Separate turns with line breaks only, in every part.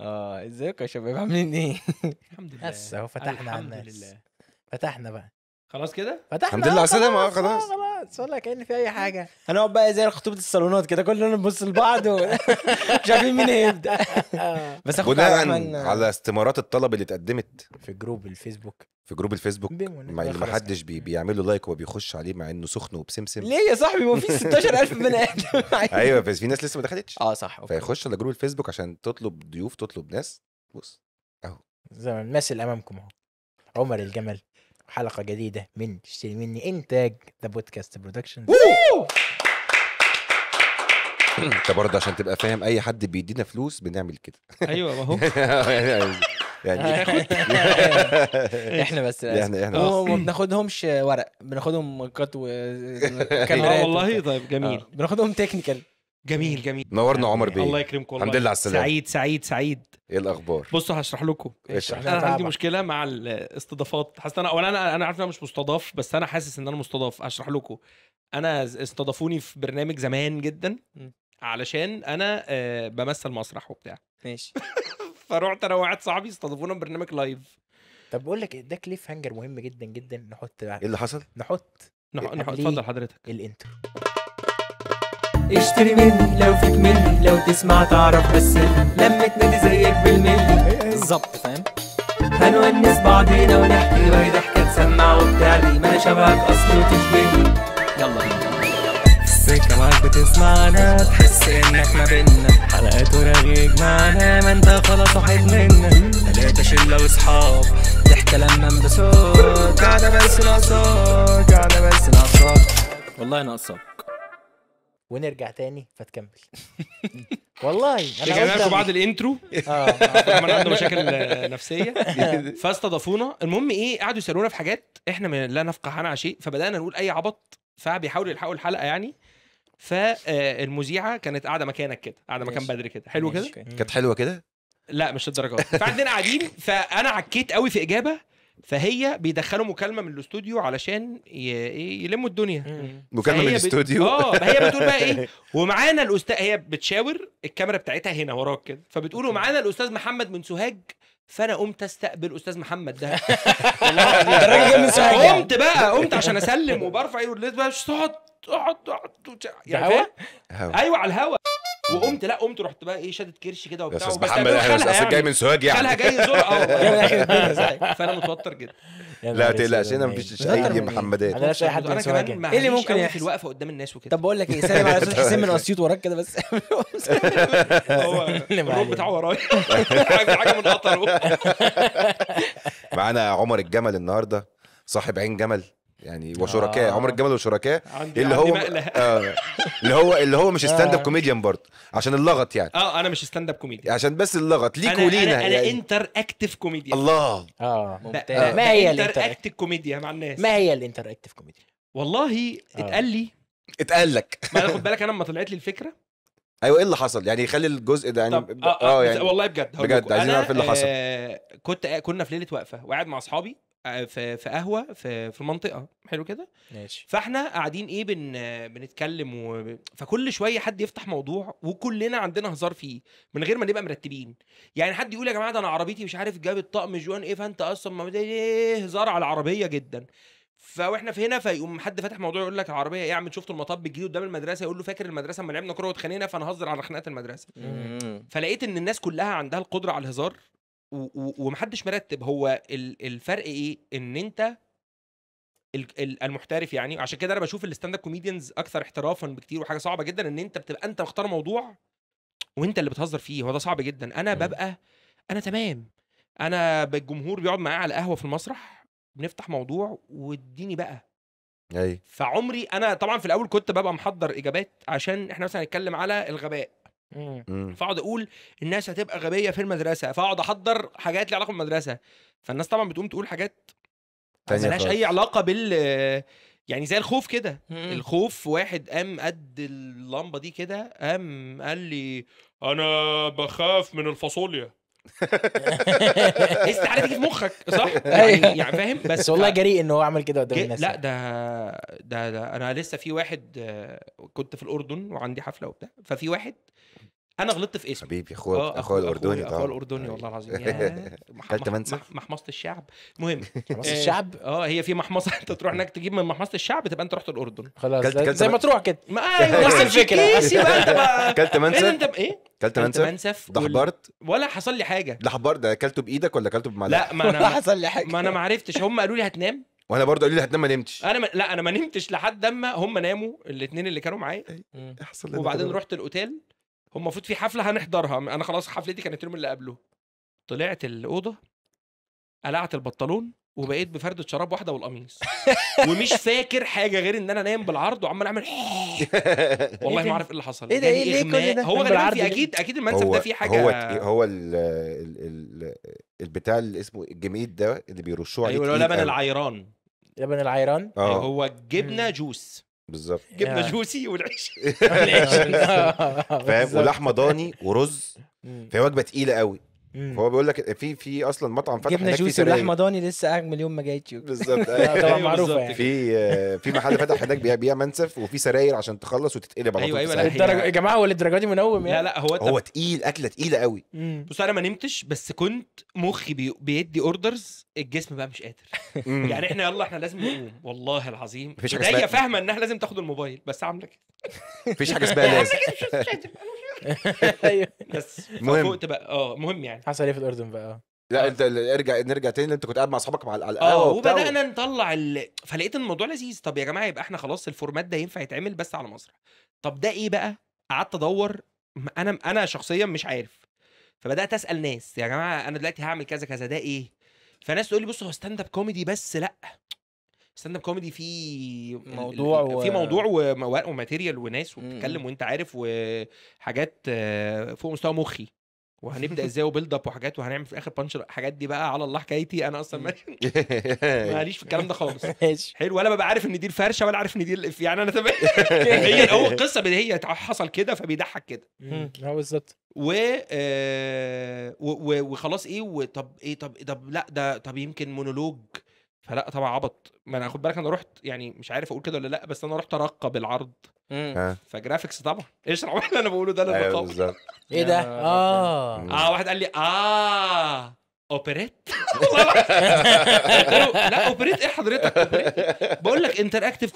اه ازيكم يا شباب عاملين ايه؟ الحمد لله هسه فتحنا على الناس لله. فتحنا بقى خلاص كده فتحنا الحمد لله على آه، خلاص خلاص آه، ولا كان في اي حاجه هنقعد بقى زي خطوبه الصالونات كده كلنا نبص لبعض مش عارفين مين هيبدا
بس بناء على استمارات الطلب اللي اتقدمت في جروب الفيسبوك في جروب الفيسبوك مع اللي ما حدش بي بيعمل له لايك وبيخش عليه مع انه سخن وبسمسم ليه يا صاحبي ما في 16000 بني
ادم ايوه
بس في ناس لسه ما دخلتش اه صح أوكي. فيخش على جروب الفيسبوك عشان تطلب ضيوف تطلب ناس بص
اهو زي اللي امامكم اهو عمر الجمل حلقه جديده من تشتري مني انتاج ذا بودكاست برودكشن
انت برضه عشان تبقى فاهم اي حد بيدينا فلوس بنعمل كده ايوه ما هو
يعني,
يعني, يعني احنا بس احنا احنا ما
بناخدهمش ورق بناخدهم كات و
آه، والله طيب جميل آه،
بناخدهم تكنيكال جميل جميل نورنا عمر يعني بيه الله يكرمكم والله الحمد لله على السلامه سعيد سعيد سعيد ايه الاخبار بصوا هشرح لكم اشرح انا عندي مشكله مع الاستضافات حاسس انا اولا انا انا عارف ان انا مش مستضاف بس انا حاسس ان انا مستضاف هشرح لكم انا استضافوني في برنامج زمان جدا علشان انا آه، بمثل مسرح وبتاع ماشي فرحت انا وواحد صاحبي استضافونا برنامج لايف طب بقول لك إيه، ده كليف هانجر مهم جدا جدا نحط ايه اللي حصل نحط نحط اتفضل حضرتك الانترو اشتري مني لو فيك مني لو تسمع تعرف بس لما تنادي زيك بالملي بالظبط فاهم هنونس بعضينا ونحكي وهي ضحكة تسمع وبتعدي ما انا شبهك اصلي وتشبهني يلا بينا السكة معاك بتسمعنا تحس انك ما بينا حلقات ورغي يجمعنا ما انت خلاص واحد منا تلاتة شلة وصحاب ضحكة لما بصوت قاعدة بس ناقصاك قاعدة بس ناقصاك والله ناقصاك
ونرجع تاني
فتكمل والله انا رجعنا بعد الانترو اه عنده مشاكل نفسيه فاستضافونا المهم ايه قعدوا يسالونا في حاجات احنا لا نفقه عنها شيء فبدانا نقول اي عبط فبيحاولوا يلحقوا الحلقه يعني فالمذيعه آه، كانت قاعده مكانك كده قاعده مكان بدري كده حلو كده
كانت حلوه كده
لا مش للدرجه دي فقعدنا قاعدين فانا عكيت قوي في اجابه فهي بيدخلوا مكالمه من الاستوديو علشان ايه، يلموا الدنيا مكالمه من الاستوديو اه هي بتقول بقى ايه ومعانا الاستاذ هي بتشاور الكاميرا بتاعتها هنا وراك كده فبتقول ومعانا الاستاذ محمد من سوهاج فانا قمت استقبل استاذ محمد ده والله يعني. قمت بقى قمت عشان اسلم وبرفع ايده للناس بقى اقعد اقعد اقعد يعني ايوه على الهوا وقمت لا قمت رحت بقى ايه شادد كرش كده وبتاع بس محمد احنا
اصل يعني. جاي من سوهاج يعني خلها جاي زور اه
فانا متوتر جدا
لا تقلقش هنا مفيش اي محمدات انا مش اي حد من سوهاج يعني. ايه اللي ممكن
يحصل في الوقفه قدام الناس وكده طب بقول لك ايه سلم على استاذ حسين من اسيوط وراك كده بس
هو إيه الروب بتاعه ورايا حاجه من قطر معانا عمر الجمل النهارده صاحب عين جمل يعني وشركاء آه. عمر الجمل وشركاء اللي هو آه اللي هو اللي هو مش ستاند اب كوميديان برضه عشان اللغط يعني
اه انا مش ستاند اب كوميديان
عشان بس اللغط ليك أنا ولينا انا, أنا يعني.
انتر اكتف كوميديان الله
اه ممتاز ما هي الانتر
اكتف كوميديا مع الناس ما هي الانتر اكتف كوميديا
والله آه. اتقال لي اتقال لك ما خد
بالك انا لما طلعت لي الفكره
ايوه ايه اللي حصل يعني خلي الجزء ده يعني آه،, اه, آه يعني والله بجد بجد عايزين نعرف ايه اللي حصل
آه، كنت كنا في ليله واقفه وقاعد مع اصحابي آه، في في قهوه في في المنطقه حلو كده ماشي فاحنا قاعدين ايه بن بنتكلم و... فكل شويه حد يفتح موضوع وكلنا عندنا هزار فيه من غير ما نبقى مرتبين يعني حد يقول يا جماعه ده انا عربيتي مش عارف جاب الطقم جوان ايه فانت اصلا ما ايه هزار على العربيه جدا فاحنا في هنا فيقوم حد فاتح موضوع يقول لك العربيه ايه يا عم شفت المطب الجديد قدام المدرسه يقول له فاكر المدرسه اما لعبنا كوره واتخانقنا هزر على خناقه المدرسه فلقيت ان الناس كلها عندها القدره على الهزار ومحدش مرتب هو الفرق ايه ان انت المحترف يعني عشان كده انا بشوف الستاند اب كوميديانز اكثر احترافا بكتير وحاجه صعبه جدا ان انت بتبقى انت مختار موضوع وانت اللي بتهزر فيه هو ده صعب جدا انا ببقى انا تمام انا الجمهور بيقعد معايا على قهوه في المسرح بنفتح موضوع واديني بقى اي أيوه. فعمري انا طبعا في الاول كنت ببقى محضر اجابات عشان احنا مثلا هنتكلم على الغباء فاقعد اقول الناس هتبقى غبيه في المدرسه فاقعد احضر حاجات ليها علاقه بالمدرسه فالناس طبعا بتقوم تقول حاجات ملهاش اي علاقه بال يعني زي الخوف كده الخوف واحد قام قد اللمبه دي كده قام قال لي انا بخاف من الفاصوليا استحالة تيجي في مخك صح؟ أيوه. يعني, يعني فاهم بس والله جريء ان هو عمل كده قدام الناس لا يعني. ده, ده ده انا لسه في واحد آه، كنت في الاردن وعندي حفله وبتاع ففي واحد انا غلطت في اسمه حبيبي اخوك آه، أخو الاردني طبعا اخوه الاردني والله العظيم اكلت منسف محمصه الشعب المهم محمصه آه، الشعب اه هي في محمصه انت تروح هناك تجيب من محمصه الشعب تبقى انت رحت الاردن خلاص زي ما تروح كده ايوه نفس الفكره اكلت منسف انت ايه كلت منسف منسف دحبرت
ولا حصل لي حاجه دحبرت ده اكلته بايدك ولا اكلته بمعلقه لا ما انا حصل
لي حاجه ما انا ما عرفتش هم قالوا لي هتنام
وانا برضه قالوا لي هتنام ما نمتش
انا ما... لا انا ما نمتش لحد اما هم ناموا الاثنين اللي كانوا معايا إيه،
إيه وبعدين رحت
الاوتيل هم المفروض في حفله هنحضرها انا خلاص حفلتي كانت اليوم اللي قبله طلعت الاوضه قلعت البطلون وبقيت بفردة شراب واحدة والقميص ومش فاكر حاجة غير ان انا نايم بالعرض وعمال اعمل
والله إيه ما اعرف ايه اللي حصل ايه
ده ايه ليه كل ده هو بالعرض في اكيد اكيد المنسف ده فيه حاجة هو
هو الـ الـ البتاع اللي اسمه الجميد ده اللي بيرشوه عليه ايوه لبن
العيران لبن العيران اه هو
الجبنة جوس بالظبط جبنه جوسي والعيش فاهم ولحمه ضاني ورز فهي وجبه تقيله قوي فهو بيقول لك في في اصلا مطعم فتح جبنا جوس الرحمضاني
لسه قاعد من يوم ما جيتش بالظبط طبعا أيوه، معروفه يعني
في آه، في محل فتح هناك بيبيع منسف وفي سراير عشان تخلص وتتقلب على أيوه، طول ايوه ايوه يا
جماعه هو الدرجه دي منوم يعني لا لا هو هو تقيل اكله تقيله قوي بص انا ما نمتش بس كنت مخي بيدي اوردرز الجسم بقى مش قادر يعني احنا يلا احنا لازم نقوم والله العظيم هي فاهمه انها لازم تاخد الموبايل بس عامله كده مفيش حاجه اسمها يعني لازم أيوه.
بس مهم. فوقت بقى اه مهم يعني حصل ايه في الاردن بقى لا آه. انت ارجع نرجع تاني انت كنت قاعد مع اصحابك على آه، القهوه اه وبدانا
نطلع ال... فلقيت الموضوع لذيذ طب يا جماعه يبقى احنا خلاص الفورمات ده ينفع يتعمل بس على مسرح طب ده ايه بقى قعدت ادور انا انا شخصيا مش عارف فبدات اسال ناس يا جماعه انا دلوقتي هعمل كذا كذا ده ايه فناس تقول لي بص هو ستاند اب كوميدي بس لا ستاند اب كوميدي فيه موضوع و... في موضوع وماتيريال وناس وبتتكلم وانت عارف وحاجات آه، فوق مستوى مخي وهنبدا ازاي وبيلد اب وحاجات وهنعمل في الاخر بانش حاجات دي بقى على الله حكايتي انا اصلا
ماليش
في الكلام ده خالص حلو ولا ببقى عارف ان دي الفرشه ولا عارف ان دي الاف يعني انا تمام هي هو القصه هي حصل كده فبيضحك كده اه بالظبط و... آه، و... و وخلاص ايه, إيه، طب ايه طب طب لا ده طب يمكن مونولوج فلا طبعا عبط ما انا خد بالك انا رحت يعني مش عارف اقول كده ولا لا بس انا رحت ارقب العرض فجرافيكس طبعا اشرح
اللي انا بقوله ده ايوه
ايه ده اه اه
واحد قال لي اه اوبريت لا اوبريت ايه حضرتك بقول لك انتراكتيف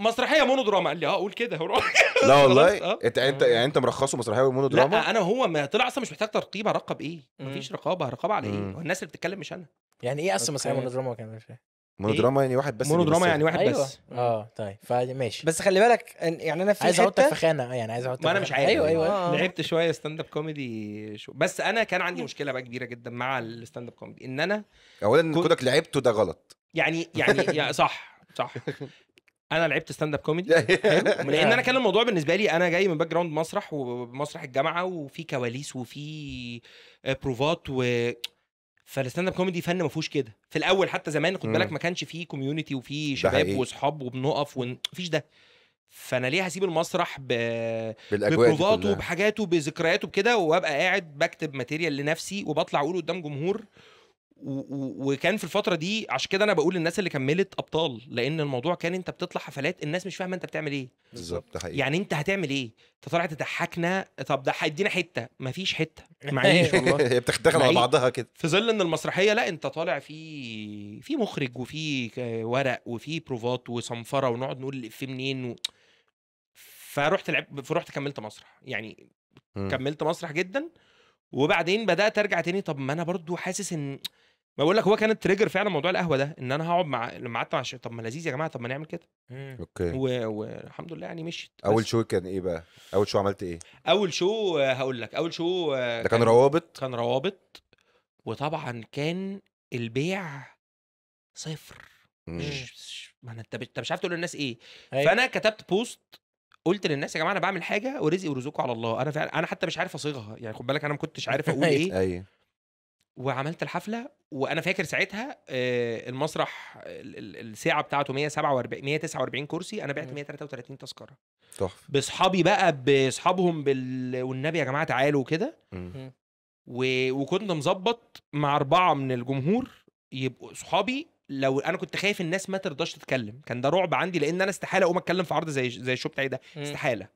مسرحيه مونودراما قال لي اه قول كده لا والله
آه. انت يعني انت يعني انت مرخصه مسرحيه مونودراما لا
انا هو ما طلع اصلا مش محتاج ترقيب ارقب ايه مفيش رقابه رقابه على ايه والناس الناس اللي بتتكلم مش انا
يعني ايه اصلا مسرحيه مونودراما كان مش فاهم
مونودراما يعني واحد بس
مونودراما يعني واحد أيوة. بس اه طيب
فماشي بس
خلي بالك يعني انا في عايز احطك في خانه آه، يعني عايز
احطك ما انا مش عارف ايوه ايوه آه. لعبت شويه ستاند اب كوميدي شو. بس انا كان عندي مشكله بقى كبيره جدا مع الستاند اب كوميدي ان انا اولا كودك كونك لعبته ده غلط يعني يعني صح صح انا لعبت ستاند اب كوميدي لان انا كان الموضوع بالنسبه لي انا جاي من باك جراوند مسرح ومسرح الجامعه وفي كواليس وفي بروفات و فالستاند اب كوميدي فن ما فيهوش كده في الاول حتى زمان خد بالك ما كانش فيه كوميونتي وفيه شباب واصحاب وبنقف ومفيش ده فانا ليه هسيب المسرح ب...
ببروفاته
بحاجاته بذكرياته بكده وابقى قاعد بكتب ماتيريال لنفسي وبطلع اقول قدام جمهور وكان في الفتره دي عشان كده انا بقول الناس اللي كملت ابطال لان الموضوع كان انت بتطلع حفلات الناس مش فاهمه انت بتعمل ايه
بالظبط حقيقي
يعني انت هتعمل ايه انت طالع تضحكنا طب ده هيدينا حته مفيش حته معلش والله أيوة. هي بتتدخل على بعضها كده في ظل ان المسرحيه لا انت طالع في في مخرج وفي ورق وفي بروفات وصنفره ونقعد نقول الافيه منين و... فرحت لعب فرحت كملت مسرح يعني م. كملت مسرح جدا وبعدين بدات ارجع تاني طب ما انا برضو حاسس ان ما بقول لك هو كان التريجر فعلا موضوع القهوه ده ان انا هقعد مع لما قعدت مع طب ما لذيذ يا جماعه طب ما نعمل كده
اوكي
والحمد لله يعني مشيت
اول شو كان ايه بقى اول شو عملت ايه
اول شو هقول لك اول شو ده كان, كان روابط كان روابط وطبعا كان البيع صفر ما انا انت مش عارف تقول للناس ايه هي. أيوة. فانا كتبت بوست قلت للناس يا جماعه انا بعمل حاجه ورزقي ورزقكم على الله انا فعلا انا حتى مش عارف اصيغها يعني خد بالك انا ما كنتش عارف اقول أيوة. ايه أيوة. وعملت الحفله وانا فاكر ساعتها آه، المسرح الساعه بتاعته 147 149 كرسي انا بعت 133 تذكره تحفه باصحابي بقى باصحابهم بال... والنبي يا جماعه تعالوا كده و... وكنت مظبط مع اربعه من الجمهور يبقوا صحابي لو انا كنت خايف الناس ما ترضاش تتكلم كان ده رعب عندي لان انا استحاله اقوم اتكلم في عرض زي زي الشو بتاعي ده استحاله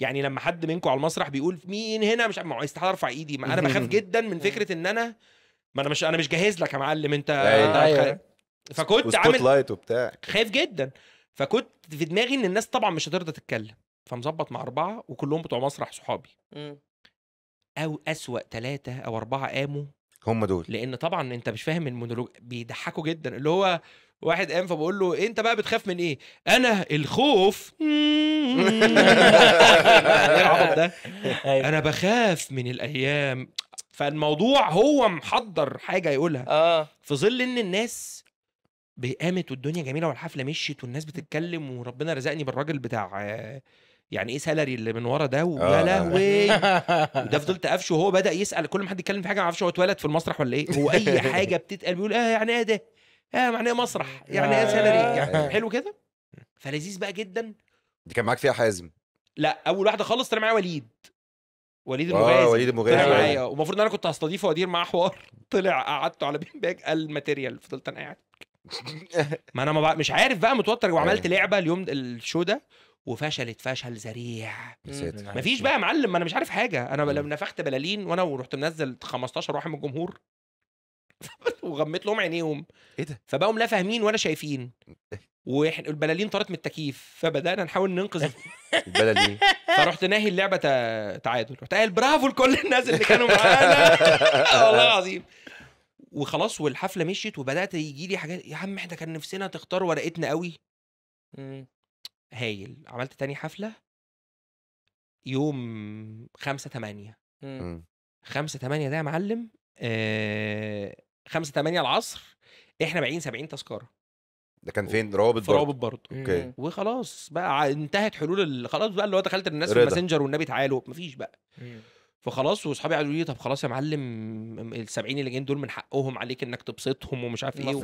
يعني لما حد منكم على المسرح بيقول مين هنا مش ما عايز ارفع ايدي ما انا بخاف جدا من فكره ان انا ما انا مش انا مش جاهز لك يا معلم انت, أيوة. انت أيوة.
فكنت عامل لايت وبتاع
خايف جدا فكنت في دماغي ان الناس طبعا مش هترضى تتكلم فمظبط مع اربعه وكلهم بتوع مسرح صحابي او اسوأ ثلاثه او اربعه قاموا هم دول لان طبعا انت مش فاهم المونولوج بيضحكوا جدا اللي هو واحد قام فبقول له إيه انت بقى بتخاف من ايه انا الخوف
إيه العبط ده
أيوة. انا بخاف من الايام فالموضوع هو محضر حاجه يقولها اه في ظل ان الناس قامت والدنيا جميله والحفله مشيت والناس بتتكلم وربنا رزقني بالراجل بتاع يعني ايه سالري اللي من ورا ده آه. ويا لهوي آه. وده فضلت قفشه وهو بدا يسال كل ما حد يتكلم في حاجه ما اعرفش هو اتولد في
المسرح ولا ايه هو اي حاجه
بتتقال بيقول اه يعني ايه ده اه معناه مسرح يعني ايه
سالري يعني آه.
حلو كده فلذيذ بقى جدا
دي كان معاك فيها حازم
لا اول واحده خالص طلع معايا وليد وليد آه، المغازي وليد المغازي طلع معايا ومفروض ان انا كنت هستضيفه وادير معاه حوار طلع قعدته على بين باج الماتيريال فضلت انا قاعد ما انا مش عارف بقى متوتر وعملت آه. لعبه اليوم الشو ده وفشلت فشل ذريع مفيش بقى يا معلم ما انا مش عارف حاجه انا لما نفخت بلالين وانا ورحت منزل 15 واحد من الجمهور وغمت لهم عينيهم ايه ده فبقوا لا فاهمين ولا شايفين واحنا البلالين طارت من التكييف فبدانا نحاول ننقذ
البلالين
فرحت ناهي اللعبه تعادل رحت قايل برافو لكل الناس اللي كانوا معانا آه، والله العظيم وخلاص والحفله مشيت وبدات يجي لي حاجات يا عم احنا كان نفسنا تختار ورقتنا قوي هايل عملت تاني حفله يوم 5 8 5 8 ده يا معلم آه 5 8 العصر احنا باعين 70 تذكره
ده كان فين روابط في رابط برضه اوكي إمم.
وخلاص بقى انتهت حلول خلاص بقى اللي هو دخلت الناس في الماسنجر والنبي تعالوا مفيش بقى إمم. فخلاص واصحابي قالوا لي طب خلاص يا معلم ال 70 اللي جايين دول من حقهم عليك انك تبسطهم ومش عارف ايه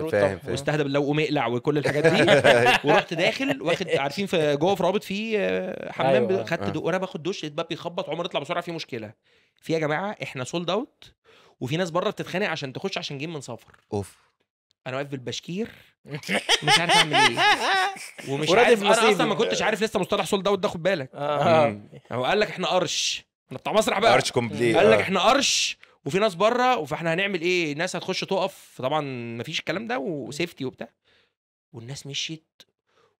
واستهدى بالله وقوم اقلع وكل الحاجات دي ورحت داخل واخد عارفين في جوه في رابط في حمام أيوه. خدت آه. وانا باخد دش الباب بيخبط عمر اطلع بسرعه في مشكله في يا جماعه احنا سولد اوت وفي ناس بره بتتخانق عشان تخش عشان جيم من سفر اوف انا واقف بالبشكير مش عارف اعمل ايه ومش عارف انا اصلا ما كنتش عارف لسه مصطلح سول داوت ده خد بالك اه هو قال لك احنا قرش احنا بتاع مسرح بقى قرش كومبليت قال لك آه. احنا قرش وفي ناس بره فاحنا هنعمل ايه الناس هتخش تقف طبعا مفيش الكلام ده وسيفتي وبتاع والناس مشيت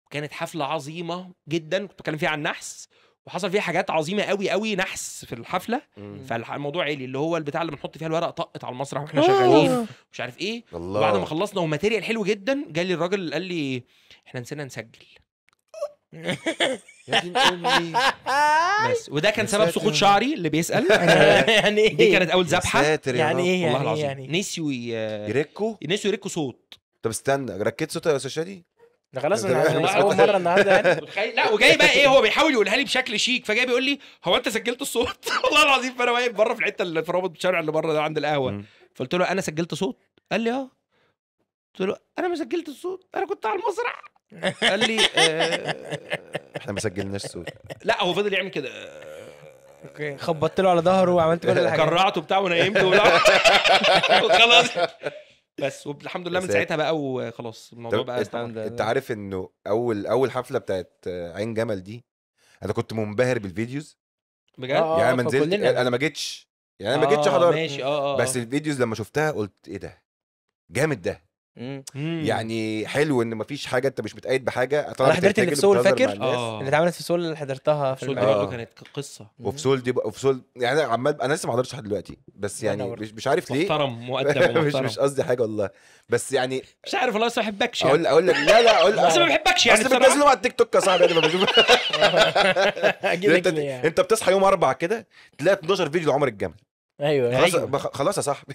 وكانت حفله عظيمه جدا كنت بتكلم فيها عن النحس وحصل فيها حاجات عظيمه قوي قوي نحس في الحفله فالموضوع عالي اللي هو البتاع اللي بنحط فيها الورق طقت على المسرح واحنا شغالين مش عارف ايه الله. وبعد ما خلصنا وماتيريال حلو جدا جالي الراجل قال لي احنا نسينا نسجل
بس وده كان سبب سقوط شعري اللي بيسال يعني, إيه؟ يعني ايه دي كانت اول ذبحه يعني ايه يعني والله إيه؟ العظيم
يعني نسيوا يركوا نسيوا يركوا صوت طب استنى ركيت صوت طيب يا استاذ شادي ده خلاص انا اول مره النهارده يعني
لا وجاي بقى ايه هو بيحاول يقولها لي
بشكل شيك فجاي بيقول لي
هو انت سجلت الصوت والله العظيم فانا واقف بره في الحته اللي في رابط الشارع اللي بره ده عند القهوه فقلت له انا سجلت صوت قال لي اه قلت له انا ما سجلت الصوت انا كنت على المسرح قال لي آه، آه، احنا ما سجلناش صوت لا هو فضل يعمل كده اوكي خبطت له على ظهره وعملت كل الحاجات كرعته بتاعه ونيمته وخلاص بس والحمد لله من ساعتها بقى وخلاص الموضوع بقى ستاندرد انت عارف
انه اول اول حفله بتاعت عين جمل دي انا كنت منبهر بالفيديوز بجد آه، يعني آه، انا ما نزلت انا ما جيتش يعني انا ما جيتش احضر آه، ماشي اه اه بس الفيديوز لما شفتها قلت ايه ده جامد ده يعني حلو ان مفيش حاجه انت مش متقيد بحاجه انا حضرت اللي في سول فاكر آه. اللي
اتعملت في سول حضرتها في سول آه. كانت قصه
وفي سول دي وفي سول يعني عمال انا لسه ما حضرتش لحد دلوقتي بس يعني مش, مش عارف ليه محترم
مؤدب مش مش
قصدي حاجه والله بس يعني مش
عارف والله ما بحبكش يعني. اقول اقول لك لا لا اقول بس ما بحبكش يعني بس بتنزلهم
على التيك توك يا صاحبي انا بشوف يعني. انت بتصحى يوم اربع كده تلاقي 12 فيديو لعمر الجمل ايوه خلاص أيوة. خلاص يا صاحبي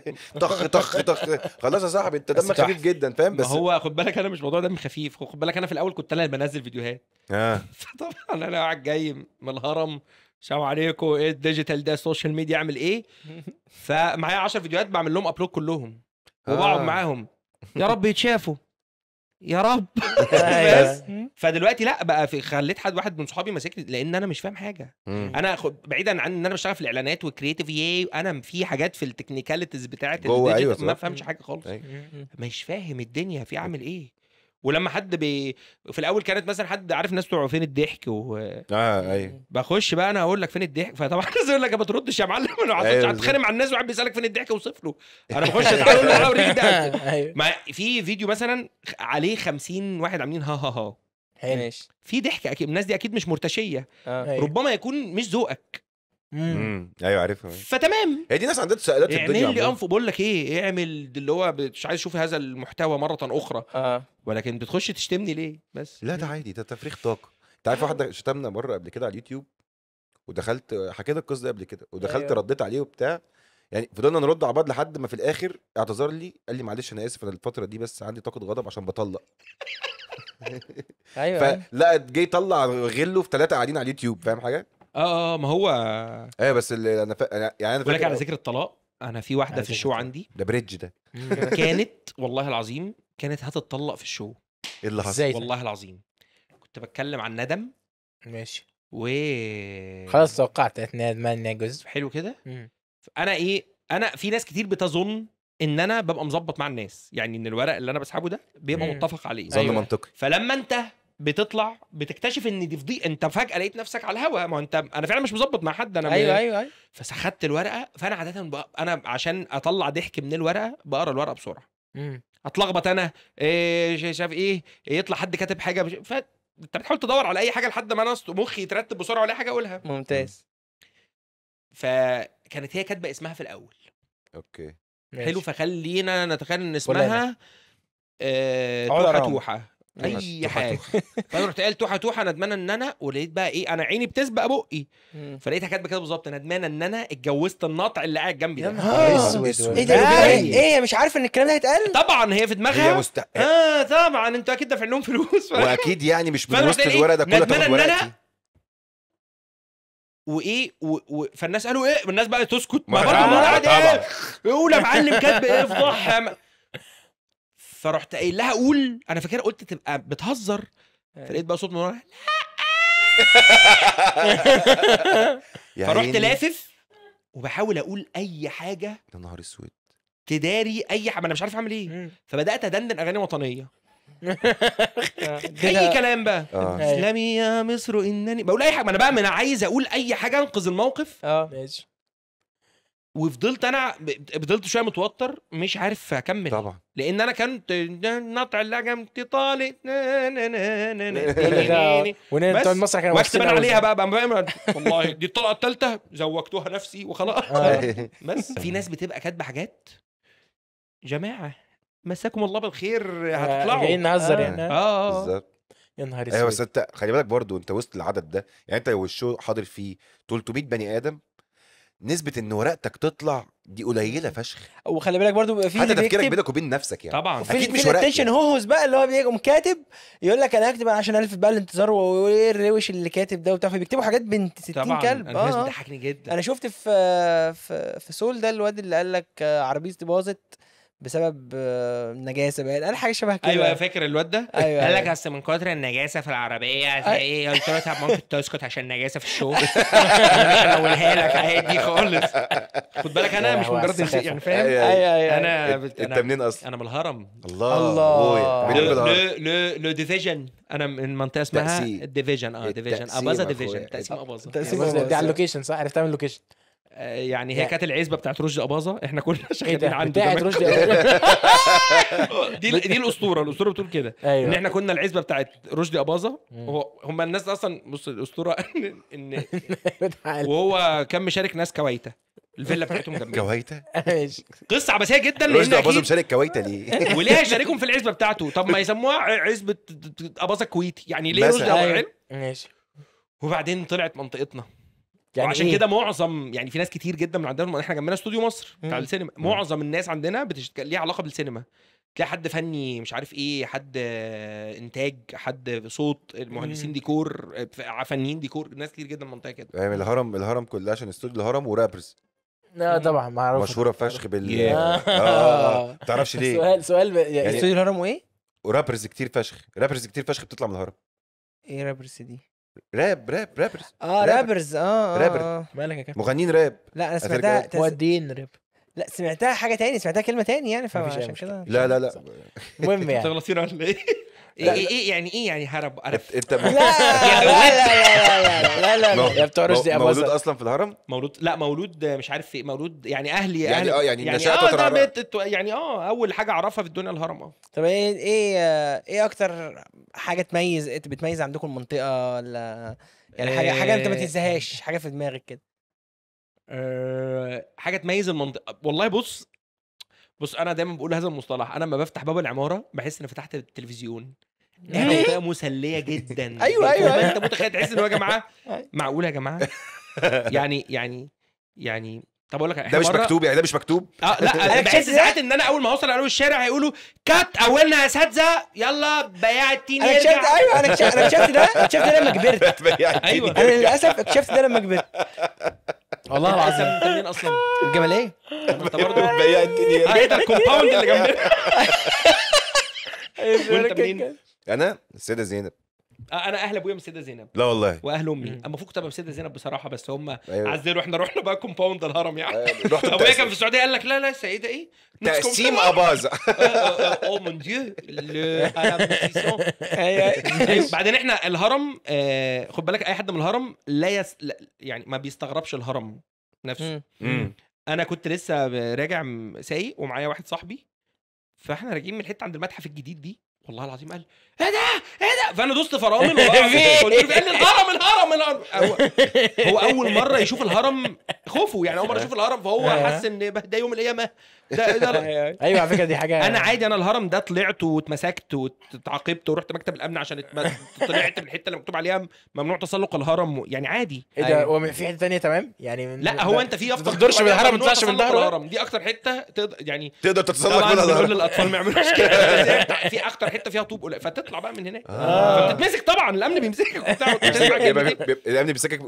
طخ طخ طخ خلاص يا صاحبي انت دمك خفيف جدا فاهم بس ما هو خد بالك انا مش موضوع دم خفيف خد بالك انا في الاول كنت انا اللي بنزل فيديوهات اه فطبعا انا قاعد جاي من الهرم السلام عليكم ايه الديجيتال ده السوشيال ميديا اعمل ايه فمعايا 10 فيديوهات بعمل لهم ابلود كلهم
آه. وبقعد آه. معاهم
يا رب يتشافوا يا رب أيوة. بس فدلوقتي لا بقى في خليت حد واحد من صحابي ماسكني لان انا مش فاهم حاجه انا بعيدا عن ان انا بشتغل في الاعلانات وكريتيف ايه انا في حاجات في التكنيكاليتيز بتاعت جوه ايوه ما فهمش حاجه خالص أيوة. مش فاهم الدنيا في اعمل ايه ولما حد بي... في الاول كانت مثلا حد عارف الناس بتوع فين الضحك و اه ايوه بخش بقى انا اقول لك فين الضحك فطبعا الناس يقول لك ما تردش يا معلم انا أيوه، هتخانق مع الناس وقاعد بيسالك فين الضحك وصف له انا بخش اقول له اوريك ده أيوه. ما في فيديو مثلا عليه 50 واحد عاملين ها ها ها ماشي في ضحك اكيد الناس دي اكيد مش مرتشيه آه. ربما يكون مش ذوقك
امم ايوه عارفها فتمام هي دي ناس عندها تساؤلات في الدنيا اعمل لي انفو بقول لك ايه اعمل اللي هو مش عايز اشوف هذا المحتوى مره اخرى اه ولكن بتخش تشتمني ليه بس لا ده عادي ده تفريخ طاقه انت عارف واحد شتمنا مره قبل كده على اليوتيوب ودخلت حكيت القصه دي قبل كده ودخلت أيوة. رديت عليه وبتاع يعني فضلنا نرد على بعض لحد ما في الاخر اعتذر لي قال لي معلش انا اسف انا الفتره دي بس عندي طاقه غضب عشان بطلق
ايوه
فلا أيوة. جه طلع غله في ثلاثه قاعدين على اليوتيوب فاهم حاجه
آه،, اه ما هو ايه بس اللي انا ف... يعني انا بقول لك فاكر- على ذكر الطلاق انا في واحده في الشو عندي ده بريدج ده كانت والله العظيم كانت هتطلق في الشو ايه اللي حصل ازاي والله العظيم كنت بتكلم عن ندم ماشي و خلاص
توقعت احنا جزء حلو كده
انا ايه انا في ناس كتير بتظن ان انا ببقى مظبط مع الناس يعني ان الورق اللي انا بسحبه ده بيبقى متفق عليه ظن أيوة. منطقي فلما انت بتطلع بتكتشف ان دي فضي انت فجاه لقيت نفسك على الهوا ما انت انا فعلا مش مظبط مع حد انا ايوه ايوه ايوه فسخدت الورقه فانا عاده بق... انا عشان اطلع ضحك من الورقه بقرا الورقه بسرعه اتلخبط انا إيه شاف ايه يطلع حد كاتب حاجه بش... ف انت بتحاول تدور على اي حاجه لحد ما انا مخي يترتب بسرعه ولا حاجه اقولها
ممتاز
فكانت هي كاتبه اسمها في الاول اوكي ماشي. حلو فخلينا نتخيل ان اسمها آه توحه توحه اي حاجه فانا رحت قايل توحه توحه ندمانه ان انا ولقيت بقى ايه انا عيني بتسبق بقي فلقيتها كاتبه كده بالظبط ندمانه ان انا اتجوزت النطع اللي قاعد جنبي ده اسود ايه ده ايه هي إيه؟ مش عارفه ان الكلام ده هيتقال طبعا هي في دماغها هي مستحق اه طبعا انتوا اكيد دافعين لهم
فلوس واكيد يعني مش من وسط إيه، الورقه ده كله تاخد ورقتي
وايه و... و... فالناس قالوا ايه الناس بقى تسكت ما برضه ايه قول يا معلم كاتب ايه فضح فرحت قايل لها قول انا فاكرها قلت تبقى بتهزر فلقيت بقى صوت من ورا فرحت لافف وبحاول اقول اي حاجه يا نهار اسود تداري اي حاجه انا مش عارف اعمل ايه فبدات ادندن اغاني وطنيه
اي كلام بقى آه. أيوه.
اسلامي يا مصر انني بقول اي حاجه ما انا بقى من عايز اقول اي حاجه انقذ الموقف اه ماشي وفضلت انا فضلت شويه متوتر مش عارف اكمل طبعا لان انا كنت نطع اللجم تطالي بس المسرح كان واكتب انا عليها بقى بقى والله دي الطلقه الثالثه زوجتها نفسي وخلاص آه. بس في ناس بتبقى كاتبه حاجات جماعه مساكم الله بالخير آه، هتطلعوا جايين نهزر آه. يعني اه
بالظبط
يا نهار أيوة، اسود ايوه بس انت خلي بالك برضو انت وسط العدد ده يعني انت لو الشو حاضر فيه 300 بني ادم نسبه ان ورقتك تطلع دي قليله فشخ وخلي بالك برضو بيبقى في حتى تفكيرك بينك وبين نفسك يعني
طبعا في اكيد مش ورقتك يعني.
هوهوز بقى اللي هو بيقوم كاتب
يقول لك انا هكتب عشان الف بقى الانتظار وايه الروش اللي كاتب ده وبتاع فبيكتبوا حاجات بنت 60 كلب طبعا الناس آه. بتضحكني جدا انا شفت في في في سول ده الواد اللي قال لك عربيتي باظت بسبب آه، نجاسه بقى قال حاجه شبه كده ايوه فاكر الواد ده أيوة قال لك أيوة. اصل من كتر النجاسه في العربيه ايه قلت له طب ممكن تسكت عشان نجاسه في الشغل اقولها لك عادي خالص خد بالك انا مش مجرد يعني فاهم ايوه, أيوة،,
أيوة. انا انت منين اصلا انا من الهرم الله الله لو لو
ديفيجن انا من منطقه اسمها ديفيجن اه ديفيجن اباظه ديفيجن تقسيم اباظه تقسيم اباظه دي على اللوكيشن صح عرفت اعمل لوكيشن آه، يعني هي كانت العزبه بتاعت رشدي اباظه احنا كنا إيه شغالين عنده بتاعت رشدي اباظه دي دي الاسطوره الاسطوره بتقول كده أيوة. ان احنا كنا العزبه بتاعت رشدي اباظه هم الناس اصلا بص الاسطوره ان وهو كان مشارك ناس كويته الفيلا بتاعتهم جنبيه كويته قصه عبثيه
جدا لان اباظه مشارك كويته ليه وليه
هيشاركهم في العزبه بتاعته طب ما يسموها عزبه اباظه الكويتي يعني ليه رشدي اباظه أيوه. ماشي وبعدين طلعت منطقتنا يعني وعشان إيه؟ كده معظم يعني في ناس كتير جدا من عندنا احنا جنبنا استوديو مصر بتاع السينما معظم الناس عندنا بتشت... ليها علاقه بالسينما تلاقي حد فني مش عارف ايه حد انتاج حد صوت المهندسين ديكور فنيين ديكور ناس كتير جدا منطقه كده يعني
الهرم الهرم كلها عشان استوديو الهرم ورابرز
لا طبعا اعرفش مشهوره
فشخ بال آه،, آه،, آه،, اه تعرفش ليه سؤال سؤال يعني, يعني استوديو الهرم وايه ورابرز كتير فشخ رابرز كتير فشخ بتطلع من الهرم
ايه رابرز دي
راب راب رابرز اه رابرز اه, آه، رابر آه. مالك يا كابتن مغنيين راب لا انا سمعتها تس...
مودين راب لا سمعتها حاجه تاني سمعتها كلمه تاني يعني عشان كده
لا لا لا المهم يعني
غلطين ولا ايه؟ ايه ايه يعني ايه يعني هرب عرف انت لا لا لا لا لا لا يا بتوع رشدي مولود اصلا في الهرم مولود لا مولود مش عارف ايه مولود يعني اهلي يعني اه يعني نشأت يعني اه يعني اه اول حاجه اعرفها في الدنيا الهرم اه طب ايه ايه ايه اكتر حاجه تميز بتميز عندكم المنطقه ولا
يعني حاجه حاجه انت ما
تنساهاش حاجه في دماغك كده آه، حاجه تميز المنطقه والله بص بص انا دايما بقول هذا المصطلح انا لما بفتح باب العماره بحس اني فتحت التلفزيون هي إيه؟ يعني منطقه مسليه جدا ايوه ايوه, أيوة. انت أيوة. متخيل تحس ان يا جماعه معقول يا جماعه يعني يعني يعني طب اقول لك ده مش مكتوب يعني ده مش مكتوب اه لا انا بحس ساعات ان انا اول ما اوصل على الشارع هيقولوا كات اولنا يا اساتذه يلا بياع التين انا اكتشفت ايوه انا اكتشفت ده اكتشفت ده لما كبرت ايوه انا للاسف اكتشفت ده لما كبرت والله العظيم انت منين اصلا؟ الجماليه انت برضه بياع الدنيا بيت الكومباوند اللي جنبنا
أيوة، وانت منين؟ انا السيده
زينب انا اهل ابويا من السيده زينب لا والله واهل امي اما فوق كنت ابقى من السيده زينب بصراحه بس هم أيوة. عزلوا احنا رحنا بقى كومباوند الهرم يعني أيوة. ابويا كان في السعوديه قال لك لا لا سيده ايه تقسيم اباظه او مون ديو بعدين احنا الهرم آه خد بالك اي حد من الهرم لا, يس... لا يعني ما بيستغربش الهرم نفسه انا كنت لسه راجع سايق ومعايا واحد صاحبي فاحنا راجعين من الحته عند المتحف الجديد دي والله العظيم قال ايه ده ايه ده فانا دوست فرامل وقعت قلت إيه؟ قال لي الهرم الهرم الهرم هو, اول مره يشوف الهرم خوفه يعني اول مره يشوف الهرم فهو آه. حس ان ده يوم الايام ده, ايوه على فكره دي حاجه انا عادي انا الهرم ده طلعت واتمسكت واتعاقبت ورحت مكتب الامن عشان طلعت من الحته اللي مكتوب عليها ممنوع تسلق الهرم يعني عادي ايه ده هو في
حته ثانيه تمام يعني لا هو انت في اكتر ما تقدرش من يعني الهرم ما تطلعش من الهرم
دي اكتر حته تقدر يعني
تقدر تتسلق منها الهرم الاطفال ما يعملوش
كده في اكتر حته فيها طوب تطلع بقى من هناك
آه.
فبتتمسك طبعا الامن بيمسكك وبتاع
الامن بيمسكك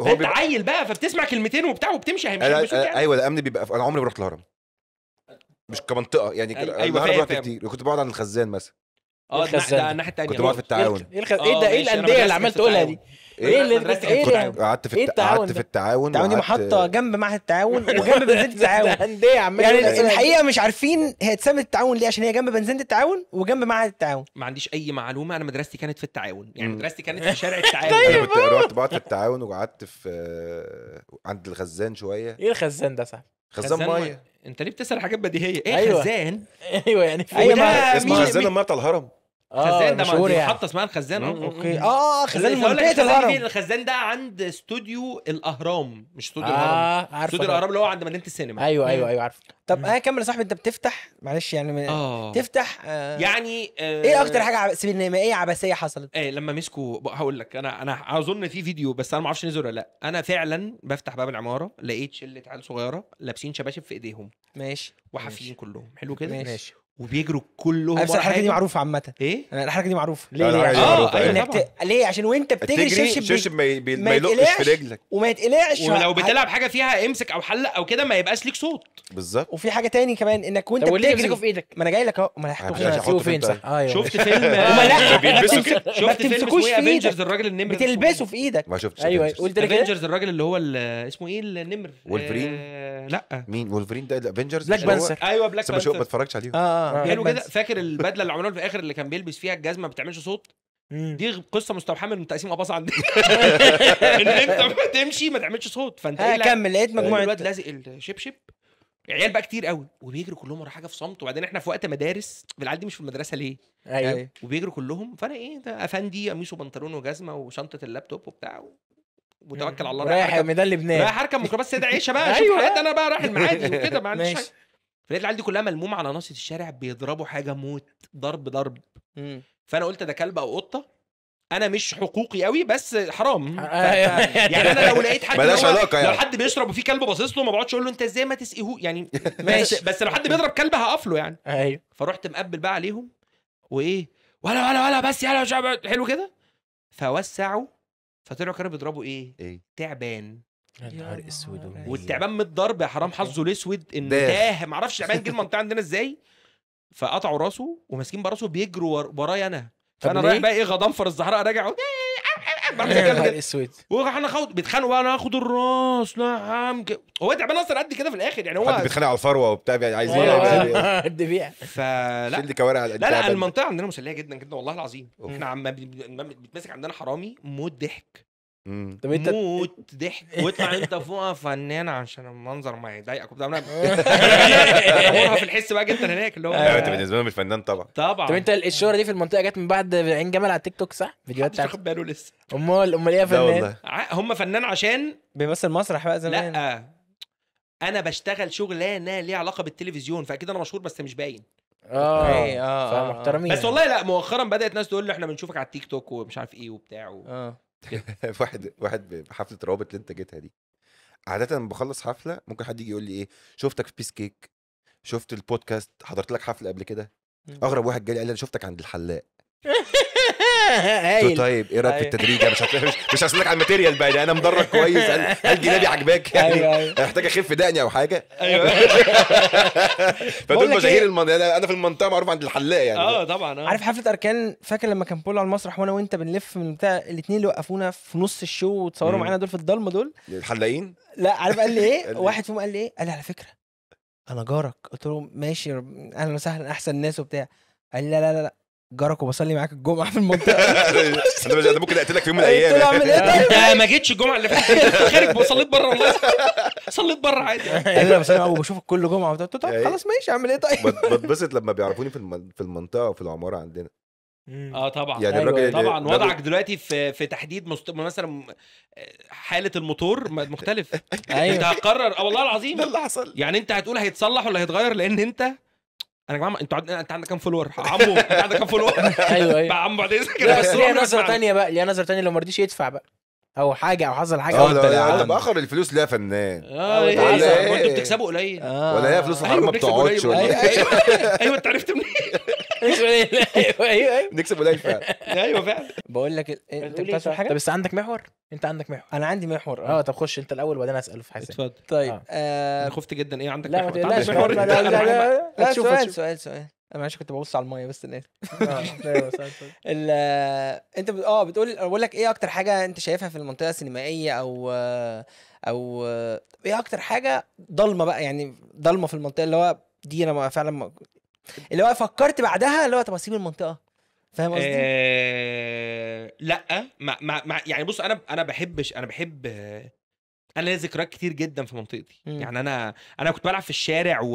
هو انت عيل
بقى فبتسمع كلمتين وبتاع وبتمشي هيمشي يعني.
ايوه الامن بيبقى انا عمري ما رحت الهرم مش كمنطقه يعني ايوه الهرم رحت كتير كنت بقعد عند الخزان مثلا
اه ده الناحيه الثانيه كنت بقعد في آه، التعاون ايه, إيه آه، ده ايه الانديه اللي عمال تقولها دي إيه؟, ايه اللي انت ايه يعني؟ قعدت في إيه التعاون قعدت في
التعاون التعاون دي محطه
جنب معهد التعاون وجنب بنزينه التعاون انديه يعني إيه إيه؟ الحقيقه مش عارفين هي اتسمت التعاون ليه عشان هي جنب بنزينه التعاون وجنب معهد التعاون ما عنديش اي معلومه انا مدرستي كانت في التعاون يعني مدرستي كانت في شارع التعاون انا طيب. كنت رحت
بقعد في التعاون وقعدت في آه، عند الخزان شويه ايه الخزان ده صح خزان ميه
انت ليه بتسال حاجات بديهيه ايه أيوة. خزان ايوه يعني في أيوة، أيوة. اسمها خزان الميه بتاع الهرم
خزان ده مشهور يعني محطه اسمها الخزان اوكي آه،, اه خزان منطقه الهرم
الخزان ده عند استوديو الاهرام مش استوديو آه، الهرم استوديو الاهرام اللي هو عند مدينه السينما ايوه ايوه ايوه عارف طب ها آه، كمل يا صاحبي انت بتفتح معلش يعني من... تفتح آه يعني إيه آه ايه اكتر حاجه سينمائيه عبثيه حصلت؟ ايه لما مسكوا هقول لك انا انا اظن في فيديو بس انا ما اعرفش نزل ولا لا انا فعلا بفتح باب العماره لقيت شله عيال صغيره لابسين شباشب في ايديهم ماشي وحافيين كلهم حلو كده ماشي وبيجروا كلهم بس الحركه دي معروفه عامه ايه انا الحركه دي معروفه ليه ليه عشان اه انك ت... ليه عشان وانت بتجري الشبشب الشبشب بي... ما يلقش في رجلك وما يتقلعش ولو بتلعب حاجه فيها امسك او حلق او كده ما يبقاش ليك صوت بالظبط وفي حاجه تاني كمان انك وانت بتجري في ايدك ما انا جاي لك اهو ما انا هحطه فين صح آه، شفت فيلم شفت فيلم اسمه افنجرز الراجل النمر بتلبسه في ايدك ما شفتش ايوه افنجرز
الراجل إيه؟ اللي هو اسمه ايه النمر وولفرين آه، لا مين وولفرين ده افنجرز بلاك بانسر ايوه بلاك بس ما اتفرجتش عليهم اه اه حلو آه. كده
فاكر البدله اللي عملوها في الاخر اللي كان بيلبس فيها الجزمه ما بتعملش صوت دي قصه مستوحاه من تقسيم اباصه عندنا ان انت تمشي ما تعملش صوت فانت آه، ايه كمل لقيت مجموعه الواد لازق الشبشب عيال بقى كتير قوي وبيجروا كلهم ورا حاجه في صمت وبعدين احنا في وقت مدارس بالعادي دي مش في المدرسه ليه؟ ايوه يعني وبيجروا كلهم فانا ايه ده افندي قميص وبنطلون وجزمه وشنطه اللابتوب وبتاع وتوكل على الله رايح ميدان لبنان رايح اركب ميكروباص سيد عيشه بقى شوف أيوة. حياتي انا بقى رايح المعادي وكده ما عنديش فلقيت العيال دي كلها ملمومه على ناصيه الشارع بيضربوا حاجه موت ضرب ضرب مم. فانا قلت ده كلب او قطه انا مش حقوقي قوي بس حرام ف... يعني انا لو لقيت حد بلاش علاقه يعني لو حد بيشرب وفيه كلب باصص له ما بقعدش اقول له انت ازاي ما تسقيه يعني ماشي بس لو حد بيضرب كلب هقف له يعني ايوه فرحت مقبل بقى عليهم وايه ولا ولا ولا بس يلا مش حلو كده فوسعوا فطلعوا كانوا بيضربوا ايه؟ ايه؟ تعبان نهار اسود والتعبان من الضرب يا حرام حظه الاسود ان تاه ما اعرفش تعبان جه المنطقه عندنا ازاي فقطعوا راسه وماسكين براسه بيجروا ورايا انا فانا رايح بقى ايه غضنفر الزهراء راجع إيه،
إيه، إيه، اسود
وانا خد بيتخانقوا بقى انا هاخد الراس لا عم هو تعبان اصلا قد كده في الاخر يعني هو حد بيتخانق
على الفروه وبتاع عايز عايزين قد أيوة. بيع فلا شيل كوارع لا لا
المنطقه عندنا مسليه جدا جدا والله العظيم احنا عم بيتمسك عندنا حرامي موت ضحك طب انت موت ضحك واطلع انت فوقها فنان عشان المنظر ما يضايقك وبتاع انا في الحس بقى جدا هناك اللي هو ايوه انت بالنسبه لهم الفنان طبعا
طبعا طب انت الشهره دي في المنطقه جت من بعد عين جمل على التيك توك صح؟ فيديوهات مش واخد باله لسه امال امال ايه فنان؟ والله.
هم فنان عشان بيمثل مسرح بقى زمان لا انا بشتغل شغلانه ليها علاقه بالتلفزيون فاكيد انا مشهور بس مش باين
اه آه،, آه،, اه فمحترمين بس يعني. والله
لا مؤخرا بدات ناس تقول لي احنا بنشوفك على التيك توك ومش عارف ايه وبتاع اه
واحد واحد بحفله روابط اللي انت جيتها دي عاده لما بخلص حفله ممكن حد يجي يقول لي ايه شفتك في بيس كيك شفت البودكاست حضرت لك حفله قبل كده اغرب واحد جالي قال لي انا شفتك عند الحلاق
طيب ايه رايك في طيب. التدريج مش
مش مش هسالك على الماتيريال بقى ده يعني انا مدرج كويس هل جنابي أيوة. عجباك يعني أيوة، أيوة. محتاج اخف دقني او حاجه ايوه فدول مشاهير إيه؟ يعني انا في المنطقه معروف عند الحلاق يعني اه طبعا آه. عارف حفله
اركان فاكر لما كان بولو على المسرح وانا وانت بنلف من بتاع الاثنين اللي وقفونا في نص الشو وتصوروا معانا دول في الضلمه دول
الحلاقين لا عارف إيه؟ قال لي ايه واحد
فيهم قال لي ايه قال لي على فكره انا جارك قلت له ماشي اهلا وسهلا احسن ناس وبتاع قال لي لا لا لا جارك وبصلي معاك الجمعه في المنطقه
انا ممكن اقتلك في يوم من الايام اعمل
يعني. ايه انت ما جيتش الجمعه اللي فاتت خارج صليت بره والله صليت بره عادي يعني انا
بصلي معاك وبشوفك كل جمعه قلت طب يعني خلاص
ماشي اعمل ايه طيب
بتبسط لما بيعرفوني في في المنطقه وفي العماره عندنا اه طبعا يعني أيوة الراجل طبعا وضعك
دلوقتي في في تحديد مست... مثلا حاله الموتور مختلف ايوه انت هتقرر آه، والله العظيم ده اللي حصل يعني انت هتقول هيتصلح ولا هيتغير لان انت انا يا جماعه انتوا عد... انت عندك كام فولور عمو انت عندك كام فولور ايوه ايوه عمو بعد اذنك
بس ليها نظره ثانيه بقى ليها نظره ثانيه لو ما رضيش يدفع بقى او حاجه او حصل حاجه اه لا ده
اخر الفلوس لا فنان اه انتوا إيه؟ بتكسبوا قليل آه. ولا هي فلوس أيوة، الحرام ما بتقعدش إيه؟ أيوة،, أيوة،, ايوه انت عرفت منين ايوه ايوه بنكسب قليل فعلا
ايوه فعلا بقول لك إيه، انت بتسال حاجه طب بس عندك محور انت عندك محور انا عندي محور اه, آه، طب خش انت
الاول وبعدين اساله في حسين اتفضل طيب آه. انا خفت جدا ايه عندك محور لا لا لا لا سؤال سؤال سؤال انا آه، معلش كنت ببص على الميه بس انا آه، أيوة، آه، انت اه بتقول بقول لك ايه اكتر حاجه انت شايفها في المنطقه السينمائيه او او ايه اكتر حاجه ضلمه بقى يعني ضلمه في المنطقه اللي هو دي انا فعلا اللي هو فكرت بعدها اللي هو طب اسيب المنطقه فاهم قصدي؟ لا ما ما ما يعني بص انا انا بحبش انا بحب انا ليا ذكريات كتير جدا في منطقتي مم. يعني انا انا كنت بلعب في الشارع و...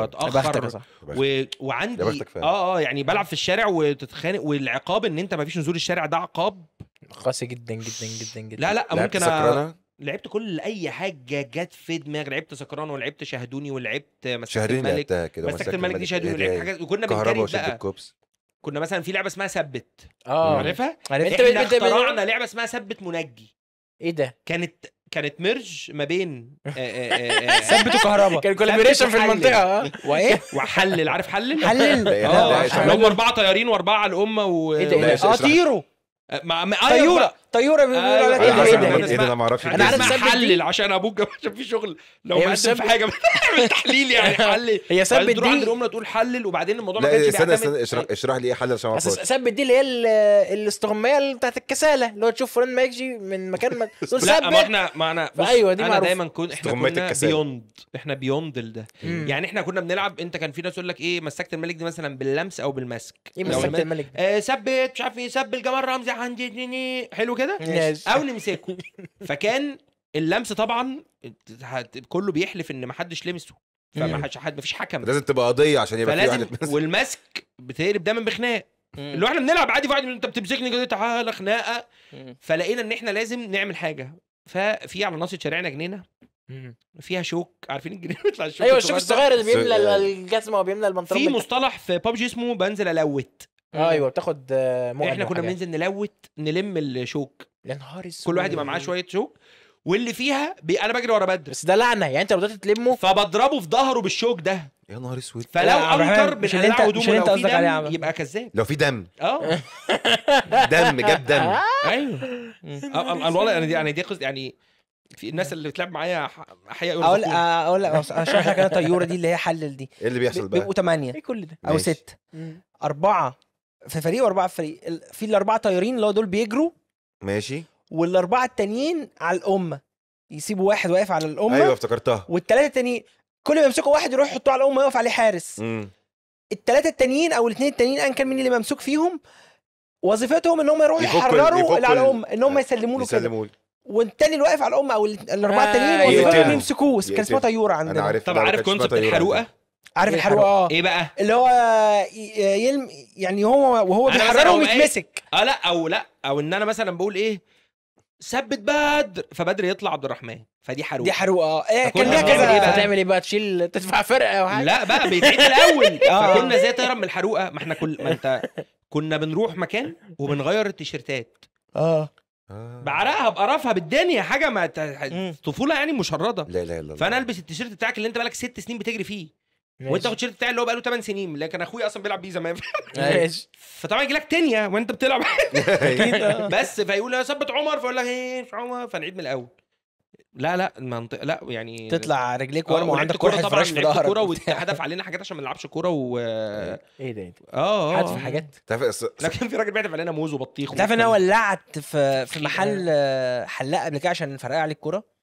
واتاخر و... وعندي اه اه يعني بلعب في الشارع وتتخانق والعقاب ان انت ما فيش نزول الشارع ده عقاب قاسي جدا جدا جدا جدا لا لا ممكن لعبت كل اي حاجه جت في دماغي لعبت سكران ولعبت شاهدوني ولعبت مسكت الملك مسكت الملك دي شاهدوني إيه ولعبت حاجات وكنا بنتكلم بقى كنا مثلا في لعبه اسمها ثبت اه عارفها انت اخترعنا لعبه اسمها ثبت منجي ايه ده كانت كانت ميرج ما بين آه، آه، آه، ثبتوا كهرباء كان كولابريشن في المنطقه وايه وحلل عارف حلل حلل هم اربعه طيارين واربعه على الامه و إيه إيه اه طيروا أه، أيوة، مع طيوره طيوره بيقولوا أيوة، لك أيوة، ايه ده
ما اعرفش انا إيه عارف
احلل عشان ابوك عشان في شغل لو مقدم في حاجه تحليل يعني حلل هي سب دي عند الامنا تقول حلل وبعدين الموضوع ما كانش استنى
استنى اشرح لي ايه حلل عشان ما سب
دي اللي هي
الاستغمايه بتاعت الكساله اللي هو تشوف فلان ما يجي من مكان ما تقول سب ما
احنا ما
انا ايوه دي انا دايما كنت احنا كنا بيوند احنا بيوند ده يعني احنا كنا بنلعب انت كان في ناس يقول لك ايه مسكت الملك دي مثلا باللمس او بالمسك ايه مسكت الملك آه، سبت مش عارف ايه سب الجمال رمزي عندي حلو كده او نمسكه فكان اللمس طبعا كله بيحلف ان ما حدش لمسه فما حد مفيش حكم لازم تبقى
قضيه عشان يبقى فلازم
والمسك بتقلب دايما بخناقه اللي احنا بنلعب عادي واحد انت بتمسكني كده تعالى خناقه فلقينا ان احنا لازم نعمل حاجه ففي على ناصيه شارعنا جنينه فيها شوك عارفين الجنينه بيطلع الشوك ايوه الشوك الصغير اللي بيملى
الجزمه وبيملى المنطقه في
مصطلح في بابجي اسمه بنزل الوت ايوه بتاخد آه، مؤن احنا كنا بننزل نلوت نلم الشوك يا نهار كل واحد يبقى معاه شويه شوك واللي فيها بي... انا بجري ورا بدر بس ده لعنه يعني انت لو بدات تلمه فبضربه في ظهره بالشوك ده
يا نهار اسود فلو انكر مش انت مش انت قصدك عليه يبقى كذاب لو في دم
اه دم جاب دم ايوه آه، آه، الولد انا يعني دي يعني دي يعني في الناس اللي بتلعب معايا احياء اقول اقول لك اشرح لك انا الطيوره دي اللي هي حلل دي ايه اللي بيحصل بقى؟ بيبقوا ثمانيه ايه كل ده او سته اربعه في فريق واربعه في فريق في الاربعه طايرين اللي هو دول بيجروا ماشي والاربعه التانيين على الامه يسيبوا واحد واقف على الامه ايوه افتكرتها والثلاثه التانيين كل ما يمسكوا واحد يروح يحطوه على الامه يقف عليه حارس الثلاثه التانيين او الاثنين التانيين ان كان مين اللي ممسوك فيهم وظيفتهم ان هم يروحوا يحرروا اللي على الامه ان هم آه، يسلموا له كده والتاني اللي واقف على الامه او الاربعه التانيين آه يمسكوه كان اسمها طيوره عندنا طب عارف كونسبت الحروقه عارف إيه اه ايه بقى اللي هو يلم يعني هو وهو بيحرره ويتمسك إيه؟ اه لا او لا او ان انا مثلا بقول ايه ثبت بدر فبدر يطلع عبد الرحمن فدي حروقه دي حروقه اه إيه كان ليها كذا إيه بقى تعمل ايه بقى تشيل تدفع فرقه وحاجه لا بقى بيتعيد الاول آه. فكنا ازاي تهرب من الحروقه ما احنا كل ما انت كنا بنروح مكان وبنغير التيشيرتات اه بعرقها بقرفها بالدنيا حاجه ما طفوله يعني مشرده لا لا لا فانا البس التيشيرت بتاعك اللي انت بقالك ست سنين بتجري فيه ماشي. وانت تاخد شريط بتاع اللي هو بقاله 8 سنين لكن اخويا اصلا بيلعب بيه زمان ماشي فطبعا يجي لك تانية وانت بتلعب بس فيقول انا ثبت عمر فاقول لك ايه مش عمر فنعيد من الاول لا لا المنطق لا يعني تطلع رجليك آه، ورم وعندك كوره طبعا في ظهرك كوره واتحدف علينا حاجات عشان ما نلعبش كوره و ايه ده إيه اه, آه. حدف حاجات إيه، لكن في راجل بيحدف علينا موز وبطيخ تعرف ان انا ولعت في في محل آه، حلاق قبل كده عشان فرقع عليك الكوره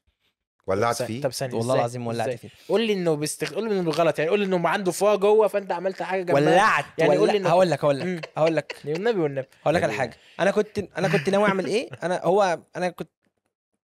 ولعت فيه طب ثانيه والله العظيم ولعت فيه
قول لي انه بيستخ... قول لي انه بالغلط يعني قول لي انه عنده فوا جوه فانت عملت حاجه جنبها ولعت يعني قول لي انه هقول لك هقول
لك هقول لك والنبي والنبي هقول لك على حاجه انا كنت انا كنت ناوي اعمل ايه انا هو انا كنت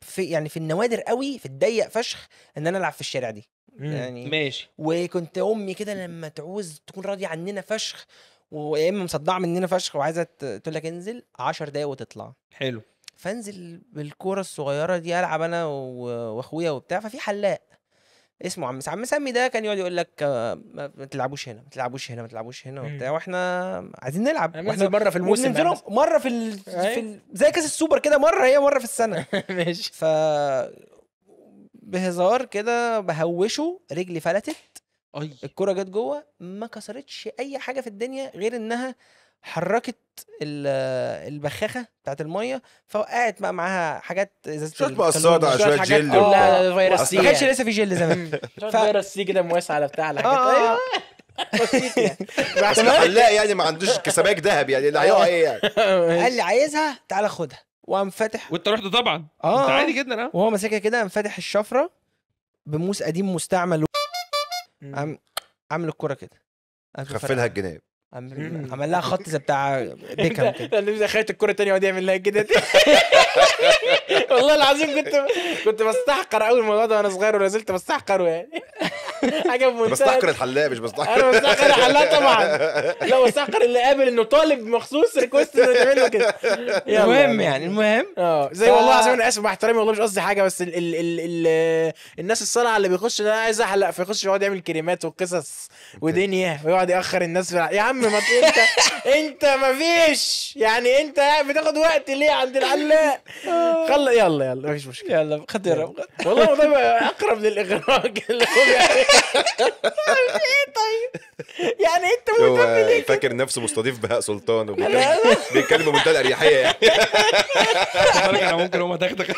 في يعني في النوادر قوي في الضيق فشخ ان انا العب في الشارع دي يعني ماشي وكنت امي كده لما تعوز تكون راضيه عننا فشخ ويا اما مصدعه مننا فشخ وعايزه تقول لك انزل 10 دقايق وتطلع حلو فانزل بالكوره الصغيره دي العب انا واخويا وبتاع ففي حلاق اسمه عم عم سمي ده كان يقعد يقول لك آه، ما تلعبوش هنا ما تلعبوش هنا ما تلعبوش هنا وبتاع واحنا عايزين نلعب واحنا مره في الموسم ننزلهم يعني. مره في ال... أيوة. في ال... زي كاس السوبر كده مره هي مره في السنه ماشي ف بهزار كده بهوشه رجلي فلتت أي. الكره جت جوه ما كسرتش اي حاجه في الدنيا غير انها حركت البخاخه بتاعت الميه فوقعت بقى معاها حاجات ازازه شويه مقصات على شويه جل
لا فيروس يعني. ما كانش لسه في جل زمان
فيروس سي كده مواسعه على بتاع على حاجات
بس الحلاق يعني ما عندوش كسباك ذهب يعني اللي هيقع ايه يعني قال
لي عايزها تعالى خدها وقام فاتح وانت رحت طبعا آه،, اه انت عادي جدا اه
وهو ماسكها كده قام
فاتح الشفره بموس قديم مستعمل عامل الكوره كده
خفلها الجناب
عمل لها خط زي بتاع بيكهام كده
اللي خدت الكوره الثانيه وقعد يعمل لها
كده
والله العظيم كنت كنت بستحقر قوي الموضوع ده وانا صغير ولا زلت بستحقره يعني حاجه في بستحقر
الحلاق مش بستحقر انا بستحقر الحلاق طبعا
لا بستحقر اللي قابل انه طالب مخصوص ريكوست انه يتعمل كده المهم يعني المهم اه زي والله العظيم انا اسف مع احترامي والله مش قصدي حاجه بس ال ال ال ال الناس الصنعه اللي بيخش انا عايز احلق فيخش يقعد يعمل كريمات وقصص ودنيا ويقعد ياخر الناس يا عم ما انت انت ما فيش يعني انت بتاخد وقت ليه عند الحلاق آه. يلا يلا يلا ما فيش مشكله يلا خدير والله وضع اقرب للاغراق إيه طيب يعني انت
متفق فاكر نفسه مستضيف بهاء سلطان وبيتكلم بمنتهى الاريحيه يعني
انا ممكن اقوم تاخدك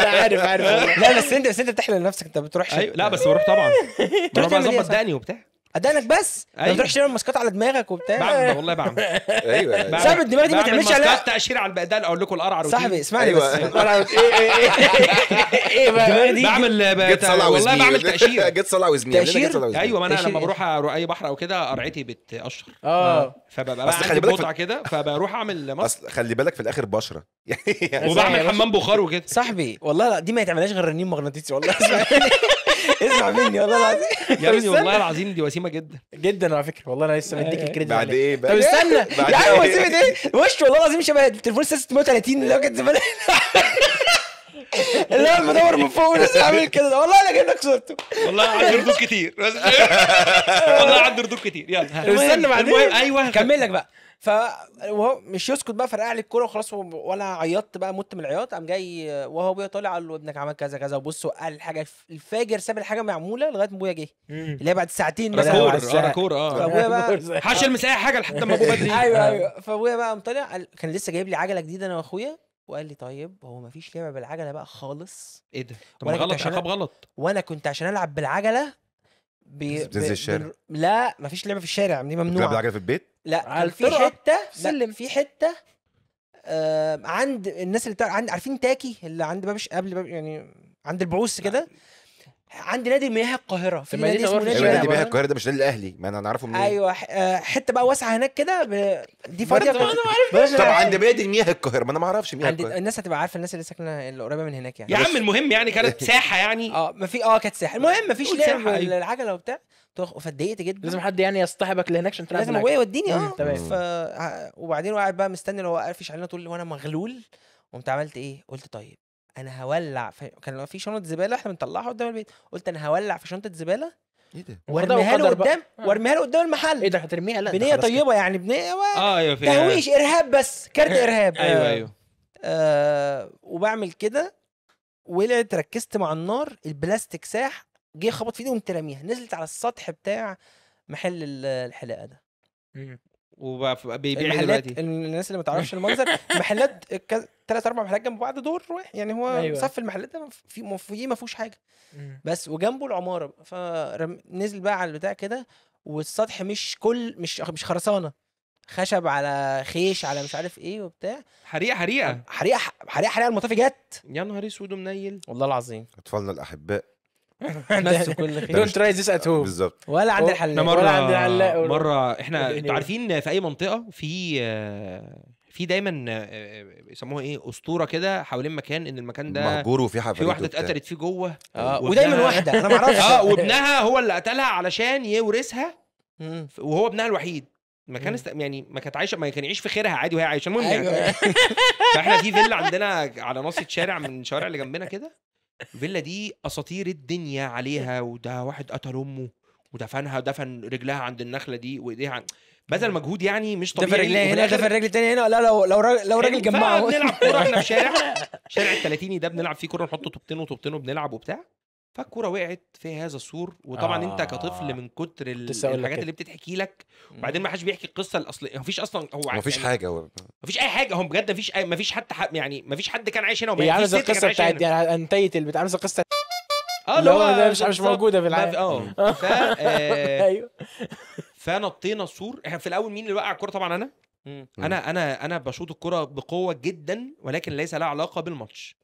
عارف عارف لا بس انت بس انت بتحلل نفسك انت بتروحش أيوة، لا بس بروح طبعا
بروح بظبط إيه دقني
وبتاع ادانك بس أيوة. لو تروح تشتري ماسكات على دماغك وبتاع بعمل والله بعمل ايوه صاحب الدماغ دي ما تعملش عليها ماسكات تأشيرة على البقدان اقول لكم القرع روتين صاحبي اسمعني أيوة. بس ايه ايه ايه بقى إيه، إيه، إيه، دي بعمل جيت صلع والله بعمل تأشير جيت صلع وزميل تأشير ايوه ما انا لما بروح اروح اي بحر او كده قرعتي بتقشر آه. اه فببقى بس خلي بالك كده
فبروح اعمل اصل خلي بالك في الاخر بشره يعني
وبعمل حمام بخار وكده صاحبي والله دي ما يتعملهاش غير رنين مغناطيسي والله اسمع مني والله العظيم يا ابني والله العظيم دي وسيمه جدا جدا على فكره والله انا لسه مديك آه. الكريدت بعد ايه بقى طب استنى إيه؟ يا عم إيه؟ وسيمه ايه وش والله العظيم شبه التليفون 630 اللي هو كان زمان اللي هو المدور من فوق ولسه عامل كده والله انا جايب لك صورته والله عنده ردود كتير والله عنده ردود كتير يلا استنى بعدين ايوه كمل لك بقى وهو مش يسكت بقى فرقع لي الكوره وخلاص ولا عيطت بقى مت من العياط قام جاي وهو ابويا طالع قال له ابنك عمل كذا كذا وبص وقع الحاجه الفاجر ساب الحاجه معموله لغايه ما ابويا جه اللي هي بعد ساعتين مثلا كور آه، كور اه فابويا بقى حاش يلمس اي حاجه لحد ما ابوه بدري ايوه آه. ايوه فابويا بقى قام طالع كان لسه جايب لي عجله جديده انا واخويا وقال لي طيب هو ما فيش لعبه بالعجله بقى خالص
ايه ده
طب غلط عشان
غلط وانا كنت عشان العب بالعجله بي
بتنزل
الشارع لا ما
فيش لعبه في الشارع دي ممنوعه بتلعب في البيت لا على في حته سلم في حته آه عند الناس اللي عند عارفين تاكي اللي عند باب قبل باب يعني عند البعوث كده عند نادي مياه القاهره في نادي اسمه نادي, نادي مياه
القاهره ده مش نادي الاهلي ما انا هنعرفه منين ايوه
آه، حته بقى واسعه هناك كده دي فاضيه طب انا طب عند
نادي مياه القاهره ما انا ما اعرفش مياه القاهره
الناس هتبقى عارفه الناس اللي ساكنه اللي قريبه من هناك يعني يا عم المهم يعني كانت ساحه يعني اه ما في اه كانت ساحه المهم ما فيش لعب العجله أيوة. وبتاع
فاتضايقت جدا لازم حد يعني يصطحبك لهناك عشان تلعب لازم ابويا يوديني اه تمام
ف... وبعدين قاعد بقى مستني اللي هو قافش علينا طول وانا مغلول قمت عملت ايه قلت طيب انا هولع في... كان في شنط زباله احنا بنطلعها قدام البيت قلت انا هولع في شنطه زباله ايه ده وارميها له قدام آه. وارميها له قدام المحل ايه ده هترميها لا بنيه طيبه كده. يعني بنيه و... اه ايوه تهويش ارهاب بس كارت آه. ارهاب ايوه ايوه آه،, آه وبعمل كده ولعت ركزت مع النار البلاستيك ساح جه خبط في ايدي وقمت راميها نزلت على السطح بتاع محل الحلاقه ده وبيبيع إيه دلوقتي الناس اللي ما تعرفش المنظر محلات ثلاث اربع محلات جنب بعض دور واحد يعني هو أيوة. صف المحلات ده في في ما فيهوش حاجه بس وجنبه العماره فنزل بقى على البتاع كده والسطح مش كل مش مش خرسانه خشب على خيش على مش عارف ايه وبتاع حريقه حريقه حريقه حريقه حريقه المطافي جت يا نهار اسود ومنيل والله العظيم اطفالنا الاحباء
بس كل خير دونت تراي ذس ات هوم بالظبط ولا عند الحلاق ولا عند الحلاق آه، مره احنا انتوا إيه؟
عارفين في اي منطقه في آه، في دايما بيسموها آه، ايه اسطوره كده حوالين مكان ان المكان ده مهجور وفي حفلات في واحده اتقتلت فيه جوه اه ودايما واحده انا معرفش اه وابنها هو اللي قتلها علشان يورثها وهو ابنها الوحيد ما كان است... يعني ما كانت عايشه ما كان يعيش في خيرها عادي وهي عايشه المهم يعني أيوة. فاحنا في فيلا عندنا على نص شارع من الشوارع اللي جنبنا كده فيلا دي اساطير الدنيا عليها وده واحد قتل امه ودفنها دفن رجلها عند النخله دي وايديها عن... بذل مجهود يعني مش طبيعي دفن رجلها هنا دفن رجل تاني هنا لا لو لو راجل لو راجل جمعه بنلعب كوره احنا في شارع شارع التلاتيني ده بنلعب فيه كوره نحط طوبتين وطوبتين وبنلعب وبتاع فالكوره وقعت في هذا السور وطبعا آه. انت كطفل من كتر الحاجات اللي بتتحكي لك وبعدين ما حدش بيحكي القصه الاصليه مفيش اصلا هو مفيش يعني حاجه مفيش اي حاجه هم بجد مفيش أي... مفيش حتى ح... يعني مفيش حد كان عايش هنا وما هي عايش زي القصه بتاعت يعني
انتيت البتاع بتعمل زي القصه اه اللي هو مش مش موجوده في العالم اه, آه، أيوه.
فنطينا السور احنا في الاول مين اللي وقع الكوره طبعا انا انا انا انا بشوط الكوره بقوه جدا ولكن ليس لها علاقه بالماتش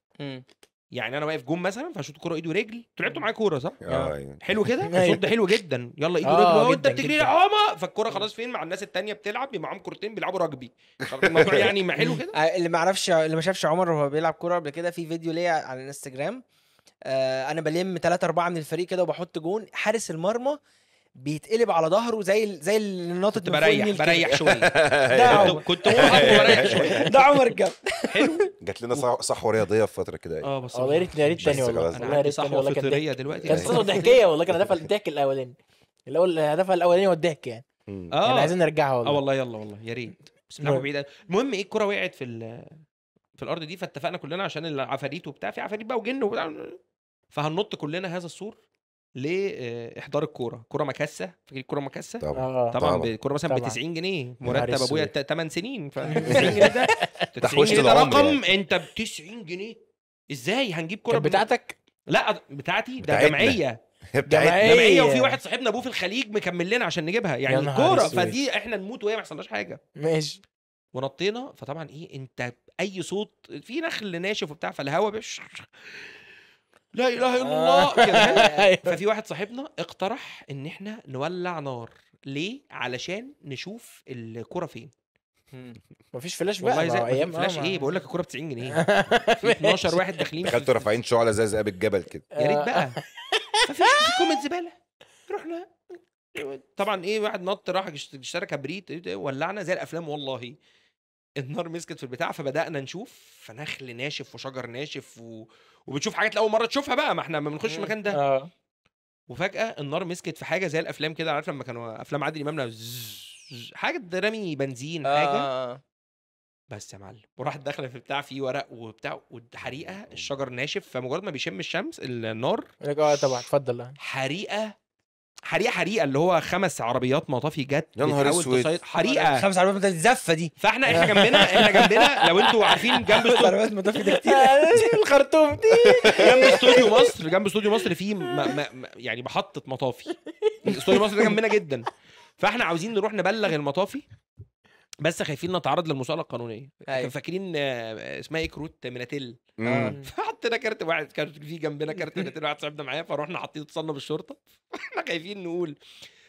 يعني انا واقف جون مثلا فاشوط الكوره ايد ورجل انتوا لعبتوا معايا كوره صح؟ آه يعني. حلو كده؟ أيوه. الصوت حلو جدا يلا ايد ورجل آه وانت بتجري لي عمى فالكوره خلاص فين مع الناس التانية بتلعب معاهم كورتين بيلعبوا رجبي الموضوع يعني ما حلو كده آه، اللي ما عرفش اللي ما شافش عمر وهو بيلعب كوره قبل كده في فيديو ليا على الانستجرام آه انا بلم 3 4 من الفريق كده وبحط جون حارس المرمى بيتقلب على ظهره زي زي الناطط كنت بريح بريح شويه ده كنت
بريح شويه ده عمر جاب حلو جات لنا صحوه رياضيه في فتره كده اه بس آه، يا ريت يا ريت تاني والله انا عندي صحوه فطريه دلوقتي كان صوته ضحكيه
والله كان هدفها الضحك الاولاني اللي هو هدفها الاولاني هو الضحك يعني.
يعني اه عايزين نرجعها والله اه والله يلا والله يا ريت بس بنلعبوا نعم. بعيد المهم ايه الكوره وقعت في في الارض دي فاتفقنا كلنا عشان العفاريت وبتاع في عفاريت بقى وجن وبتاع فهننط كلنا هذا السور لاحضار آه، الكوره كوره مكسه فاكر الكوره مكسه طبعا آه، طبعا الكوره مثلا ب 90 جنيه مرتب ابويا 8 سنين ف 90 جنيه ده 90 جنيه ده رقم يعني. انت ب 90 جنيه ازاي هنجيب كوره بتاعتك لا بتاعتي ده جمعيه
جمعيه وفي واحد
صاحبنا ابوه في الخليج مكمل لنا عشان نجيبها يعني الكوره فدي احنا نموت وهي ما حصلناش حاجه ماشي ونطينا فطبعا ايه انت اي صوت في نخل ناشف وبتاع فالهواء
لا اله الا آه. الله كده أيوه. ففي واحد
صاحبنا اقترح ان احنا نولع نار ليه علشان نشوف الكره فين مفيش فلاش بقى والله ايام فلاش آه. ايه بقول لك الكوره ب 90 جنيه في 12 واحد داخلين دخلتوا
رافعين شعله زي ذئاب الجبل كده يا ريت بقى آه. مفيش كومنت زباله
رحنا طبعا ايه واحد نط راح اشترى كبريت إيه ولعنا زي الافلام والله النار مسكت في البتاع فبدانا نشوف فنخل ناشف وشجر ناشف و... وبتشوف حاجات لاول مره تشوفها بقى ما احنا ما بنخش المكان ده آه. وفجاه النار مسكت في حاجه زي الافلام كده عارف لما كانوا افلام عادل امام حاجه رمي بنزين آه، حاجه آه،, آه. بس يا معلم وراحت داخله في بتاع فيه ورق وبتاع والحريقه الشجر ناشف فمجرد ما بيشم الشمس النار رجع طبعا اتفضل يعني. حريقه حريقه حريقه اللي هو خمس عربيات مطافي جت يا نهار اسود حريقه خمس عربيات الزفه دي فاحنا احنا جنبنا احنا جنبنا لو انتوا عارفين جنب عربيات مطافي ده كتير
الخرطوم دي
جنب استوديو مصر جنب استوديو مصر في يعني محطه مطافي استوديو مصر ده جنبنا جدا فاحنا عاوزين نروح نبلغ المطافي بس خايفين نتعرض للمساءله القانونيه كانوا أيوه. فاكرين آه، اسمها ايه كروت مناتيل آه. فحطينا كارت واحد كان في جنبنا كارت مناتيل واحد صاحبنا معايا فروحنا حاطين اتصلنا بالشرطه احنا خايفين نقول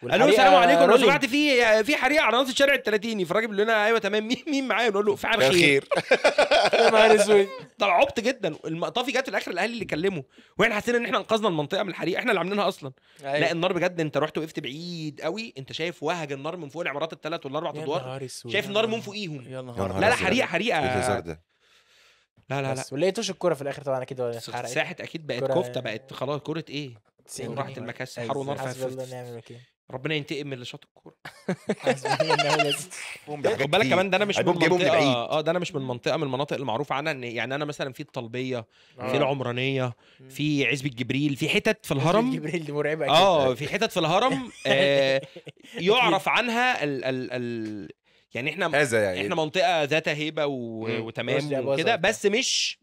الو السلام عليكم لو سمعت في في حريقه على نص الشارع التلاتيني فالراجل بيقول لنا ايوه تمام مين مين معايا بنقول له في عام خير يا نهار اسود طلع عبط جدا المطافي جت في الاخر الاهلي اللي كلمه واحنا حسينا ان احنا انقذنا المنطقه من الحريقه احنا اللي عاملينها اصلا أيوة. لا النار بجد انت رحت وقفت بعيد قوي انت شايف وهج النار من فوق العمارات الثلاث والاربع ادوار شايف النار من فوقيهم
يا نهار
لا لا حريقه حريقه إيه لا لا لا ولقيتوش الكوره في الاخر طبعا اكيد ساحت اكيد بقت
كفته يعني. بقت خلاص كوره ايه راحت المكاسب حر ونار في ربنا ينتقم من اللي شاط الكوره
إيه خد بالك كمان ده انا مش من منطقه اه
ده انا مش من منطقه من المناطق المعروف عنها ان يعني انا مثلا في الطلبيه في آه. العمرانيه في عزبه جبريل في حتت في الهرم عزبه
جبريل دي مرعبه اه في
حتت في الهرم آه، يعرف عنها ال ال ال يعني احنا هذا يعني احنا منطقه ذات هيبه وتمام وكده بس مش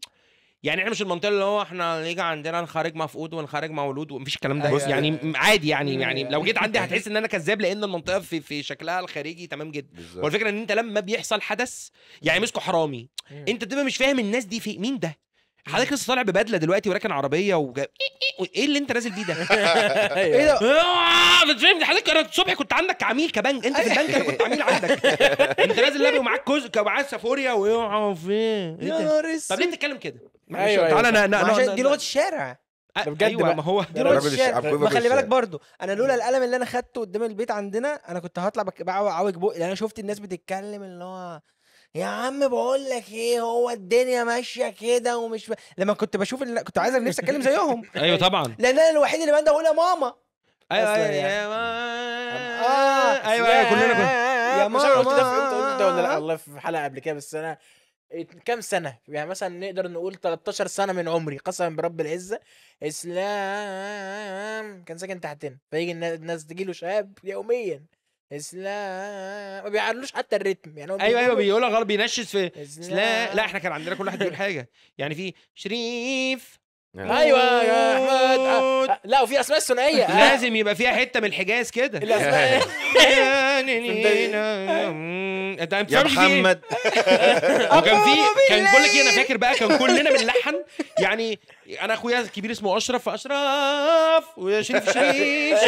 يعني احنا مش المنطقه اللي هو احنا يجي عندنا نخرج مفقود ونخرج مولود ومفيش الكلام ده أيوة، يعني أيوة. عادي يعني يعني لو جيت عندي هتحس ان انا كذاب لان المنطقه في في شكلها الخارجي تمام جدا والفكره ان انت لما بيحصل حدث يعني مسكوا حرامي انت بتبقى مش فاهم الناس دي في مين ده حضرتك لسه طالع ببدله دلوقتي وراكن عربيه وجا... ايه, إيه،, إيه اللي انت نازل بيه ده؟ أيوه. ايه ده؟ آه، فاهم حضرتك انا الصبح كنت عندك عميل كبنك انت في أيوه. البنك انا كنت عميل عندك انت نازل لابي ومعاك كوز ومعاك سافوريا ويقعوا فين؟ إيه يا نهار اسود طب ليه بتتكلم كده؟ ايوه, أيوه. تعالى عشان دي لغه الشارع
بجد أيوة ما هو دي لغه الشارع ما خلي بالك برضه
انا لولا القلم اللي انا خدته قدام البيت عندنا انا كنت هطلع بعوج بقي انا شفت الناس بتتكلم اللي هو يا عم بقول لك ايه هو الدنيا ماشيه كده ومش ب... لما كنت بشوف اللي... كنت عايز نفسي اتكلم زيهم ايوه طبعا لان انا الوحيد اللي بقى اقول يا ماما ايوه يا أيوة، يعني. يا ماما
آه. ايوه ايوه كلنا كنا يا ماما مش قلت ده قلت ده ولا لا
والله في حلقه قبل كده بس انا كام سنة يعني مثلا نقدر نقول 13 سنة من عمري قسما برب العزة اسلام كان ساكن تحتنا فيجي الناس تجيله شهاب يوميا اسلام ما بيعرفوش حتى الريتم يعني هو ايوه ايوه بيقولها
غلط بينشز في اسلام لا احنا كان عندنا كل واحد بيقول حاجه يعني في شريف آه. ايوه يا احمد
لا وفي اسماء ثنائيه
لازم يبقى فيها حته من الحجاز كده الاسماء
ده
أمم، يا إيه؟ محمد وكان في كان بقول لك إيه، انا فاكر بقى كان كلنا بنلحن يعني انا اخويا الكبير اسمه اشرف فاشرف وشريف شريف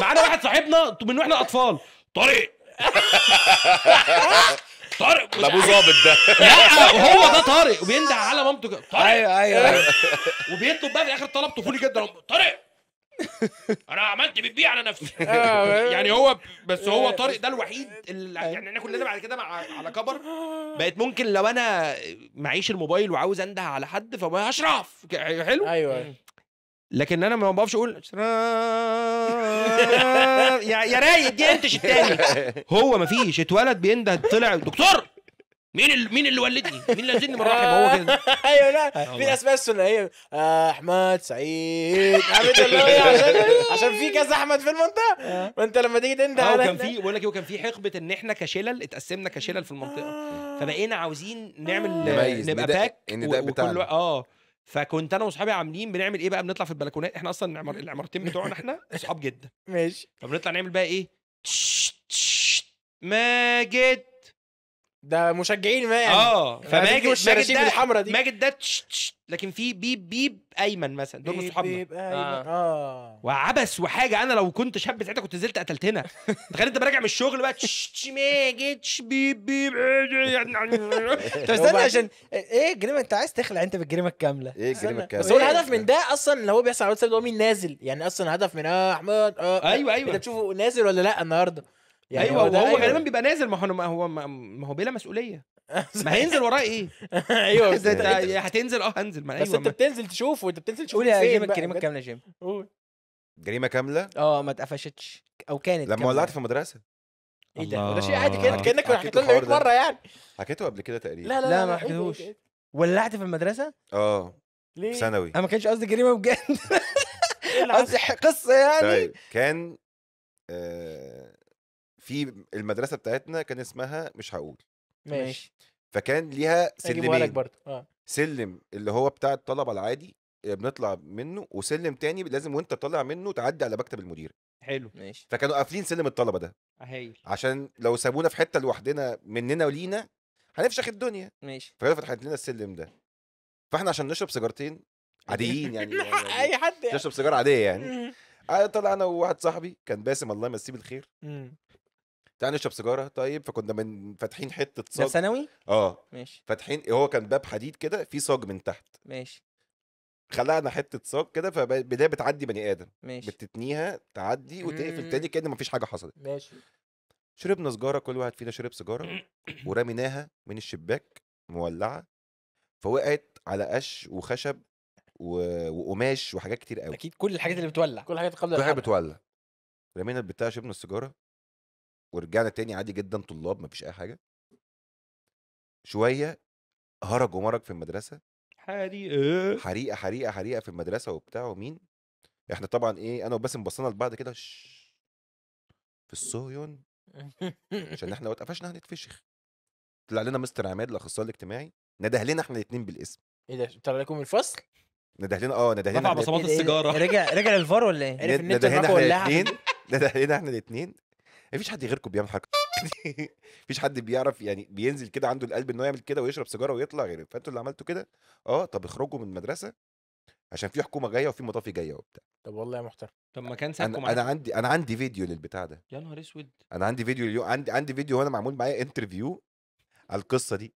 معانا واحد صاحبنا من واحنا اطفال طارق
طارق ده ابو ظابط ده لا هو ده
طارق وبيندع على مامته طارق ايوه ايوه وبيطلب بقى في الاخر طلب طفولي جدا طارق انا عملت بتبيع على نفسي آه، يعني هو بس هو آه، طارق ده الوحيد اللي آه. يعني احنا كلنا بعد كده على كبر بقت ممكن لو انا معيش الموبايل وعاوز انده على حد فما اشرف حلو ايوه لكن انا ما بقفش اقول
يا يا رايد دي انتش التاني
هو ما فيش اتولد بينده طلع دكتور مين اللي مين اللي ولدني؟ مين اللي ولدني من رحم هو
كده؟ ايوه لا في آه، الاسماء الثنائيه آه، احمد سعيد عارف عشان عشان في كذا احمد في المنطقه آه.
ما انت لما تيجي تنده على كان في بقول لك إيه، وكان في حقبه ان احنا كشلل اتقسمنا كشلل في المنطقه فبقينا عاوزين نعمل نبقى باك ان ده اه فكنت انا واصحابي عاملين بنعمل ايه بقى بنطلع في البلكونات احنا اصلا العمارتين بتوعنا احنا اصحاب جدا ماشي فبنطلع نعمل بقى ايه ماجد ده مشجعين ما آه، يعني اه فماجد ماجد ده الحمرا دي ماجد ده تش تش لكن في بيب بيب ايمن مثلا دول صحابنا بيب ايمن آه. اه وعبس وحاجه انا لو كنت شاب ساعتها كنت نزلت قتلت هنا تخيل انت راجع من الشغل بقى تش تش ماجد تش بيب بيب انت استنى عشان ايه الجريمه انت عايز تخلع انت بالجريمه الكامله ايه الجريمه الكامله بس هو إيه؟ الهدف
من ده اصلا اللي هو بيحصل على الواتساب ده هو مين نازل يعني اصلا الهدف من اه احمد اه ايوه ايوه انت تشوفه نازل ولا لا النهارده
يعني ايوه هو, هو أيوة. غالبا
بيبقى نازل ما هو ما هو ما هو بلا مسؤوليه ما هينزل ورايا ايه ايوه انت هتنزل اه هنزل ما بس أيوة، انت بتنزل تشوف وانت بتنزل تشوف قول يا جيم الجريمه الكامله يا جيم قول
جريمه كامله اه ما اتقفشتش او كانت لما ولعت في المدرسه ايه ده ده شيء عادي كده كانك حكيت لنا 100 مره يعني حكيته قبل كده تقريبا لا لا لا ما إيه حكيتهوش إيه
ولعت في المدرسه
اه ليه ثانوي انا ما كانش قصدي جريمه بجد
إيه قصدي قصه يعني طيب،
كان آه، في المدرسه بتاعتنا كان اسمها مش هقول ماشي فكان ليها سلمين برضه اه سلم اللي هو بتاع الطلبه العادي آه، بنطلع منه وسلم تاني لازم وانت طالع منه تعدي على مكتب المدير
حلو ماشي فكانوا قافلين
سلم الطلبه ده هايل عشان لو سابونا في حته لوحدنا مننا ولينا هنفشخ الدنيا ماشي فكانوا فتحت لنا السلم ده فاحنا عشان نشرب سيجارتين عاديين يعني،, يعني, يعني
اي حد يعني. نشرب سيجاره عاديه يعني
طلع انا وواحد صاحبي كان باسم الله يمسيه بالخير تعال نشرب سيجاره طيب فكنا من فاتحين حته صاج ده ثانوي؟ اه ماشي فاتحين هو كان باب حديد كده في صاج من تحت ماشي خلعنا حته صاج كده فبدايه بتعدي بني ادم ماشي بتتنيها تعدي وتقفل تاني كان مفيش حاجه حصلت ماشي شربنا سجاره كل واحد فينا شرب سيجاره ورميناها من الشباك مولعه فوقعت على قش وخشب و... وقماش وحاجات كتير قوي اكيد كل الحاجات اللي بتولع كل الحاجات قبل كل حاجه بتولع رمينا البتاع شربنا السيجاره ورجعنا تاني عادي جدا طلاب مفيش اي حاجه شويه هرج ومرج في المدرسه
حريقه أه. حريقه
حريقه حريقه في المدرسه وبتاع ومين احنا طبعا ايه انا وباسم بصينا لبعض كده في الصهيون عشان احنا لو اتقفشنا هنتفشخ طلع لنا مستر عماد الاخصائي الاجتماعي نده لنا احنا الاثنين بالاسم ايه ده طلع لكم الفصل نده لنا اه نده لنا بصمات السيجاره رجع
رجع للفار ولا ايه؟ لنا احنا الاثنين
لنا احنا الاثنين ما فيش حد غيركم بيعمل حاجه مفيش حد بيعرف يعني بينزل كده عنده القلب ان هو يعمل كده ويشرب سيجاره ويطلع غير فانتوا اللي عملتوا كده اه طب اخرجوا من المدرسه عشان في حكومه جايه وفي مطافي جايه وبتاع طب والله يا محترم
طب ما كان انا, أنا عندي
انا عندي فيديو للبتاع ده يا نهار اسود انا عندي فيديو اليوم عندي عندي فيديو وانا معمول معايا انترفيو على القصه دي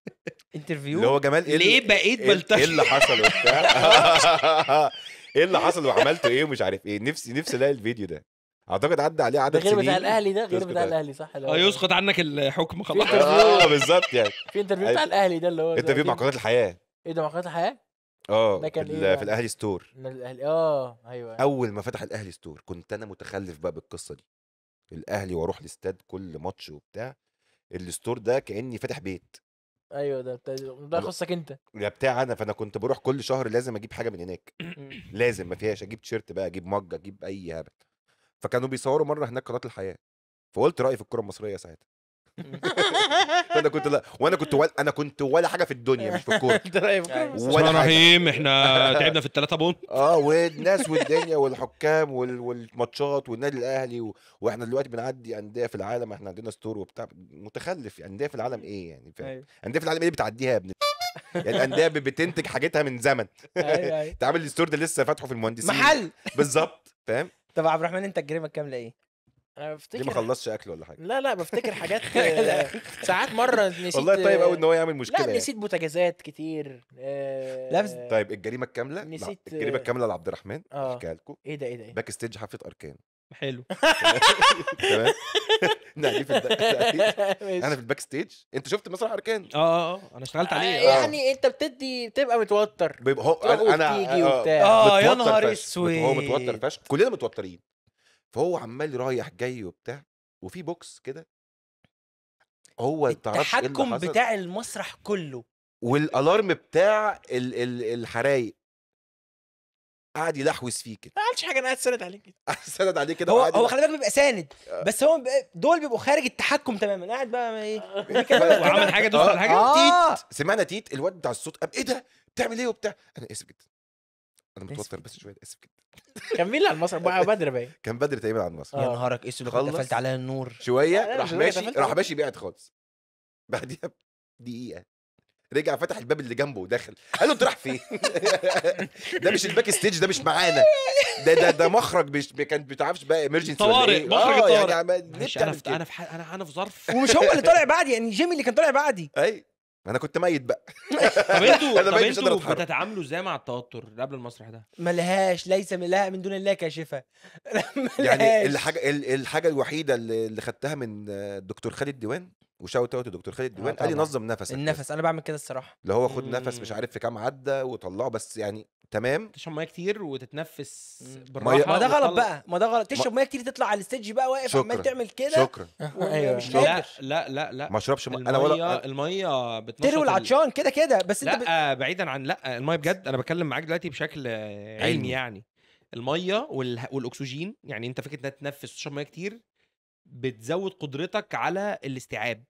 انترفيو اللي هو جمال ايه ليه بقيت بلطجي إيه, ايه اللي حصل وبتاع ايه اللي حصل وعملته ايه ومش عارف ايه نفسي نفسي الاقي الفيديو ده اعتقد عدى عليه عدد كبير غير سنين بتاع الاهلي
ده غير بتاع الاهلي صح اه
يسقط عنك الحكم خلاص اه بالظبط يعني في انترفيو بتاع الاهلي ده اللي هو انترفيو مع قناه الحياه
ايه ده مع قناه الحياه؟
اه ده كان إيه في الاهلي ستور
الاهلي اه أيوه،, ايوه اول
ما فتح الاهلي ستور كنت انا متخلف بقى بالقصه دي الاهلي واروح الاستاد كل ماتش وبتاع الستور ده كاني فاتح بيت
ايوه ده بتاع ده يخصك انت
ده بتاع انا فانا كنت بروح كل شهر لازم اجيب حاجه من هناك لازم ما فيهاش اجيب تيشيرت بقى اجيب مجه اجيب اي هبل فكانوا بيصوروا مره هناك قناه الحياه فقلت رايي في الكره المصريه ساعتها انا كنت لا وانا كنت ولا انا كنت ولا حاجه في الدنيا مش في الكوره أيوه. ولا رحيم احنا تعبنا في الثلاثه بونت اه والناس والدنيا والحكام والماتشات والنادي الاهلي و... واحنا دلوقتي بنعدي انديه في العالم احنا عندنا ستور وبتاع متخلف يعني، انديه في العالم ايه يعني فاهم أيوه. انديه في العالم ايه بتعديها يا ابن يعني الانديه بتنتج حاجتها من زمن انت أيوه، الستور ده لسه فاتحه في المهندسين محل بالظبط فاهم طب عبد الرحمن انت الجريمه الكامله ايه؟
انا بفتكر ليه ما خلصش اكل ولا حاجه لا لا بفتكر حاجات ساعات مره نسيت والله طيب قوي ان هو يعمل مشكله لا يعني. نسيت بوتاجازات كتير آه، لابس طيب الجريمه الكامله نسيت الجريمه الكامله لعبد الرحمن آه. احكيها لكم ايه ده ايه ده ايه باك
ستيج حفله اركان حلو تمام نعدي في انا في الباك ستيج انت شفت مسرح اركان اه اه, آه. انا اشتغلت عليه يعني
انت بتدي بتبقى متوتر بيبقى هو انا انا
اه يا نهار اسود هو متوتر فشخ كلنا متوترين فهو عمال رايح جاي وبتاع وفي بوكس كده هو ايه التحكم بتاع المسرح كله والالارم بتاع ال- ال- الحرايق قاعد يلحوس فيه كده
ما عملش حاجه انا قاعد سند عليك كده
سند عليه كده هو هو خلي بالك بيبقى ساند
آه. بس هو دول بيبقوا خارج التحكم تماما قاعد بقى ايه, آه. إيه وعمل حاجه دوس على آه. حاجه
تيت سمعنا تيت الواد بتاع الصوت قام ايه ده بتعمل ايه وبتاع انا اسف جدا انا متوتر بس شويه اسف جدا كان مين اللي على المسرح بقى بدري باين كان بدري تقريبا على المسرح يا نهارك اسود لو كنت قفلت عليا النور شويه راح ماشي راح ماشي بعد خالص بعديها دقيقه رجع فتح الباب اللي جنبه ودخل قال له انت رايح فين ده مش الباك ستيج ده مش معانا ده ده ده مخرج مش كان ما تعرفش بقى ايمرجنسي طوارئ إيه. مخرج آه، طوارئ يعني انا في انا في
انا في ظرف ومش هو اللي طالع
بعدي يعني جيمي اللي كان طالع بعدي اي ما انا كنت ميت بقى طب انتوا طب انتوا
بتتعاملوا ازاي مع التوتر قبل المسرح ده؟ ملهاش ليس من لها من دون الله كاشفه يعني الحاجه
الحاجه الوحيده اللي خدتها من الدكتور خالد ديوان وشاوت اوت لدكتور خالد آه، دوان قال لي نظم نفسك النفس انا بعمل كده الصراحه اللي هو خد نفس مش امم. عارف في كام عدى وطلعه بس يعني تمام تشرب ميه كتير وتتنفس بالراحه ما ده غلط بقى
ما ده غلط تشرب ميه كتير تطلع على الستيج بقى واقف عمال تعمل كده شكرا ايوه مش لا لا لا لا ما اشربش انا ولا الميه بتنشط تروي العطشان كده كده بس انت لا بعيدا عن لا الميه بجد انا بتكلم معاك دلوقتي بشكل علمي يعني الميه والاكسجين يعني انت فكره انك تتنفس وتشرب ميه كتير بتزود قدرتك على الاستيعاب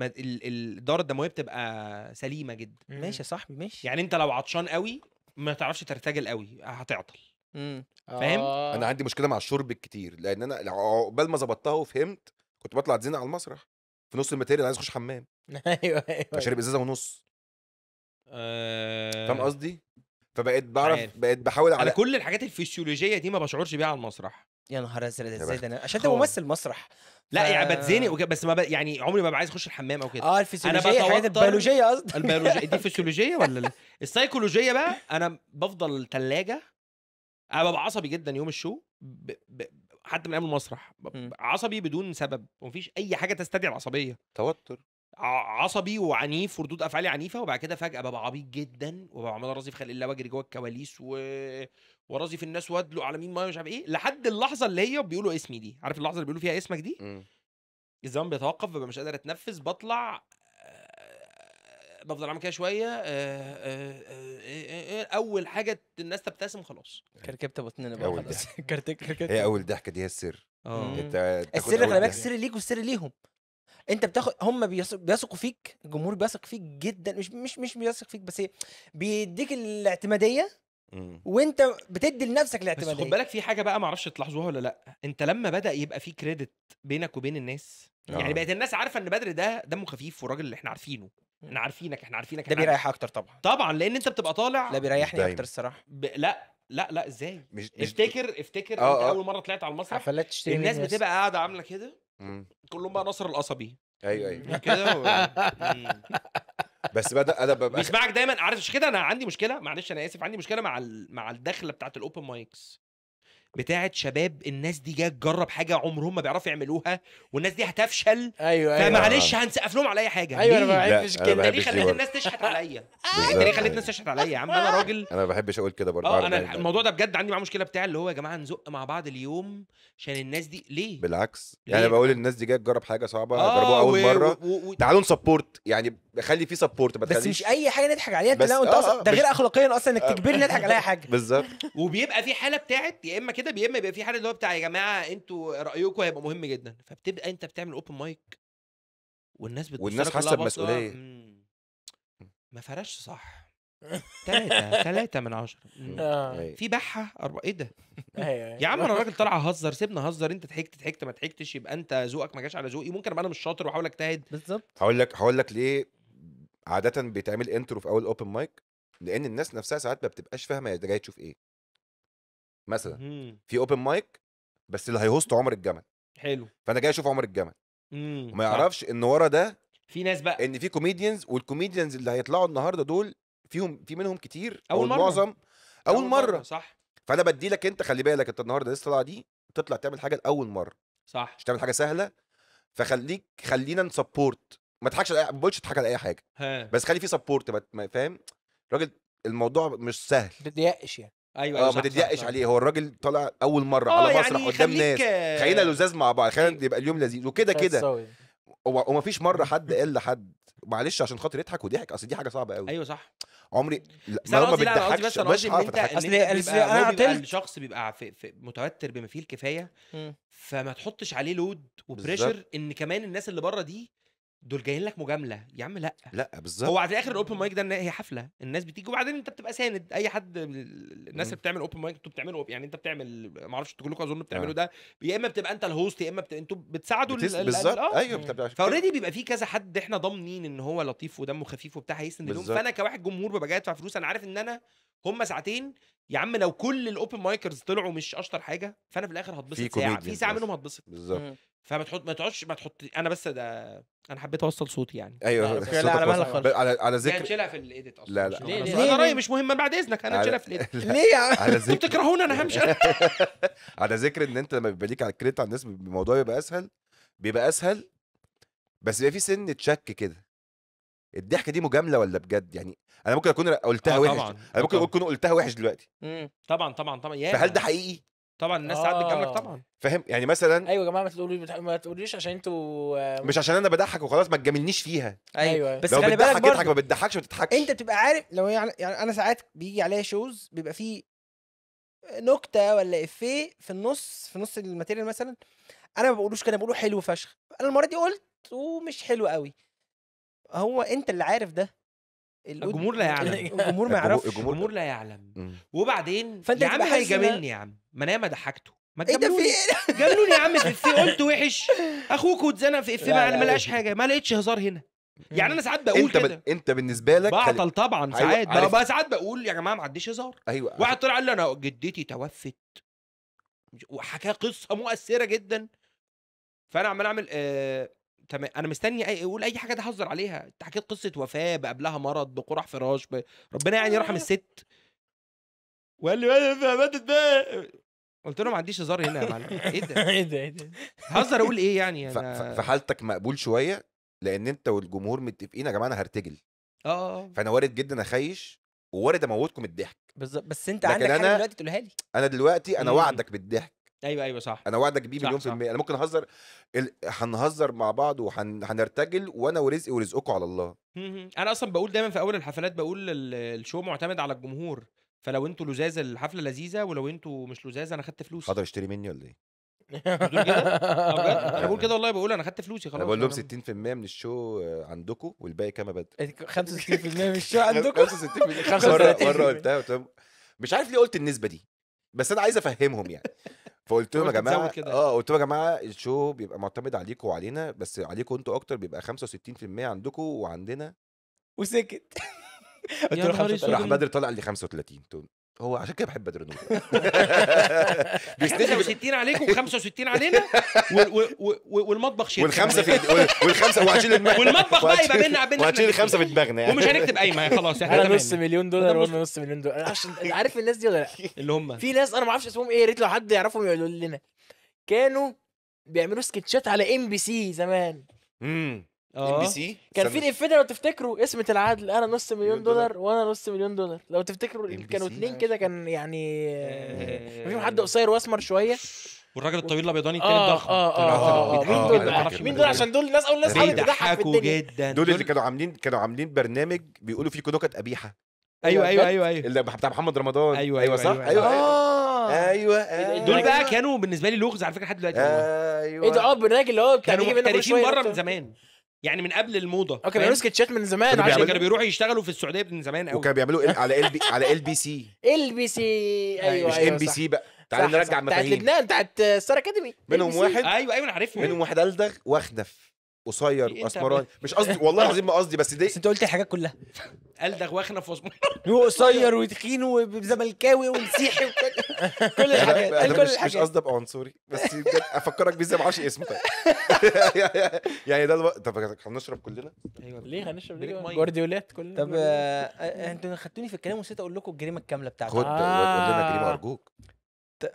الدورة الدموية بتبقى سليمة جدا ماشي يا صاحبي ماشي يعني انت لو عطشان قوي ما تعرفش ترتجل قوي
هتعطل امم فاهم آه. انا عندي مشكله مع الشرب الكتير لان انا عقبال ما ظبطتها وفهمت كنت بطلع اتزنق على المسرح في نص الماتيريال عايز اخش حمام ايوه ايوه, أيوه. ازازه ونص أه... فاهم قصدي فبقيت بعرف بقيت بحاول
على انا كل الحاجات الفسيولوجيه دي ما بشعرش بيها على المسرح يا نهار ازرق ازاي ده انا عشان ده ممثل مسرح لا يعني بتزنق بس ما ب... يعني عمري ما ببقى عايز اخش الحمام او كده اه الفسيولوجيه انا بتوتر البيولوجيه قصدي البيولوجيه دي فسيولوجيه ولا لا؟ السيكولوجيه بقى انا بفضل ثلاجه انا ببقى عصبي جدا يوم الشو ب... ب... حتى من ايام المسرح عصبي بدون سبب ومفيش اي حاجه تستدعي العصبيه توتر عصبي وعنيف وردود افعالي عنيفه وبعد كده فجاه ببقى عبيط جدا وببقى عمال رازي في خلق الله واجري جوه الكواليس و... ورازي في الناس وادلو على مين ما مش عارف ايه لحد اللحظه اللي هي بيقولوا اسمي دي عارف اللحظه اللي بيقولوا فيها اسمك دي الزمن بيتوقف ببقى مش قادر اتنفس بطلع آه، بفضل اعمل كده شويه آه، آه، اول حاجه الناس تبتسم خلاص يعني كركبت بطننا بقى خلاص
كركبت هي اول ضحكه دي هي السر اه السر
خلي بالك السر ليك والسر ليهم انت بتاخد هم بيثقوا فيك الجمهور بيثق فيك جدا مش مش مش بيثق فيك بس بيديك الاعتماديه وانت بتدي لنفسك الاعتماديه بس خد بالك في حاجه بقى معرفش تلاحظوها ولا لا انت لما بدا يبقى في كريدت بينك وبين الناس يعني آه. يعني بقت الناس عارفه ان بدر ده دمه خفيف والراجل اللي احنا عارفينه احنا عارفينك احنا عارفينك ده بيريح اكتر طبعا طبعا لان انت بتبقى طالع لا بيريحني دايم. اكتر الصراحه ب... لا لا لا ازاي مش افتكر افتكر آه، انت آه. اول مره طلعت على المسرح الناس بتبقى قاعده عامله كده إمم. كلهم بقى ناصر القصبي ايوه ايوه كده إمم.
بس بدا انا ببقى
دايما عارف مش كده انا عندي مشكله معلش انا اسف عندي مشكله مع ال... مع الدخله بتاعت الاوبن مايكس بتاعه شباب الناس دي جايه تجرب حاجه عمرهم ما بيعرفوا يعملوها والناس دي هتفشل ايوه ايوه فمعلش هنسقف لهم على اي حاجه ايوه انا ما
بحبش كده ليه
خليت الناس
تشحت عليا انت ليه خليت الناس تشحت عليا يا عم انا راجل
انا ما بحبش اقول كده برضه آه، انا
الموضوع ده بجد عندي معاه مشكله بتاع اللي هو يا جماعه نزق مع بعض اليوم عشان الناس دي ليه
بالعكس يعني بقول الناس دي جايه تجرب حاجه صعبه آه، جربوها اول مره تعالوا نسبورت يعني خلي فيه سبورت ما بس مش
اي حاجه نضحك عليها انت انت آه، اصلا آه، ده غير اخلاقيا اصلا انك تجبرني نضحك على
حاجه بالظبط
وبيبقى في حاله بتاعت يا اما كده يا اما يبقى في حاله اللي هو بتاع يا جماعه انتوا رايكم هيبقى مهم جدا فبتبقى انت بتعمل اوبن مايك والناس بتبص والناس حاسه بمسؤوليه آه، ما فرش صح ثلاثة ثلاثة من عشرة أيوة. في بحة أربعة إيه ده؟ أيوة، أيوة. يا عم أنا الراجل طالع أهزر سيبنا أهزر أنت ضحكت ضحكت ما ضحكتش يبقى أنت ذوقك ما جاش على ذوقي ممكن أبقى أنا مش شاطر وأحاول أجتهد بالظبط
هقول لك هقول لك ليه عاده بيتعمل انترو في اول اوبن مايك لان الناس نفسها ساعات ما بتبقاش فاهمه هي جايه تشوف ايه مثلا في اوبن مايك بس اللي هيهوست عمر الجمل حلو فانا جاي اشوف عمر الجمل
امم، وما يعرفش
ان ورا ده في ناس بقى ان في كوميديانز والكوميديانز اللي هيطلعوا النهارده دول فيهم في منهم كتير اول مره معظم اول, أول مرة. مره صح فانا بدي لك انت خلي بالك انت النهارده لسه طالعه دي تطلع تعمل حاجه لاول مره صح مش تعمل حاجه سهله فخليك خلينا نسبورت ما تضحكش على ما بقولش تضحك على اي حاجه ها بس خلي في سبورت فاهم الراجل الموضوع مش سهل ما يعني
ايوه
اه أيوة، ما تضيقش عليه
هو الراجل طالع اول مره آه، على مسرح يعني قدام ناس خلينا لزاز مع بعض خلينا يبقى اليوم لذيذ وكده كده وما فيش مره حد قال لحد معلش عشان خاطر يضحك وضحك اصل دي حاجه صعبه قوي ايوه صح عمري ما ما بتضحكش مش عارف اضحك اصل انا بيبقى
الشخص بيبقى في في متوتر بما فيه الكفايه فما تحطش عليه لود وبريشر ان كمان الناس اللي بره دي دول جايين لك مجامله يا عم لا لا بالظبط هو على الاخر الاوبن مايك ده هي حفله الناس بتيجي وبعدين انت بتبقى ساند اي حد الناس اللي بتعمل اوبن مايك انتوا بتعملوا يعني انت بتعمل ما اعرفش انتوا كلكم اظن آه. بتعملوا ده يا اما بتبقى انت الهوست يا اما بت... انتوا بتساعدوا بتس... بالظبط آه. ايوه بتبقى فاوريدي بيبقى في كذا حد احنا ضامنين ان هو لطيف ودمه خفيف وبتاع هيسند لهم فانا كواحد جمهور ببقى جاي ادفع فلوس انا عارف ان انا هم ساعتين يا عم لو كل الاوبن مايكرز طلعوا مش اشطر حاجه فانا في الاخر هتبسط ساعه في ساعه منهم هتبسط بالظبط فما تحط ما تقعدش ما تحط انا بس ده انا حبيت اوصل صوتي يعني ايوه لا على مهلك خالص على على ذكر يعني شيلها في الايديت
اصلا لا لا ليه ليه انا رايي
مش مهم بعد اذنك انا شيلها في الايديت ليه يا عم انتوا بتكرهونا انا همشي
على ذكر ان انت لما بيبقى ليك على الكريدت على الناس الموضوع بيبقى اسهل بيبقى اسهل بس بيبقى في سن تشك كده الضحكه دي مجامله ولا بجد يعني انا ممكن اكون قلتها آه وحش طبعًا. انا ممكن آه، اكون قلتها وحش دلوقتي
طبعا طبعا طبعا
فهل ده حقيقي
طبعا
الناس ساعات بتجاملك آه. طبعا
فاهم يعني مثلا ايوه يا جماعه ما تقولوش
ما تقوليش عشان انتوا آه، مش
عشان انا بضحك وخلاص ما تجاملنيش فيها ايوه, أيوة. بس لو خلي بالك برضه ما بتضحكش ما
بتضحكش انت بتبقى عارف لو يعني, يعني انا ساعات بيجي عليا شوز بيبقى فيه نكته ولا افيه في النص في نص الماتيريال مثلا انا ما بقولوش كده بقوله حلو فشخ انا المره دي قلت ومش حلو قوي هو انت اللي عارف ده الجمهور لا يعلم الجمهور ما يعرفش الجمهور لا يعلم وبعدين فانت يا عم هيجاملني يا عم ما انا ما ضحكته ما إيه تجاملوني في جاملوني يا عم في افيه قلت وحش اخوك واتزنق في افيه ما لقاش حاجه ما لقيتش هزار هنا يعني انا ساعات بقول انت كده
انت بالنسبه لك بعطل طبعا أيوة، ساعات أيوة. بقى
ساعات بقول يا جماعه ما عديش هزار ايوه واحد طلع قال لي انا جدتي توفت وحكى قصه مؤثره جدا فانا عمال اعمل آه تمام انا مستني اي يقول اي حاجه تحذر عليها انت حكيت قصه وفاه بقبلها مرض بقرح فراش ب... ربنا يعني يرحم آه. الست وقال لي أيوة، ماتت بقى قلت له ما عنديش هزار هنا يا معلم ايه ده ايه ده ايه ده هزر اقول ايه يعني انا في
حالتك مقبول شويه لان انت والجمهور متفقين يا جماعه انا هرتجل اه, آه. فانا وارد جدا اخيش ووارد اموتكم الضحك بالظبط بس انت عندك حاجه دلوقتي تقولها لي انا دلوقتي انا إمم. وعدك بالضحك ايوه ايوه صح انا وعدك بيه مليون في المية انا ممكن اهزر هنهزر مع بعض وهنرتجل وحن... وانا ورزقي ورزقكم على الله
انا اصلا بقول دايما في اول الحفلات بقول الشو معتمد على الجمهور فلو انتوا لزاز الحفله لذيذه ولو انتوا مش لزاز انا خدت فلوس حضر اشتري مني ولا ايه؟
آه،
انا بقول كده والله بقول انا خدت فلوسي خلاص بقول لهم
60% من الشو عندكم والباقي كما بدا 65% إيه،
من الشو
عندكم 65% مره مره
قلتها مش عارف ليه قلت النسبه دي بس انا عايز افهمهم يعني فقلت لهم يا جماعه اه قلت لهم يا جماعه الشو بيبقى معتمد عليكم وعلينا بس عليكم انتوا اكتر بيبقى 65% عندكم وعندنا وسكت
يعني قلت له راح بدر
طلع لي 35 هو عشان كده بحب ادرينالين بيستجيب 60 عليكم و65 علينا
والمطبخ
شيء والخمسه في والخمسه وعشان المغنى والمطبخ بقى يبقى بينا بينا وعشان الخمسه في دماغنا
يعني ومش هنكتب قايمه خلاص احنا انا نص مليون دولار وانا نص مليون دولار عشان عارف الناس دي ولا لا اللي هم في ناس انا ما اعرفش اسمهم ايه يا ريت لو حد يعرفهم يقول لنا كانوا بيعملوا سكتشات على ام بي سي زمان
امم ام بي سي كان في
الافيه لو تفتكروا اسمه العدل انا نص مليون دولار وانا نص مليون دولار لو تفتكروا كانوا اتنين كده كان يعني آه، في حد آه. قصير واسمر شويه
والراجل الطويل الابيضاني آه،
التاني الضخم اه اه مين دول مين دول عشان دول الناس اول ناس حاولت تضحك
جدا دول اللي كانوا عاملين كانوا عاملين برنامج بيقولوا فيه نكت قبيحه ايوه ايوه أيوة،, ايوه ايوه اللي بتاع محمد رمضان ايوه ايوه, أيوة، صح ايوه ايوه, أيوة,
أيوة، دول بقى
كانوا بالنسبه لي لغز على فكره لحد دلوقتي ايوه ايه ده اه البرنامج
اللي هو بتاع كانوا محترفين بره من زمان يعني من قبل الموضه اوكي بيعملوا سكتشات من زمان كانوا عشان كانوا بيروحوا يشتغلوا في السعوديه من زمان قوي وكانوا
بيعملوا على ال بي على ال بي سي
ال بي سي ايوه مش ام أيوة، بي سي بقى تعالى نرجع مفاهيم بتاعت لبنان بتاعت ستار اكاديمي منهم واحد ايوه ايوه انا عارفهم منهم
واحد الدغ واخدف قصير إيه؟ اسمراني مش قصدي والله العظيم ما قصدي بس دي بس انت قلت الحاجات كلها
ده واخنا في وسط
هو قصير
وتخين وزملكاوي ومسيحي
كل الحاجات كل مش, الحاجات. مش قصدي ابقى عنصري بس افكرك بيه زي ما اعرفش اسمه طيب يعني ده الوقت طب هنشرب كلنا ايوه ليه هنشرب ليه جوارديولات كلنا طب
آه، انتوا خدتوني في الكلام ونسيت اقول لكم الجريمه الكامله بتاعتي
خد قول لنا جريمه آه.
ارجوك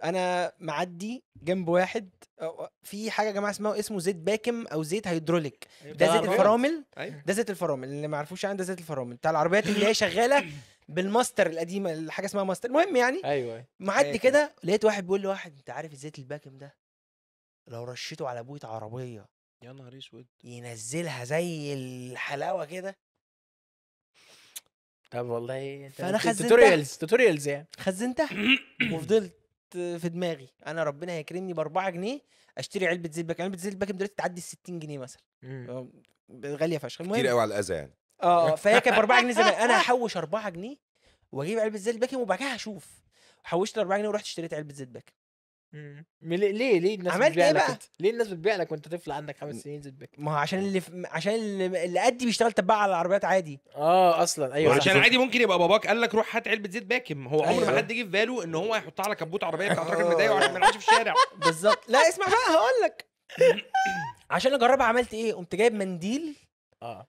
انا معدي جنب واحد في حاجه يا جماعه اسمها اسمه زيت باكم او زيت هيدروليك أيوة، ده زيت الفرامل أيوة. ده زيت الفرامل اللي ما يعرفوش عنه يعني ده زيت الفرامل بتاع العربيات اللي هي شغاله بالماستر القديمه الحاجه اسمها ماستر المهم يعني ايوه معدي أيوة. كده لقيت واحد بيقول لي واحد انت عارف الزيت الباكم ده لو رشيته على بويه عربيه يا نهار اسود ينزلها زي الحلاوه كده
طب والله انت توتوريالز توتوريالز يعني
خزنتها وفضلت في دماغي انا ربنا هيكرمني ب 4 جنيه اشتري علبه زيت باكم علبه زيت باكم دلوقتي تعدي ال 60 جنيه مثلا آه، غاليه فشخ كتير قوي على الاذى يعني اه فهي كانت ب 4 جنيه زمان انا هحوش 4 جنيه واجيب علبه زيت باكم وبعد كده هشوف حوشت 4 جنيه ورحت اشتريت علبه زيت باكم امم. ليه ليه الناس عملت ايه بقى؟ ليه الناس بتبيع لك وانت
طفل عندك خمس سنين زد ما هو عشان اللي ف... عشان اللي, قدي بيشتغل تباع على العربيات عادي
اه اصلا ايوه عشان عادي ممكن يبقى باباك قال لك روح هات علبه زيت باكم هو عمر ما أيوة. حد جه في باله ان هو هيحطها على كبوت عربيه بتاعت راجل مضايق أيوة. عشان ما نعيش في الشارع بالظبط لا اسمع بقى هقول لك عشان اجربها عملت ايه؟ قمت جايب منديل اه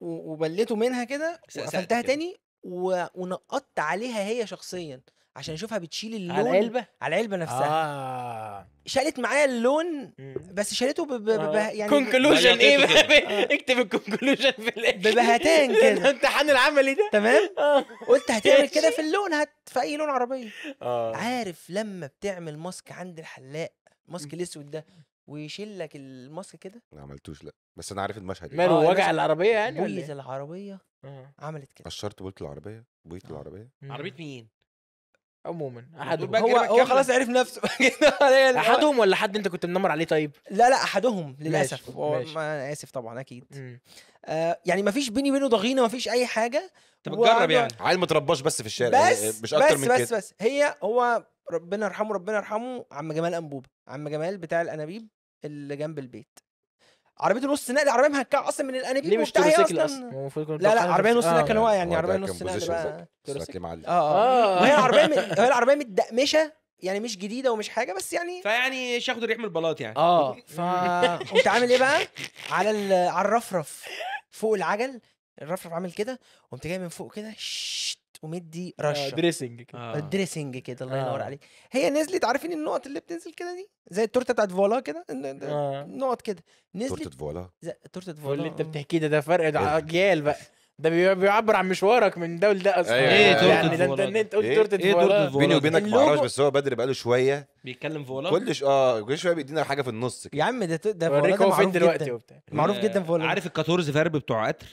وبليته منها كده وقفلتها تاني ونقطت عليها هي شخصيا عشان اشوفها بتشيل اللون على العلبه على العلبه نفسها آه. شالت معايا اللون بس شالته ب... ب... ب... آه. يعني كونكلوجن ايه بقى بقى اكتب الكونكلوجن في ببهتان كده الامتحان العملي ده تمام آه. قلت هتعمل كده في اللون هت في اي لون عربيه آه. عارف لما بتعمل ماسك عند الحلاق ماسك الاسود ده ويشيل لك الماسك كده
ما عملتوش لا بس انا عارف المشهد ده يعني. ماله آه، وجع العربيه
يعني ولا إيه؟ العربيه آه. عملت
كده قشرت بولت العربيه بويت آه. العربيه
عربيه مين عموما احدهم
هو هو خلاص عرف نفسه يعني احدهم ولا حد انت كنت منمر عليه طيب
لا لا احدهم للاسف ماشي. انا اسف طبعا اكيد آه يعني ما فيش بيني وبينه ضغينه ما فيش اي حاجه انت بتجرب يعني
عيل ما ترباش بس في الشارع بس يعني مش اكتر بس من بس كده بس
بس هي هو ربنا يرحمه ربنا يرحمه عم جمال انبوبه عم جمال بتاع الانابيب اللي جنب البيت عربيه نص نقل عربيه مهكعه اصلا من الانابيب ليه مش تروسيكل اصلا لا لا عربيه نص نقل كان آه. هو يعني عربيه نص نقل بقى آه،, اه اه وهي العربيه هي العربيه متدقمشه يعني مش جديده ومش حاجه بس يعني فيعني مش هاخد الريح من البلاط يعني اه ف قمت عامل ايه بقى على على الرفرف فوق العجل الرفرف عامل كده قمت جاي من فوق كده شت ومدي آه، رشه دريسنج آه. دريسنج آه. كده الله ينور آه. عليك هي نزلت عارفين النقط اللي بتنزل كده دي زي التورته بتاعت فولا كده آه. نقط كده
نزلت تورته فولا
تورته فولا اللي انت آه. بتحكيه ده ده فرق ده إيه؟ اجيال بقى ده
بيعبر عن مشوارك من ده لده اصلا أيوة. إيه, ايه تورته يعني ده انت انت قلت إيه؟ تورته ايه بيني وبينك ما اعرفش بس هو بدري بقاله شويه بيتكلم فولا كل اه كل شويه بيدينا حاجه في النص كده يا عم ده ده ده معروف دلوقتي وبتاع معروف جدا
فولا عارف الكاتورز فيرب بتوع قطر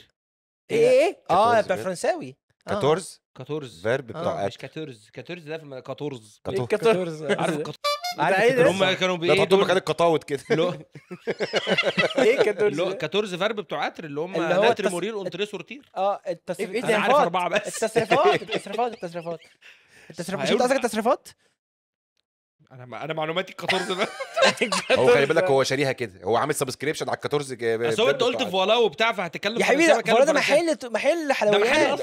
ايه ايه اه بتاع الفرنساوي آه. كاتورز
كاتورز فيرب بتاع آه. مش كاتورز كاتورز ده في كاتورز كاتورز عارف كاتورز عارف هم كانوا بايه ده تحطهم مكان القطاوت كده ايه كاتورز كاتورز فيرب بتوع قطر اللي هم اللي هو مورير اونتري سورتير اه التصريفات إيه، إيه، انا عارف اربعه بس التصريفات التصريفات التصريفات التصريفات شفت قصدك التصريفات انا ما انا معلوماتي الكاتورز بقى هو خلي بالك هو
شاريها كده هو عامل سبسكريبشن على الكاتورز بس هو انت قلت
فوالا وبتاع فهتتكلم يا حبيبي فوالا ده محل محل حلويات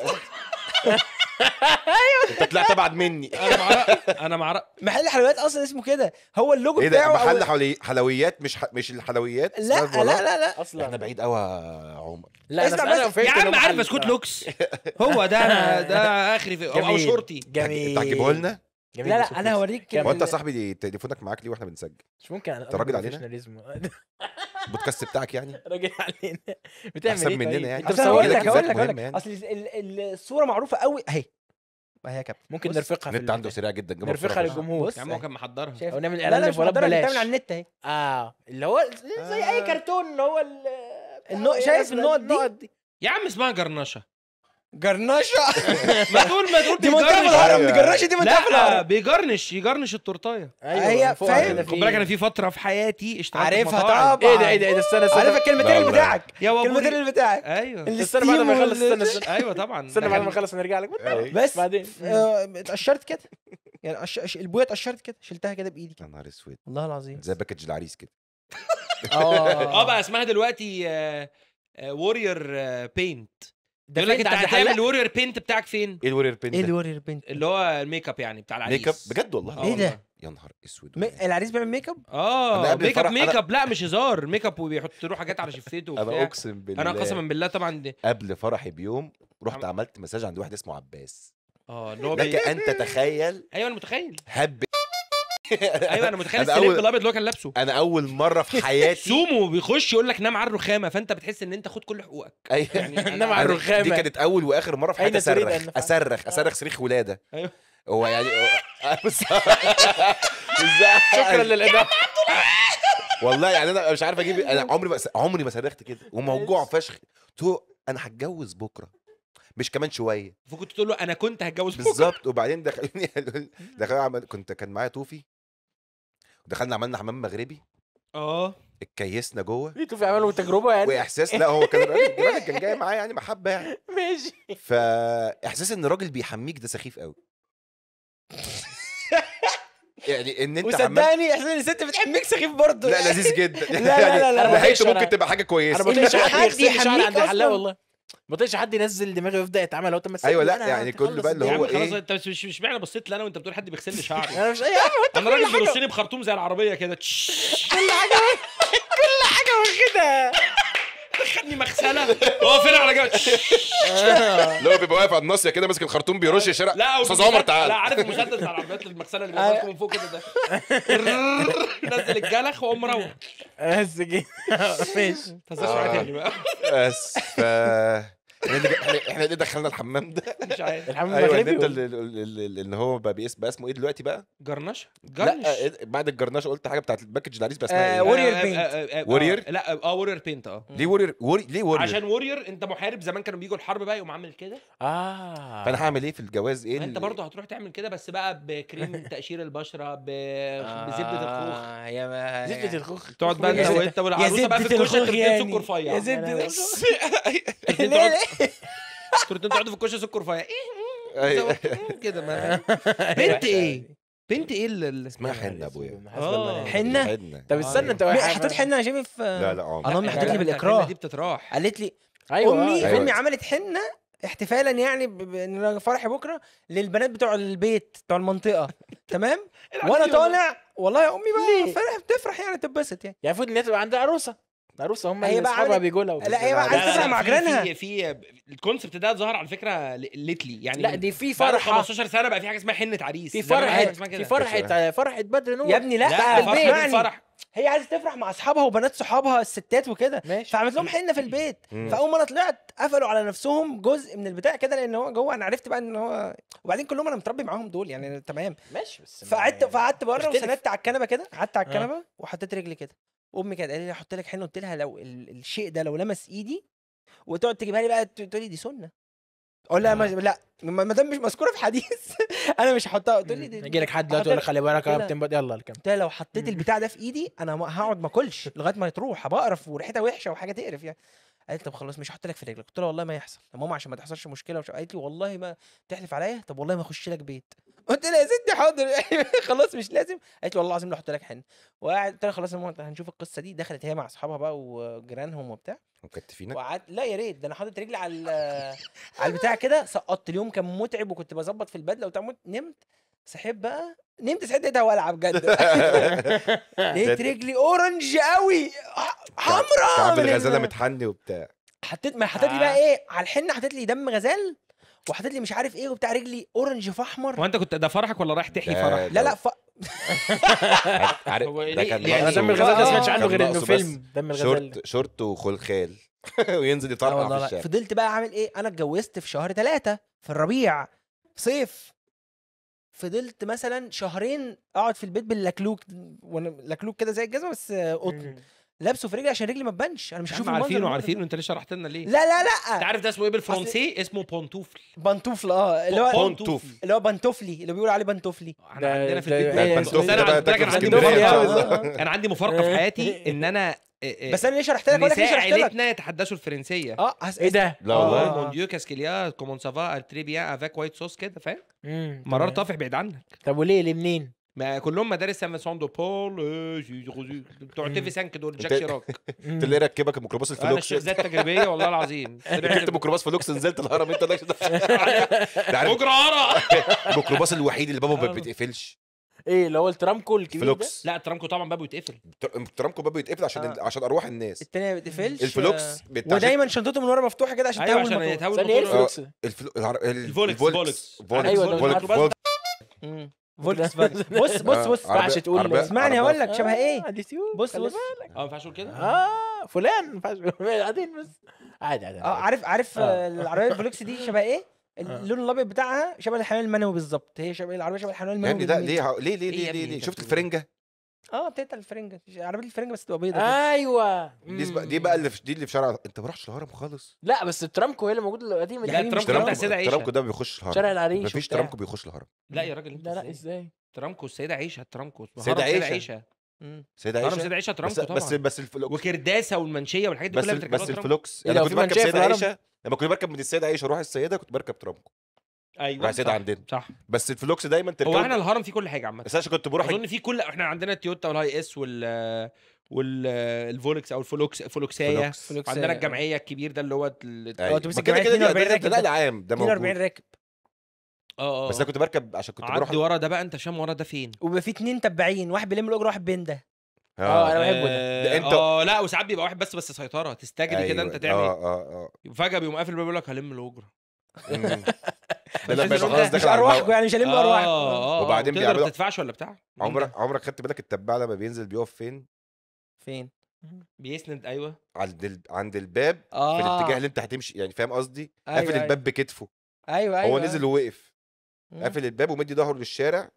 انت طلعت ابعد مني انا معرق انا معرق محل
حلويات اصلا اسمه كده هو اللوجو بتاعه ايه ده
محل حلويات مش ح... مش الحلويات لا لا لا لا اصلا احنا بعيد قوي يا عمر لا اسمع بس يا عم عارف بسكوت لوكس هو ده انا ده اخري في او شورتي جميل انت هتجيبه لنا جميل لا لا انا هوريك هو انت يا صاحبي دي تليفونك معاك ليه واحنا بنسجل؟ مش ممكن انا انت راجل علينا البودكاست بتاعك يعني راجل علينا بتعمل ايه طيب؟ مننا يعني انت بتصور لك هقول لك يعني. اصل
الصوره معروفه قوي اهي
ما هي كابتن ممكن نرفقها النت عنده سريع جدا نرفقها
للجمهور بص يا عم هو كان محضرها شايف ونعمل نعمل اعلان ولا مش بتعمل على النت اهي اه اللي هو زي اي آه. كرتون اللي هو شايف النقط دي
يا عم اسمها جرنشه قرنشه ما تقول
ما تقول دي منطقه في الهرم دي قرنشه دي منطقه في الهرم
بيجرنش يجرنش التورتايه ايوه فاهم خد بالك انا في فتره في حياتي اشتغلت عارفها طبعا ايه ده ايه ده ايه ده استنى استنى عارف الكلمتين بتاعك يا الكلمتين بتاعك ايوه استنى بعد ما يخلص استنى استنى ايوه طبعا
استنى بعد ما أيوة. يخلص نرجع لك أيوة. بس بعدين اتقشرت
آه، كده يعني البويه
اتقشرت كده شلتها كده بايدي يا نهار اسود والله العظيم زي باكج العريس كده اه اه
بقى اسمها دلوقتي وورير آه، بينت آه، ده يقول لك انت هتعمل الورير بينت بتاعك فين؟ ايه
الورير بينت؟ ايه الورير
بينت؟ اللي هو الميك اب يعني بتاع العريس ميك اب
بجد والله اه ايه ده؟ يا نهار اسود
مي... العريس بيعمل ميك اب؟ اه ميك اب ميك اب لا مش هزار ميك اب وبيحط له حاجات على شفته انا اقسم بالله انا قسما بالله طبعا دي
قبل فرحي بيوم رحت عملت مساج عند واحد اسمه عباس اه اللي هو لك ان تتخيل ايوه انا متخيل هب
ايوه انا متخيل السليب أول... الابيض
اللي هو كان لابسه انا اول مره في حياتي سومو
بيخش يقول لك نام على الرخامه فانت بتحس ان انت خد كل حقوقك
ايوه يعني نام على الرخامه دي كانت اول واخر مره في حياتي اصرخ اصرخ آه. اصرخ صريخ ولاده ايوه هو يعني شكرا للإضافة والله يعني انا مش عارف اجيب انا عمري ما عمري ما صرخت كده وموجوع فشخ تو انا هتجوز بكره مش كمان شويه فكنت تقول له انا كنت هتجوز بكره بالظبط وبعدين دخلوني عمل كنت كان معايا توفي دخلنا عملنا حمام مغربي اه اتكيسنا جوه إيه في عملوا تجربه يعني واحساس لا هو كان الراجل كان جاي معايا يعني محبه يعني ماشي فاحساس ان الراجل بيحميك ده سخيف قوي يعني ان انت وصدقني
احساس ان الست بتحميك سخيف برضه لا لذيذ جدا
لا لا لا لا, لا, لا, لا ممكن تبقى حاجه كويسه انا ما شعري حد يحميك عند والله
ما تقدرش حد ينزل دماغه ويبدا يتعامل هو طب ايوه لا يعني كل بقى اللي
هو ايه
انت مش مش معنى بصيت لي انا وانت بتقول حد بيغسل لي شعري انا مش اي أيوة، انا راجل بيرصني بخرطوم زي العربيه كده كل حاجه كل حاجه واخدها خدني مغسله هو فين
على جنب اللي هو بيبقى واقف على الناصيه كده ماسك الخرطوم بيرش الشارع استاذ عمر تعالى لا عارف المسدس على عربيات
المغسله اللي بيبقى من فوق كده ده نزل الجلخ وقوم مروح
بس جه
ماشي ما بقى
بس احنا ليه احنا دخلنا الحمام ده مش عارف الحمام ايوه المغربي انت اللي هو بقى بقى اسمه ايه دلوقتي بقى؟ جرنش جرنش لا آه، إيه، بعد الجرنش قلت حاجه بتاعت الباكج العريس بقى اسمها آه، ايه؟ ورير بينت آه،,
آه، لا اه وورير بينت اه ليه وورير ليه وورير؟ عشان وورير انت محارب زمان كانوا بيجوا الحرب بقى يقوم عامل كده
اه فانا هعمل ايه في الجواز ايه انت برضه
هتروح تعمل كده بس بقى بكريم تقشير البشره بزبده الخوخ يا زبدة الخوخ تقعد بقى انت والعروسه بقى في الكوشه ترتين سكر يعني. فيا يا زبدة الخوخ. كنتوا تقعدوا في الكوشه سكر رفيع إيه، إيه، أيوة. إيه، كده ما أيوة. بنت ايه؟
يعني بنت
ايه اللي اسمها حنه ابويا آه. حنه طب استنى أيوة. انت حطيت حنه يا جيمي في لا لا انا امي حطت لي بالاكراه دي بتتراح قالت لي ايوه آه. امي امي عملت حنه احتفالا يعني ان فرحي بكره للبنات بتوع البيت بتوع المنطقه تمام وانا طالع والله يا امي بقى فرح بتفرح يعني تتبسط يعني يعني المفروض ان هي تبقى عندها عروسه
ناروسا هم هي بقى اصحابها بيجوا لا هي بقى عايزه مع جيرانها
في, في الكونسبت ده ظهر على فكره ليتلي يعني لا دي في فرحه 15 سنه بقى في حاجه اسمها حنه عريس في فرحه في فرحه فرحه بدر نور يا ابني لا, لا فرحه فرح هي عايزه تفرح مع اصحابها وبنات صحابها الستات وكده فعملت لهم حنه في البيت فاول مره طلعت قفلوا على نفسهم جزء من البتاع كده لان هو جوه انا عرفت بقى ان هو وبعدين كلهم انا متربي معاهم دول يعني تمام
ماشي بس فقعدت فقعدت بره وسندت
على الكنبه كده قعدت على آه. الكنبه وحطيت رجلي كده امي كانت قالت لي احط لك حنه قلت لها لو الشيء ده لو لمس ايدي وتقعد تجيبها لي بقى تقول لي دي سنه اقول لها آه. لا ما دام مش مذكوره في حديث انا مش هحطها قلت لي يجي لك حد دلوقتي يقول لك خلي بالك يا كابتن يلا الكلام قلت لو حطيت البتاع ده في ايدي انا هقعد ما اكلش لغايه ما تروح هبقرف وريحتها وحشه وحاجه تقرف يعني قالت طب خلاص مش هحط لك في رجلك قلت لها والله ما يحصل طب ماما عشان ما تحصلش مشكله قالت لي والله ما تحلف عليا طب والله ما اخش لك بيت قلت لها يا ستي حاضر خلاص مش لازم قالت لي والله العظيم لو احط لك حن وقعد قلت لها خلاص هنشوف القصه دي دخلت هي مع اصحابها بقى وجيرانهم وبتاع مكتفينك وقعدت لا يا ريت ده انا حاطط رجلي على على البتاع كده سقطت اليوم كان متعب وكنت بظبط في البدله وبتاع نمت صحيت بقى نمت صحيت لقيتها والعه بجد لقيت رجلي اورنج قوي حمراء تعمل الغزاله
متحني وبتاع
حطيت ما حطيت لي بقى آه. ايه على الحنه حطيت لي دم غزال وحاطط لي مش عارف ايه وبتاع رجلي اورنج في احمر هو انت كنت ده فرحك ولا رايح تحيي فرح؟ لا لا ف... عارف ده إيه؟ كان يعني دم الغزال ده ما سمعتش عنه غير انه فيلم دم الغزال
شورت شورت وخلخال وينزل يطلع في الشارع
فضلت بقى عامل ايه انا اتجوزت في شهر ثلاثة في الربيع صيف فضلت مثلا شهرين اقعد في البيت باللكلوك وانا لكلوك كده زي الجزمه بس آه، قطن لابسه في رجلي عشان رجلي ما تبانش انا مش هشوف عارفين وعارفين انت ليه شرحت لنا ليه لا لا لا انت عارف ده اسمه ايه بالفرنسي إيه؟ اسمه بونتوفل بنتوفل اه اللي هو بونتوفل اللي هو بنتوفلي اللي بيقولوا عليه بنتوفلي احنا عندنا في البيت آه. انا عندي مفارقه في حياتي ان انا آه، آه، بس انا ليه شرحت لك ليه شرحت لك عيلتنا يتحدثوا الفرنسيه اه ايه ده لا والله مون ديو كاسكيليا كومون سافا تري بيان افيك وايت صوص كده فاهم مرار طافح بعيد عنك
طب وليه ليه منين
ما كلهم مدارس سان دو بول آه، بتوع تيفي سانك دول جاك شيراك تلاقي ركبك الميكروباص الفلوكس انا الشاذات تجريبيه والله العظيم ركبت ميكروباص فلوكس نزلت الهرم انت
بكره هرم الميكروباص الوحيد اللي بابه ما بيتقفلش ايه اللي هو الترامكو الكبير فلوكس لا الترامكو طبعا بابه يتقفل الترامكو بابه يتقفل عشان آه. عشان ارواح الناس التانية
ما بتقفلش الفلوكس ودايما شنطته من ورا مفتوحه كده عشان أيوة عشان يتهوى الفلوكس
الفولكس الفلوكس الفولكس الفولكس الفولكس أيوة، فولكس فاجن بص بص بص ما ينفعش تقول اسمعني
هقول لك شبه ايه آه، بص بص اه ما ينفعش اقول كده اه
فلان ما ينفعش بعدين بس عادي عادي اه عارف عارف آه. العربيه الفولكس دي شبه ايه آه.
اللون الابيض بتاعها شبه الحيوان المنوي بالظبط هي شبه العربيه شبه الحيوان
المنوي يعني ده ليه ليه
إيه ليه ليه ليه شفت الفرنجه
اه بتقتل الفرنجه عربيه الفرنجه بس تبقى بيضه
ايوه دي بقى
دي بقى اللي في دي اللي في شارع انت ما رحتش الهرم خالص
لا بس الترامكو هي اللي موجوده القديمه دي يعني الترامكو بتاع السيدة عيشه الترامكو ده بيخش الهرم شارع العريش مفيش وبتاع. ترامكو بيخش الهرم
لا يا راجل انت لا لا ازاي ترامكو السيدة عيشه الترامكو
السيدة عيشة. سيدة عيشه السيدة عيشه ترامكو طبعا بس بس الفلوكس وكرداسه والمنشيه والحاجات دي كلها بس الفلوكس انا كنت بركب سيدة عيشه لما كنت بركب من السيدة عيشه اروح السيدة كنت بركب ترامكو ايوه هيزيد عندنا صح بس الفلوكس دايما تركب هو احنا الهرم فيه كل حاجه عامه بس انا كنت بروح اظن
فيه كل احنا عندنا التويوتا والهاي اس وال والفولكس او الفولوكس فولوكسايا عندنا الجمعيه الكبير ده اللي هو الاوتوبيس أيوة. أه، كده كده ده العام ده موجود 42 راكب اه اه بس انا كنت بركب عشان كنت بروح ورا ده بقى انت شام ورا ده فين وبيبقى في اثنين تبعين واحد بيلم الاجر واحد ده
آه. اه انا بحبه ده, آه، ده انت
اه لا وساعات بيبقى واحد بس بس سيطره تستجري أيوة. كده انت أيوة. تعمل اه اه اه فجاه بيقوم قافل الباب يقول لك هلم الاجره لا مش خلاص دخل ارواحكم يعني مش هلم آه، ارواحكم آه،, آه،, اه وبعدين بيعملوا ما بتدفعش ولا بتاع عمرك
عمرك خدت بالك التباع لما بينزل بيقف فين؟
فين؟ بيسند
ايوه عند ال... عند الباب آه. في الاتجاه اللي انت هتمشي يعني فاهم قصدي؟ أيوة قافل أيوة الباب بكتفه ايوه ايوه هو نزل أيوه. ووقف قافل الباب ومدي ظهره للشارع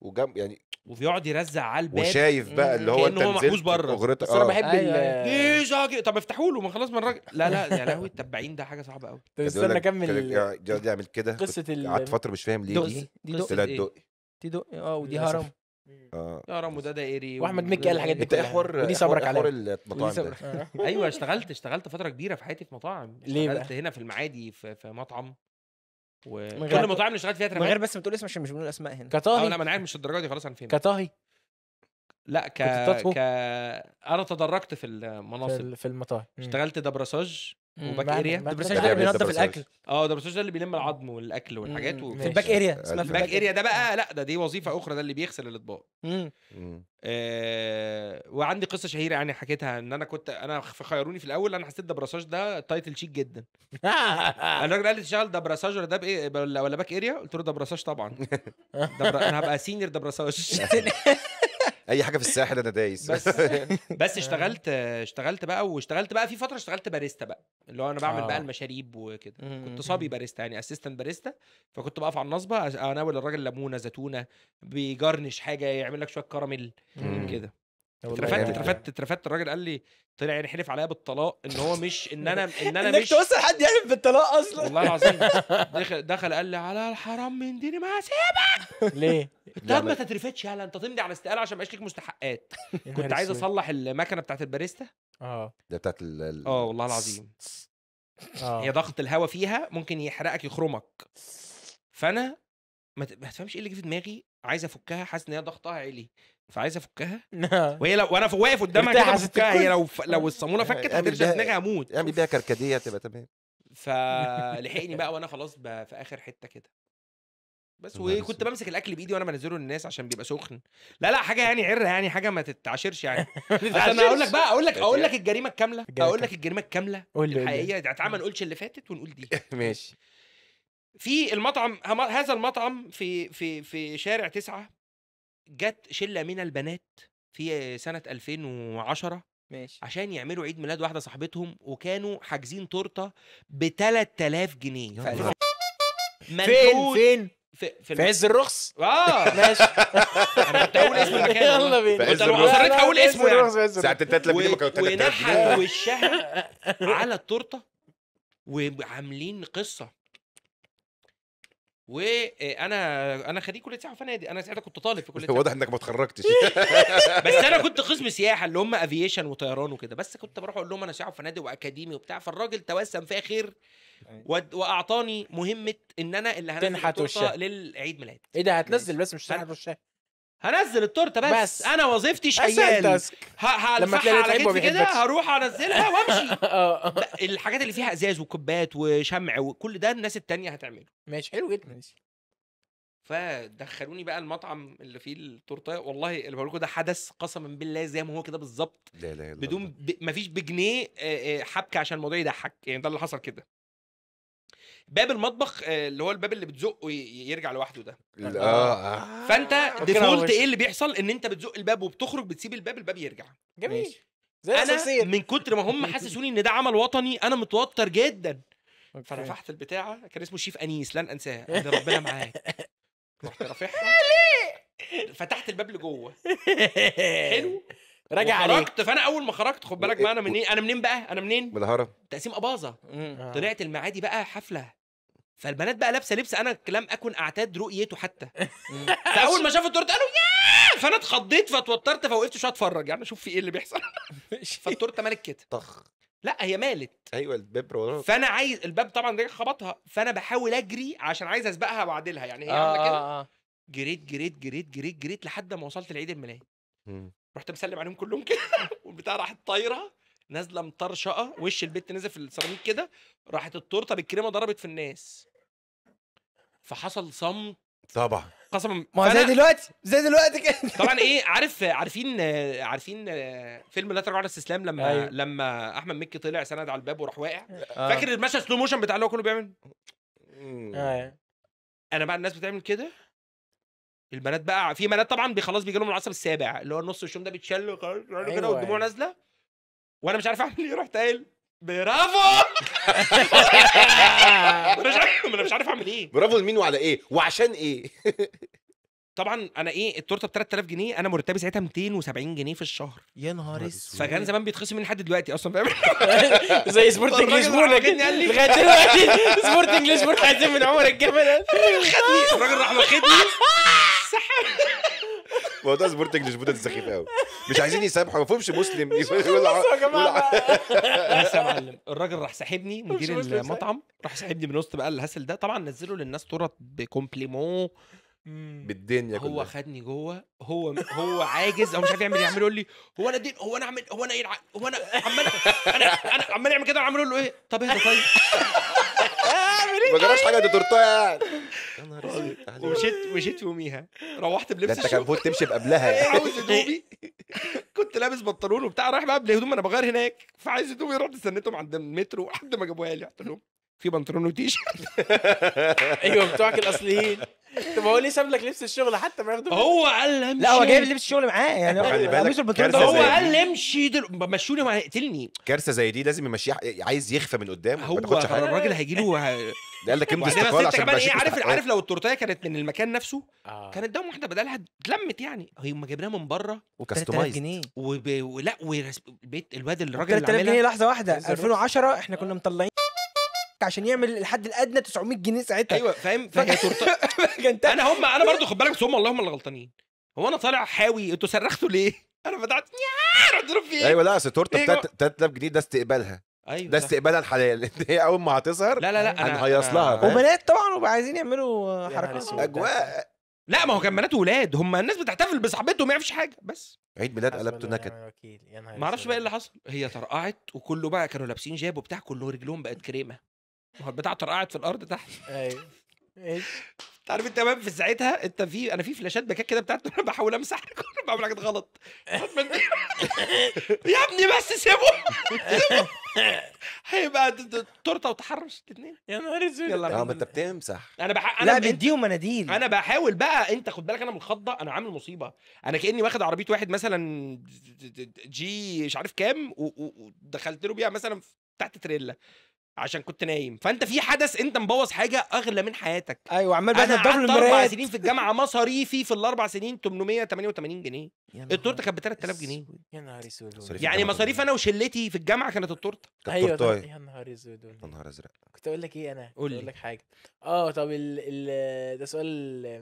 وجنب يعني
وبيقعد يرزع على
الباب وشايف بقى اللي هو انت هو محبوس بره اغرتك بس انا آه. بحب أيوة،
أيوة، ال أيوة. طب افتحوا له ما خلاص من الراجل لا لا يا لهوي التبعين ده حاجه صعبه قوي طب استنى اكمل
جاد يعمل كده قصه
قعدت فتره مش فاهم ليه دي طلعت دقي
دي دقي إيه؟ اه ودي هرم
اه
يا رامو وده
دائري واحمد مكي قال الحاجات دي انت ايه حوار ودي صبرك على حر المطاعم ايوه اشتغلت اشتغلت فتره كبيره في حياتي في مطاعم اشتغلت هنا في المعادي في مطعم وكل المطاعم اللي اشتغلت فيها ترفيهات من غير بس ما تقول اسم عشان مش بنقول اسماء هنا كطاهي آه، لا ما انا عارف مش الدرجه دي خلاص انا فين كطاهي لا ك ك انا تدرجت في المناصب في, المطاعم اشتغلت دبرساج وباك اريا ده ده اللي بينظف الاكل اه ده ده اللي بيلم العظم والاكل والحاجات في الباك اريا اسمها في الباك اريا ده بقى لا ده دي وظيفه اخرى ده اللي بيغسل الاطباق آه وعندي قصه شهيره يعني حكيتها ان انا كنت انا خيروني في الاول انا حسيت ده برساج ده تايتل شيك جدا الراجل قال لي تشتغل ده برساج ولا ده بايه ولا باك اريا قلت له ده برساج طبعا ده انا هبقى سينيور ده برساج
اي حاجه في الساحل انا دايس بس
بس اشتغلت اشتغلت بقى واشتغلت بقى في فتره اشتغلت باريستا بقى اللي هو انا بعمل آه. بقى المشاريب وكده كنت صبي باريستا يعني اسيستنت باريستا فكنت بقف على النصبه اناول الراجل ليمونه زيتونه بيجرنش حاجه يعمل لك شويه كراميل كده اترفدت اترفدت اترفدت الراجل قال لي طلع يعني حلف عليا بالطلاق ان هو مش ان انا ان انا مش انك توصل حد يحلف بالطلاق اصلا والله العظيم دخل دخل قال لي على الحرام من ديني ما هسيبك ليه؟ طب ما تترفدش يلا انت تمضي على استقاله عشان ما ليك مستحقات كنت عايز اصلح المكنه بتاعت الباريستا اه
ده بتاعت ال اه والله العظيم
آه. هي ضغط الهواء فيها ممكن يحرقك يخرمك فانا ما تفهمش ايه اللي جه في دماغي عايز افكها حاسس ان هي ضغطها عالي فعايز افكها
نعم. وهي لو
وانا واقف قدامها كده افكها هي لو ف... لو الصاموله يعني فكت هترجع دماغي اموت اعمل بيها كركديه تبقى تمام فلحقني بقى وانا خلاص بقى في اخر حته كده بس وكنت بمسك الاكل بايدي وانا بنزله للناس عشان بيبقى سخن لا لا حاجه يعني عره يعني حاجه ما تتعشرش يعني انا اقول لك بقى اقول لك اقول يعني لك الجريمه الكامله اقول لك الجريمه الكامله الحقيقيه تعال ما نقولش اللي فاتت ونقول دي ماشي في المطعم هذا المطعم في في في شارع تسعة جت شله من البنات في سنه 2010 ماشي عشان يعملوا عيد ميلاد واحده صاحبتهم وكانوا حاجزين تورته ب 3000 جنيه فين فين في في, في عز الرخص اه ماشي
انا كنت اسم المكان يلا بينا كنت اصريت اقول اسمه يعني ساعه 3000 جنيه كانوا 3000 جنيه
وشها على التورته وعاملين قصه وانا انا خريج كليه سياحه وفنادق انا ساعتها كنت طالب في كليه واضح انك
ما اتخرجتش بس انا كنت
قسم سياحه اللي هم افيشن وطيران وكده بس كنت بروح اقول لهم انا سياحه وفنادق واكاديمي وبتاع فالراجل توسم فيها خير أيوة. واعطاني مهمه ان انا اللي هنزل تنحت للعيد ميلاد
ايه ده هتنزل بس مش تنحت وشها
هنزل التورته بس, بس. انا وظيفتي شغال هلفها على كتفي كده هروح انزلها وامشي آه. الحاجات اللي فيها ازاز وكوبات وشمع وكل ده الناس التانية هتعمله ماشي حلو جدا ماشي فدخلوني بقى المطعم اللي فيه التورته والله اللي بقول لكم ده حدث قسما بالله زي ما هو كده بالظبط
بدون
ب... مفيش بجنيه آه، آه، حبكه عشان الموضوع يضحك يعني ده اللي حصل كده باب المطبخ آه، اللي هو الباب اللي بتزقه يرجع لوحده ده
آه. اه
فانت ديفولت آه. ايه اللي بيحصل ان انت بتزق الباب وبتخرج بتسيب الباب الباب يرجع جميل زي انا السلسير. من كتر ما هم حسسوني ان ده عمل وطني انا متوتر جدا فرفعت البتاعه كان اسمه شيف انيس لن انساه ربنا معاك رحت رافعها فتحت الباب لجوه حلو
راجع عليك
فانا اول ما خرجت خد بالك بقى انا منين إيه؟ انا منين بقى انا منين من الهرم تقسيم اباظه طلعت المعادي بقى حفله فالبنات بقى لابسه لبس انا لم اكن اعتاد رؤيته حتى فاول ما شافوا التورته قالوا ياه فانا اتخضيت فاتوترت فوقفت شويه اتفرج يعني اشوف في ايه اللي بيحصل فالتورته مالت كده طخ لا هي مالت ايوه الباب فانا عايز الباب طبعا رجع خبطها فانا بحاول اجري عشان عايز اسبقها واعدلها يعني هي آه، عامله آه كده آه. جريت جريت جريت جريت جريت لحد ما وصلت لعيد الميلاد رحت مسلم عليهم كلهم كده والبتاع راحت طايره نازله مطرشقه وش البت نزل في السيراميك كده راحت التورته بالكريمه ضربت في الناس فحصل صمت طبعا قسما ما زي دلوقتي زي دلوقتي كده طبعا ايه عارف عارفين عارفين آه، فيلم لا تراجع على استسلام لما أيوه. لما احمد مكي طلع سند على الباب وراح واقع آه. فاكر المشهد سلو موشن بتاع اللي هو كله بيعمل آه. انا بقى الناس بتعمل كده البنات بقى في بنات طبعا خلاص بيجي لهم العصب السابع اللي هو النص الشوم ده بيتشل أيوة كده والدموع نازله وانا مش عارف اعمل ايه رحت قايل برافو انا مش عارف انا مش عارف
اعمل ايه برافو لمين وعلى ايه وعشان ايه
طبعا انا ايه التورته ب 3000 جنيه انا مرتبي ساعتها 270 جنيه في الشهر يا نهار اسود فكان زمان بيتخصم مني لحد دلوقتي اصلا فاهم زي سبورتنج بول لغايه دلوقتي سبورتنج لشبونه عايزين من
عمر الجبل خدني الراجل راح واخدني
سحب موضوع سبورت انجلش بوتات سخيف قوي مش عايزين يسامحوا ما فهمش مسلم يقول يا جماعه
بس يا معلم الراجل راح ساحبني مدير المطعم راح ساحبني من وسط بقى الهسل ده طبعا نزلوا للناس صوره بكومبليمون بالدنيا كلها هو خدني جوه هو هو عاجز او مش عارف يعمل يعمل إيه، يقول لي هو انا دين هو انا اعمل هو انا ايه هو انا عمال انا انا عمال اعمل كده عمال اقول له ايه طب اهدى طيب إيه؟ ما جراش حاجه دي تورتايه يعني يا نهار اسود ومشيت مشيت يوميها روحت بلبس انت كان المفروض
تمشي بقبلها
يعني عاوز هدومي
كنت لابس بنطلون وبتاع رايح بقى بهدوم انا بغير هناك فعايز هدومي رحت استنيتهم عند المترو لحد ما جابوها لي قلت لهم في بنطلون وتيشيرت
ايوه بتوعك الاصليين
طب هو ليه ساب لك لبس الشغل حتى ما ياخده
هو قال امشي لا هو
جايب لبس الشغل معاه يعني خلي بالك هو قال
امشي مشوني مشوني وهيقتلني كارثه زي دي لازم يمشي عايز يخفى من قدام هو الراجل هيجي له ده قال لك امضي استقاله عشان كمان ايه عارف عارف
لو التورتيه كانت من المكان نفسه آه. كانت دم واحده بدلها اتلمت يعني ما جبناها من بره وكاستمايز جنيه ولا ورسم البيت الواد الراجل اللي 3000 جنيه لحظه واحده 2010 احنا كنا مطلعين عشان يعمل الحد الادنى 900 جنيه ساعتها ايوه فاهم فهي تورته انا هم انا برضو خد بالك بس هم اللهم اللي غلطانين هو انا طالع حاوي انتوا صرختوا ليه؟ انا فتحت
يا في ايه؟ ايوه لا اصل التورته إيه، بتاعت 3000 جنيه ده استقبالها ايوه ده استقبالها الحلال ان هي اول ما هتظهر لا لا لا هيصلها لها وبنات طبعا
وبقى عايزين يعملوا حركات اجواء
لا ما هو كان بنات ولاد هم الناس بتحتفل
بصاحبتهم ما يعرفش حاجه بس عيد ميلاد قلبته نكد ما اعرفش بقى إيه اللي حصل هي ترقعت وكله بقى كانوا لابسين جاب وبتاع كله رجلهم بقت كريمه هو البتاع ترقعت في الارض تحت ايوه ايش عارف انت تمام في ساعتها انت في انا في فلاشات باكات كده بتاعت انا بحاول امسح بعمل حاجات غلط يا ابني بس سيبه هيبقى تورته وتحرش الاثنين يا نهار اسود يلا اه، ما
انت بتمسح
انا بح... انا لا بديهم مناديل انا بحاول بقى انت خد بالك انا مخضه انا عامل مصيبه انا كاني واخد عربيه واحد مثلا جي مش عارف كام ودخلت له بيها مثلا تحت تريلا عشان كنت نايم فانت في حدث انت مبوظ حاجه اغلى من حياتك ايوه عمال بقى تضرب انا اربع سنين في الجامعه مصاريفي في الاربع سنين 888 جنيه التورته كانت ب 3000 جنيه يا نهار اسود يعني مصاريف انا وشلتي في الجامعه كانت التورته ايوه يا
نهار اسود يا نهار ازرق كنت اقول لك ايه انا اقول لك حاجه اه طب ال... ال... ده سؤال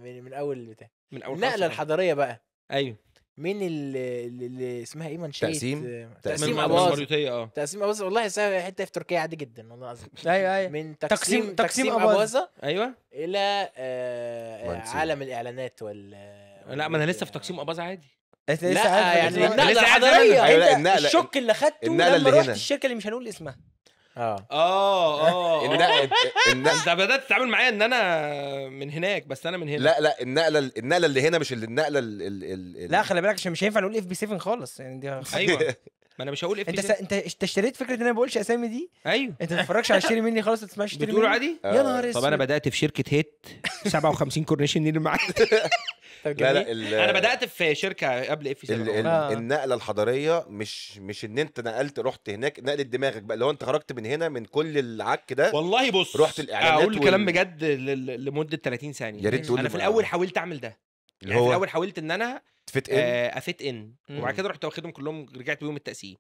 من, من اول بتاع من اول النقله الحضاريه بقى ايوه من اللي اسمها ايه منشئه تقسيم تقسيم اباظه اه تقسيم اباظه والله حته في تركيا عادي جدا والله العظيم ايوه ايوه من تقسيم تقسيم, تقسيم اباظه ايوه الى
آه عالم
الاعلانات وال
لا ما انا لسه في تقسيم اباظه عادي إيه، لسه لا يعني النقله الحضاريه أيوة، الشك اللي خدته لما رحت الشركه اللي مش هنقول اسمها اه اه اه, آه. النقله انت بدات تتعامل معايا ان انا من هناك بس انا
من هنا لا لا النقله النقله اللي هنا مش اللي النقله الـ لا
خلي بالك عشان مش هينفع نقول اف بي 7 خالص يعني دي ايوه ما انا مش هقول اف انت 7 انت انت اشتريت فكره ان انا ما بقولش اسامي دي ايوه انت ما تتفرجش على اشتري مني خلاص ما تسمعش اشتري مني عادي يا نهار اسود آه. طب انا بدات في شركه هيت 57 كورنيش النيل معايا لا لا انا
بدات في شركه قبل اف إيه، آه. النقله الحضاريه مش مش ان انت نقلت رحت هناك نقله دماغك بقى لو انت خرجت من هنا من كل العك ده والله بص رحت الاعلانات اقول كلام وال... بجد
لمده 30 ثانيه يا ريت انا في الاول حاولت اعمل ده يعني هو في الاول حاولت ان انا تفت ان آه افت ان وبعد كده رحت واخدهم كلهم رجعت بيهم التقسيم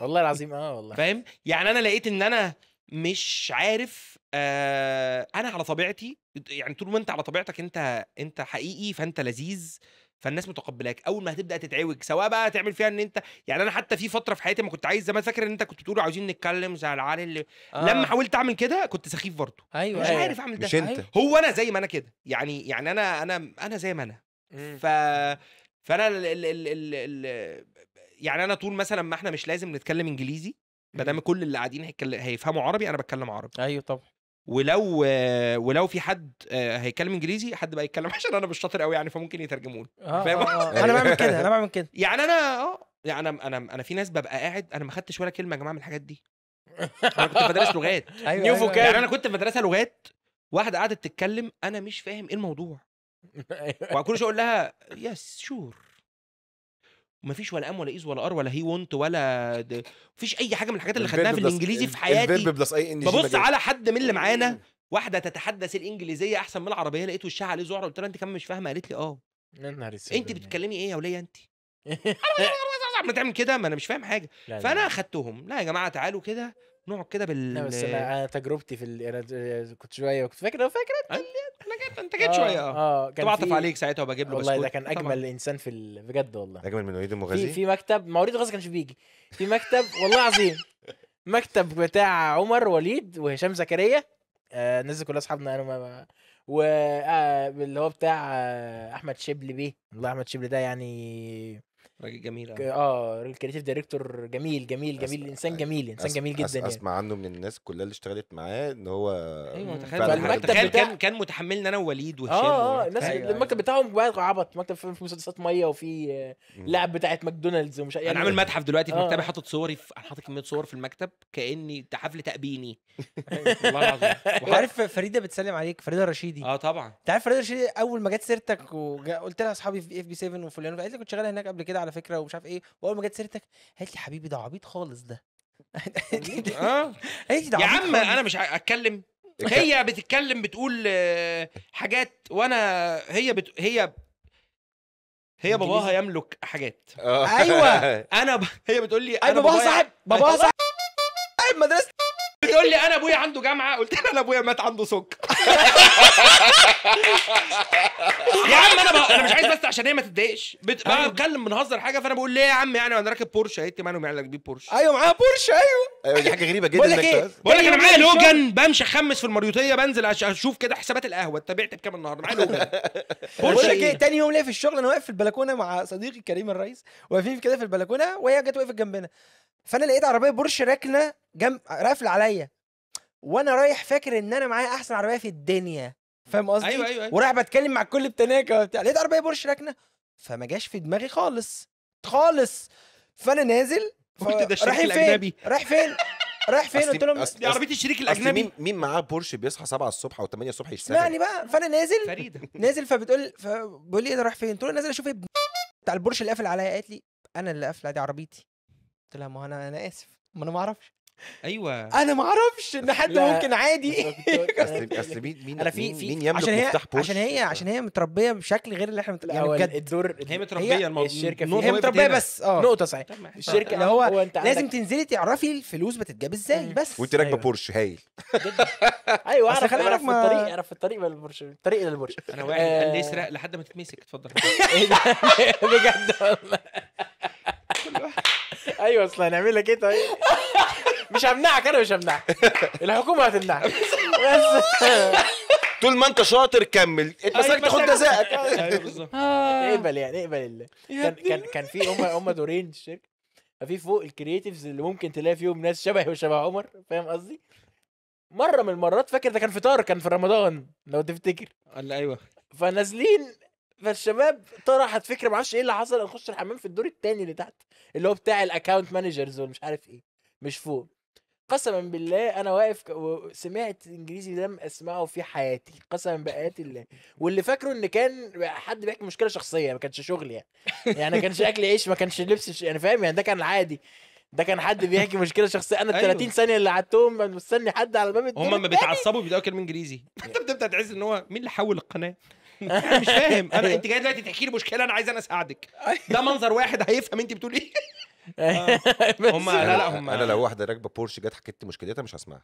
والله العظيم اه والله فاهم يعني انا لقيت ان انا مش عارف انا على طبيعتي يعني طول ما انت على طبيعتك انت انت حقيقي فانت لذيذ فالناس متقبلاك اول ما هتبدا تتعوج سواء بقى تعمل فيها ان انت يعني انا حتى في فتره في حياتي ما كنت عايز زي ما فاكر ان انت كنت بتقول عاوزين نتكلم زي العالي اللي آه. لما حاولت اعمل كده كنت سخيف برضه ايوه مش أيوة. عارف اعمل ده مش انت. أيوه. هو انا زي ما انا كده يعني يعني انا انا انا زي ما انا إمم. ف فانا ال ال ال ال ال يعني انا طول مثلا ما احنا مش لازم نتكلم انجليزي ما دام كل اللي قاعدين هيفهموا عربي انا بتكلم عربي ايوه طبعا ولو ولو في حد آه، هيتكلم انجليزي حد بقى يتكلم عشان انا مش شاطر قوي يعني فممكن يترجمون آه آه آه انا بعمل كده انا بعمل كده يعني انا اه يعني انا انا انا في ناس ببقى قاعد انا ما خدتش ولا كلمه يا جماعه من الحاجات دي انا كنت بدرس لغات أيوة أيوة يعني انا أيوة. كنت في مدرسه لغات واحده قعدت تتكلم انا مش فاهم ايه الموضوع وكل شويه اقول لها يس شور فيش ولا ام ولا ايز ولا ار ولا هي وونت ولا ما فيش اي حاجه من الحاجات اللي خدناها في الانجليزي في حياتي بلس اي ان ببص على حد من اللي معانا واحده تتحدث الانجليزيه احسن من العربيه لقيت وشها عليه زعره قلت لها انت كمان مش فاهمه قالت لي اه انت بتتكلمي ايه يا وليه انت ما تعمل كده ما انا مش فاهم حاجه فانا اخدتهم لا يا جماعه تعالوا كده نقعد كده بال
لا بس انا تجربتي في ال... كنت شويه كنت
فاكر فاكر
انا جيت انت جيت أه؟ آه، شويه اه, آه، كنت بعطف عليك ساعتها وبجيب له والله ده كان اجمل طبعا.
انسان في ال...
بجد والله اجمل من وليد المغازي في, في
مكتب ما وليد المغازي كانش بيجي في مكتب والله العظيم مكتب بتاع عمر وليد وهشام زكريا آه الناس كلها اصحابنا انا يعني، ما... و آه اللي هو بتاع آه احمد شبل بيه والله احمد شبل ده يعني راجل جميل ك... اه الكريتيف دايركتور جميل جميل جميل أسمع. انسان يعني جميل انسان أسمع. جميل جدا أسمع. يعني
اسمع عنه من الناس كلها اللي اشتغلت معاه ان هو ايوه تخيل بتاع... كان كان
متحمل انا ووليد آه،
وهشام اه الناس آه. المكتب أيوة. بتاعهم بقى عبط مكتب فيه مسدسات ميه وفي لعب بتاعت ماكدونالدز ومش يعني انا عامل متحف دلوقتي في مكتبي آه. حاطط
صوري انا حاطط كميه صور في المكتب كاني حفل تأبيني والله العظيم وعارف فريده بتسلم عليك فريده رشيدي اه طبعا انت عارف فريده رشيدي اول ما جت سيرتك وقلت لها اصحابي في اف بي 7 وفلان قالت لي كنت شغاله هناك قبل كده على فكره ومش عارف ايه واول ما جت سيرتك قالت لي حبيبي ده عبيط خالص ده آه. قالت لي ده يا عم انا مش اتكلم هي بتتكلم بتقول آه، حاجات وانا هي بت... هي هي باباها يملك حاجات آه. ايوه انا ب... هي بتقول لي انا باباها صاحب باباها صاحب مدرسه بتقول لي انا ابويا عنده جامعه قلت لها انا ابويا مات عنده سكر
يا عم انا بقى انا مش عايز
بس عشان هي ما تتضايقش بقى أيوه. بتكلم بنهزر حاجه فانا بقول ليه يا عم يعني انا راكب بورشه قالت لي مالهم لك بيه بورشه ايوه معاها بورش ايوه
ايوه دي حاجه غريبه جدا بقول لك انك إيه؟ بقول لك أيوه، انا معايا لوجان
بمشي اخمس في المريوطيه بنزل اشوف كده حسابات القهوه انت بكام النهارده معايا لوجان
بقول لك ايه
تاني يوم ليا في الشغل انا واقف في البلكونه مع صديقي كريم الرئيس واقفين كده في البلكونه وهي جت واقفه جنبنا فانا لقيت عربيه بورش راكنه جنب قافله عليا وانا رايح فاكر ان انا معايا احسن عربيه في الدنيا فاهم قصدي أيوة, ايوه ايوه ورايح بتكلم مع كل بتناكه وبتاع لقيت عربيه بورش راكنه فما جاش في دماغي خالص خالص فانا نازل قلت ده الشريك الاجنبي رايح فين رايح فين قلت لهم دي عربيه الشريك الاجنبي مين
مين معاه بورش بيصحى 7 الصبح او 8 الصبح يشتغل يعني
بقى فانا نازل فريده نازل فبتقول فبقول لي ايه ده رايح فين؟ قلت لها نازل اشوف ابني بتاع البورش اللي قافل عليا قالت لي انا اللي قافله دي عربيتي قلت لها ما انا انا اسف ما انا ما اعرفش ايوه انا ما اعرفش ان حد ممكن عادي اصل اصل مين مين انا في مين يملك عشان هي مفتاح بوش عشان هي عشان هي متربيه بشكل غير اللي احنا يعني بجد الدور هي متربيه الموضوع
الشركه هي متربيه بس اه نقطه صحيح الشركه اللي هو,
لازم
تنزلي تعرفي الفلوس بتتجاب
ازاي بس وانت راكبه أيوة. بورش هايل ايوه اعرف اعرف في الطريق اعرف في الطريق
للبورش الطريق للبورش انا واحد قال لي آه. اسرق لحد ما تتمسك اتفضل بجد والله ايوه اصل هنعمل لك ايه طيب مش همنعك انا مش همنعك الحكومه هتمنعك بس طول ما انت
شاطر كمل انت بس
أيوة، تاخد جزائك أيوة، آه. اقبل يعني اقبل الله كان كان كان في هم هم دورين الشركه ففي فوق الكرييتيفز اللي ممكن تلاقي فيهم ناس شبهي وشبه عمر فاهم قصدي؟ مره من المرات فاكر ده كان فطار كان في رمضان لو تفتكر قال ايوه فنازلين فالشباب طرحت فكره معرفش ايه اللي حصل نخش الحمام في الدور الثاني اللي تحت اللي هو بتاع الاكونت مانجرز والمش عارف ايه مش فوق قسما بالله انا واقف سمعت انجليزي لم اسمعه في حياتي قسما بآيات الله واللي فاكره ان كان حد بيحكي مشكله شخصيه ما كانش شغل يعني يعني ما كانش اكل عيش ما كانش لبس ش... يعني فاهم يعني ده كان عادي ده كان حد بيحكي مشكله شخصيه انا ال 30 أيوه. ثانيه اللي قعدتهم مستني حد على باب هم لما بيتعصبوا
بيبداوا كلمه انجليزي انت بتبدا تعز ان هو مين اللي حول القناه انا مش فاهم انا أيوه. انت جاي دلوقتي تحكي لي مشكله انا عايز انا اساعدك أيوه. ده منظر واحد هيفهم انت بتقول ايه
آه. هم لا لا هم انا لو واحده راكبه بورش جت حكيت مشكلتها مش هسمعها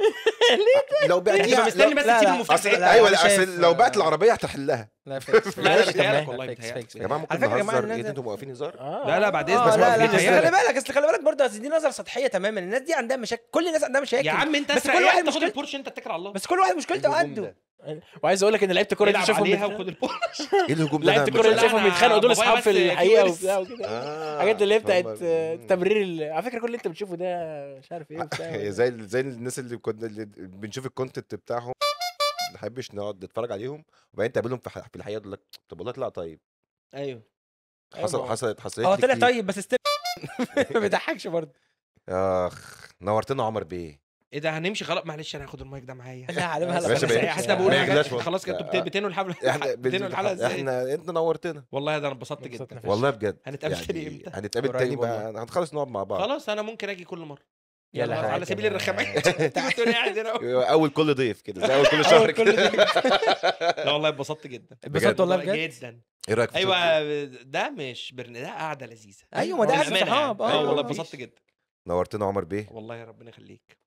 ليه لو بعتيها مستني بس تسيب المفتاح ايوه لو بعت العربيه هتحلها لا بتهيألك والله يا جماعه ممكن نهزر ايه انتوا واقفين هزار آه. لا لا بعد اذنك بس لا خلي بالك
اصل خلي بالك برضه دي نظر سطحيه تماما الناس دي عندها مشاكل كل الناس عندها مشاكل يا عم انت بس كل واحد مشكلته البورش انت اتكل على الله بس
كل واحد مشكلته قده
وعايز اقول لك ان لعيبه الكوره دي شافهم عليها وخد
البونص
ايه الهجوم ده لعيبه الكوره اللي شافهم بيتخانقوا دول اصحاب في الحقيقه
وبتاع وكده آه، الحاجات اللي هي بتاعت تمرير على فكره كل اللي انت بتشوفه ده مش عارف
ايه زي
زي الناس اللي كنا بنشوف الكونتنت بتاعهم ما بنحبش نقعد نتفرج عليهم وبعدين تقابلهم في الحقيقه يقول لك طب والله طلع طيب
ايوه, أيوه
حصل حصلت حصلت اه طلع طيب بس
ما بيضحكش برضه
اخ نورتنا عمر بيه
ايه ده هنمشي خلاص معلش انا هاخد المايك ده معايا لا على مهلا حتى يعني بقول خلاص كده انتوا الحلقه الحفله بتنوا الحلقه ازاي احنا انت نورتنا والله ده انا انبسطت جدا والله بجد هنتقابل يعني تاني امتى هنتقابل تاني بقى هنخلص نقعد مع بعض خلاص انا ممكن اجي كل مره يلا على سبيل الرخامه اول كل ضيف كده زي اول كل شهر كده لا والله اتبسطت جدا اتبسطت والله بجد جدا ايه رايك ايوه ده مش برن ده قعده لذيذه ايوه ما ده أيوة، قعده صحاب يعني. اه أيوة، والله اتبسطت جدا
نورتنا عمر بيه والله
ربنا يخليك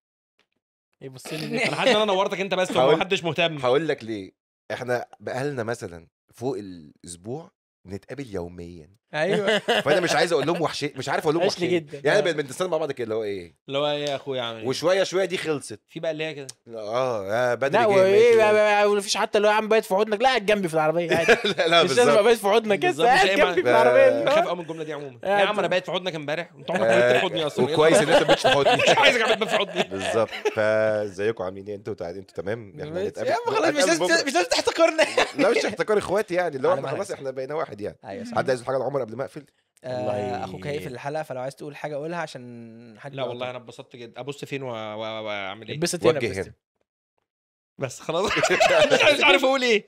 ايه بص لي انا حاسس ان انا نورتك انت
بس ومحدش مهتم هقول لك ليه احنا بقالنا مثلا فوق الاسبوع نتقابل يوميا ايوه فانا مش عايز اقول لهم وحشين مش عارف اقول لهم وحشين جدا يعني بقينا أيوة. بنتسال مع بعض كده اللي هو ايه اللي هو ايه يا اخويا عامل ايه وشويه شويه دي خلصت في بقى اللي هي كده اه بدري لا وايه
فيش
حتى اللي هو يا عم بايت في حضنك لا قاعد جنبي في العربيه عادي لا لا مش لازم ابقى بايت في
حضنك كده قاعد جنبي في العربيه
خاف قوي من الجمله دي عموما يا عم انا بايت في حضنك امبارح انت عمرك ما في حضني اصلا وكويس ان انت ما في حضني مش عايزك ابقى في حضني بالظبط
فازيكم عاملين ايه انتوا انتوا تمام يعني احنا خلاص مش
لازم تحتقرنا لا مش تحتقر اخواتي يعني اللي هو خلاص احنا بقينا واحد يعني أيوة، حد عايز حاجه عمر قبل ما اقفل آه، اخوك هيقفل الحلقه فلو عايز تقول حاجه قولها عشان حد لا والله انا اتبسطت جدا ابص فين واعمل ايه اتبسط هنا وجه بس خلاص مش عارف اقول ايه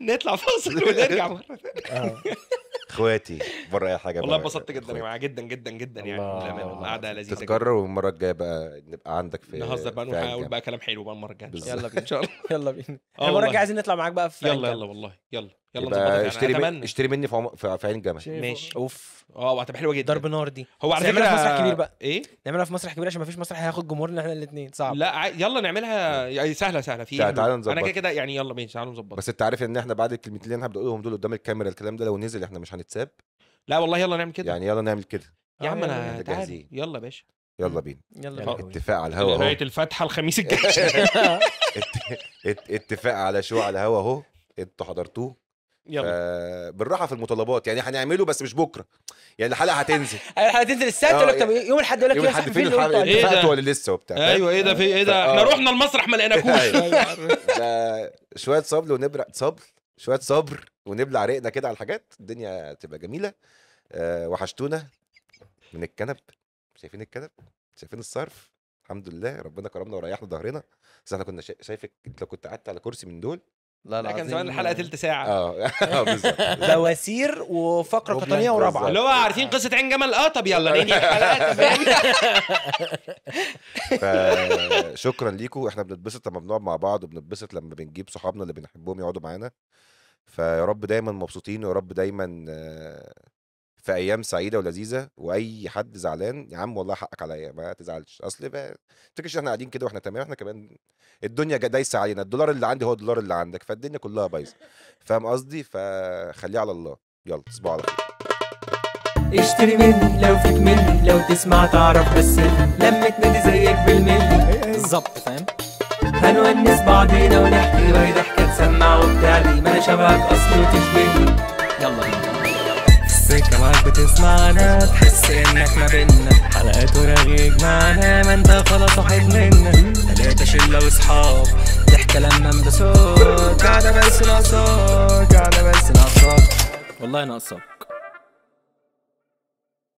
نطلع فاصل ونرجع مره ثانيه آه.
اخواتي بره اي حاجه والله اتبسطت جدا
يا جماعه جدا جدا جدا يعني والله قعده لذيذه تتكرر
والمره الجايه بقى نبقى عندك في نهزر بقى نقول بقى كلام حلو بقى المره الجايه يلا بينا
ان شاء الله يلا بينا المره الجايه عايزين نطلع معاك بقى في يلا يلا والله يلا يلا نظبطها يعني، اشتري من...
اشتري مني في, في عين الجمل ماشي اوف اه وهتبقى حلوه جدا ضرب نار دي هو على فكره نعملها في مسرح كبير بقى
ايه نعملها في مسرح كبير عشان ما فيش مسرح هياخد جمهورنا احنا الاثنين صعب لا ع... يلا نعملها يعني سهله سهله في تعال إيه؟ نظبط انا كده كده يعني يلا ماشي تعالوا نظبط بس
انت عارف ان احنا بعد الكلمتين اللي انا هبدا اقولهم دول قدام الكاميرا الكلام ده لو نزل احنا مش هنتساب لا والله يلا نعمل كده يعني يلا نعمل كده يا عم آه، انا
يلا باشا يلا بينا يلا بينا اتفاق على الهوا اهو الفتحه الخميس الجاي
اتفاق على شو على الهوا اهو انتوا حضرتوه يلا بالراحه في المطالبات يعني هنعمله بس مش بكره يعني الحلقه هتنزل
الحلقه هتنزل السبت يقول لك طب يوم الاحد يقول لك يوم الاحد فين الحلقه إيه ولا
لسه وبتاع ايوه ايه ده في ايه ده آه. احنا رحنا المسرح ما لقيناكوش أيوة. أيوة. شويه صبر ونبرق صبر شويه صبر ونبلع رقنا كده على الحاجات الدنيا تبقى جميله آه، وحشتونا من الكنب شايفين الكنب شايفين الصرف الحمد لله ربنا كرمنا وريحنا ظهرنا بس احنا كنا شايفك انت لو كنت قعدت على كرسي من دول لا لا كان زمان الحلقه تلت ساعه اه, آه، بالظبط بواسير وفقره قطنيه ورابعه
اللي هو عارفين قصه عين جمل اه طب يلا ننهي الحلقه
شكرا ليكم احنا بنتبسط لما بنقعد مع بعض وبنتبسط لما بنجيب صحابنا اللي بنحبهم يقعدوا معانا فيا رب دايما مبسوطين ويا رب دايما آه في ايام سعيده ولذيذه واي حد زعلان يا عم والله حقك عليا ما تزعلش اصل ما تفتكرش احنا قاعدين كده واحنا تمام احنا كمان الدنيا دايسه علينا الدولار اللي عندي هو الدولار اللي عندك فالدنيا كلها بايظه فاهم قصدي فخليه على الله يلا تصبحوا على خير
اشتري مني لو فيك مني لو تسمع تعرف بس لما نادي زيك بالملي بالظبط فاهم هنونس بعضينا ونحكي وهي ضحكة تسمع وبتاع ما انا شبهك اصلي وتشبهني يلا بينا السكة معاك بتسمعنا تحس انك ما بينا حلقات ورغيك معنا ما انت خلاص واحد منا تلاتة شلة وصحاب ضحكة لما انبسوط قاعدة بس ناقصاك قاعدة بس ناقصاك
والله ناقصاك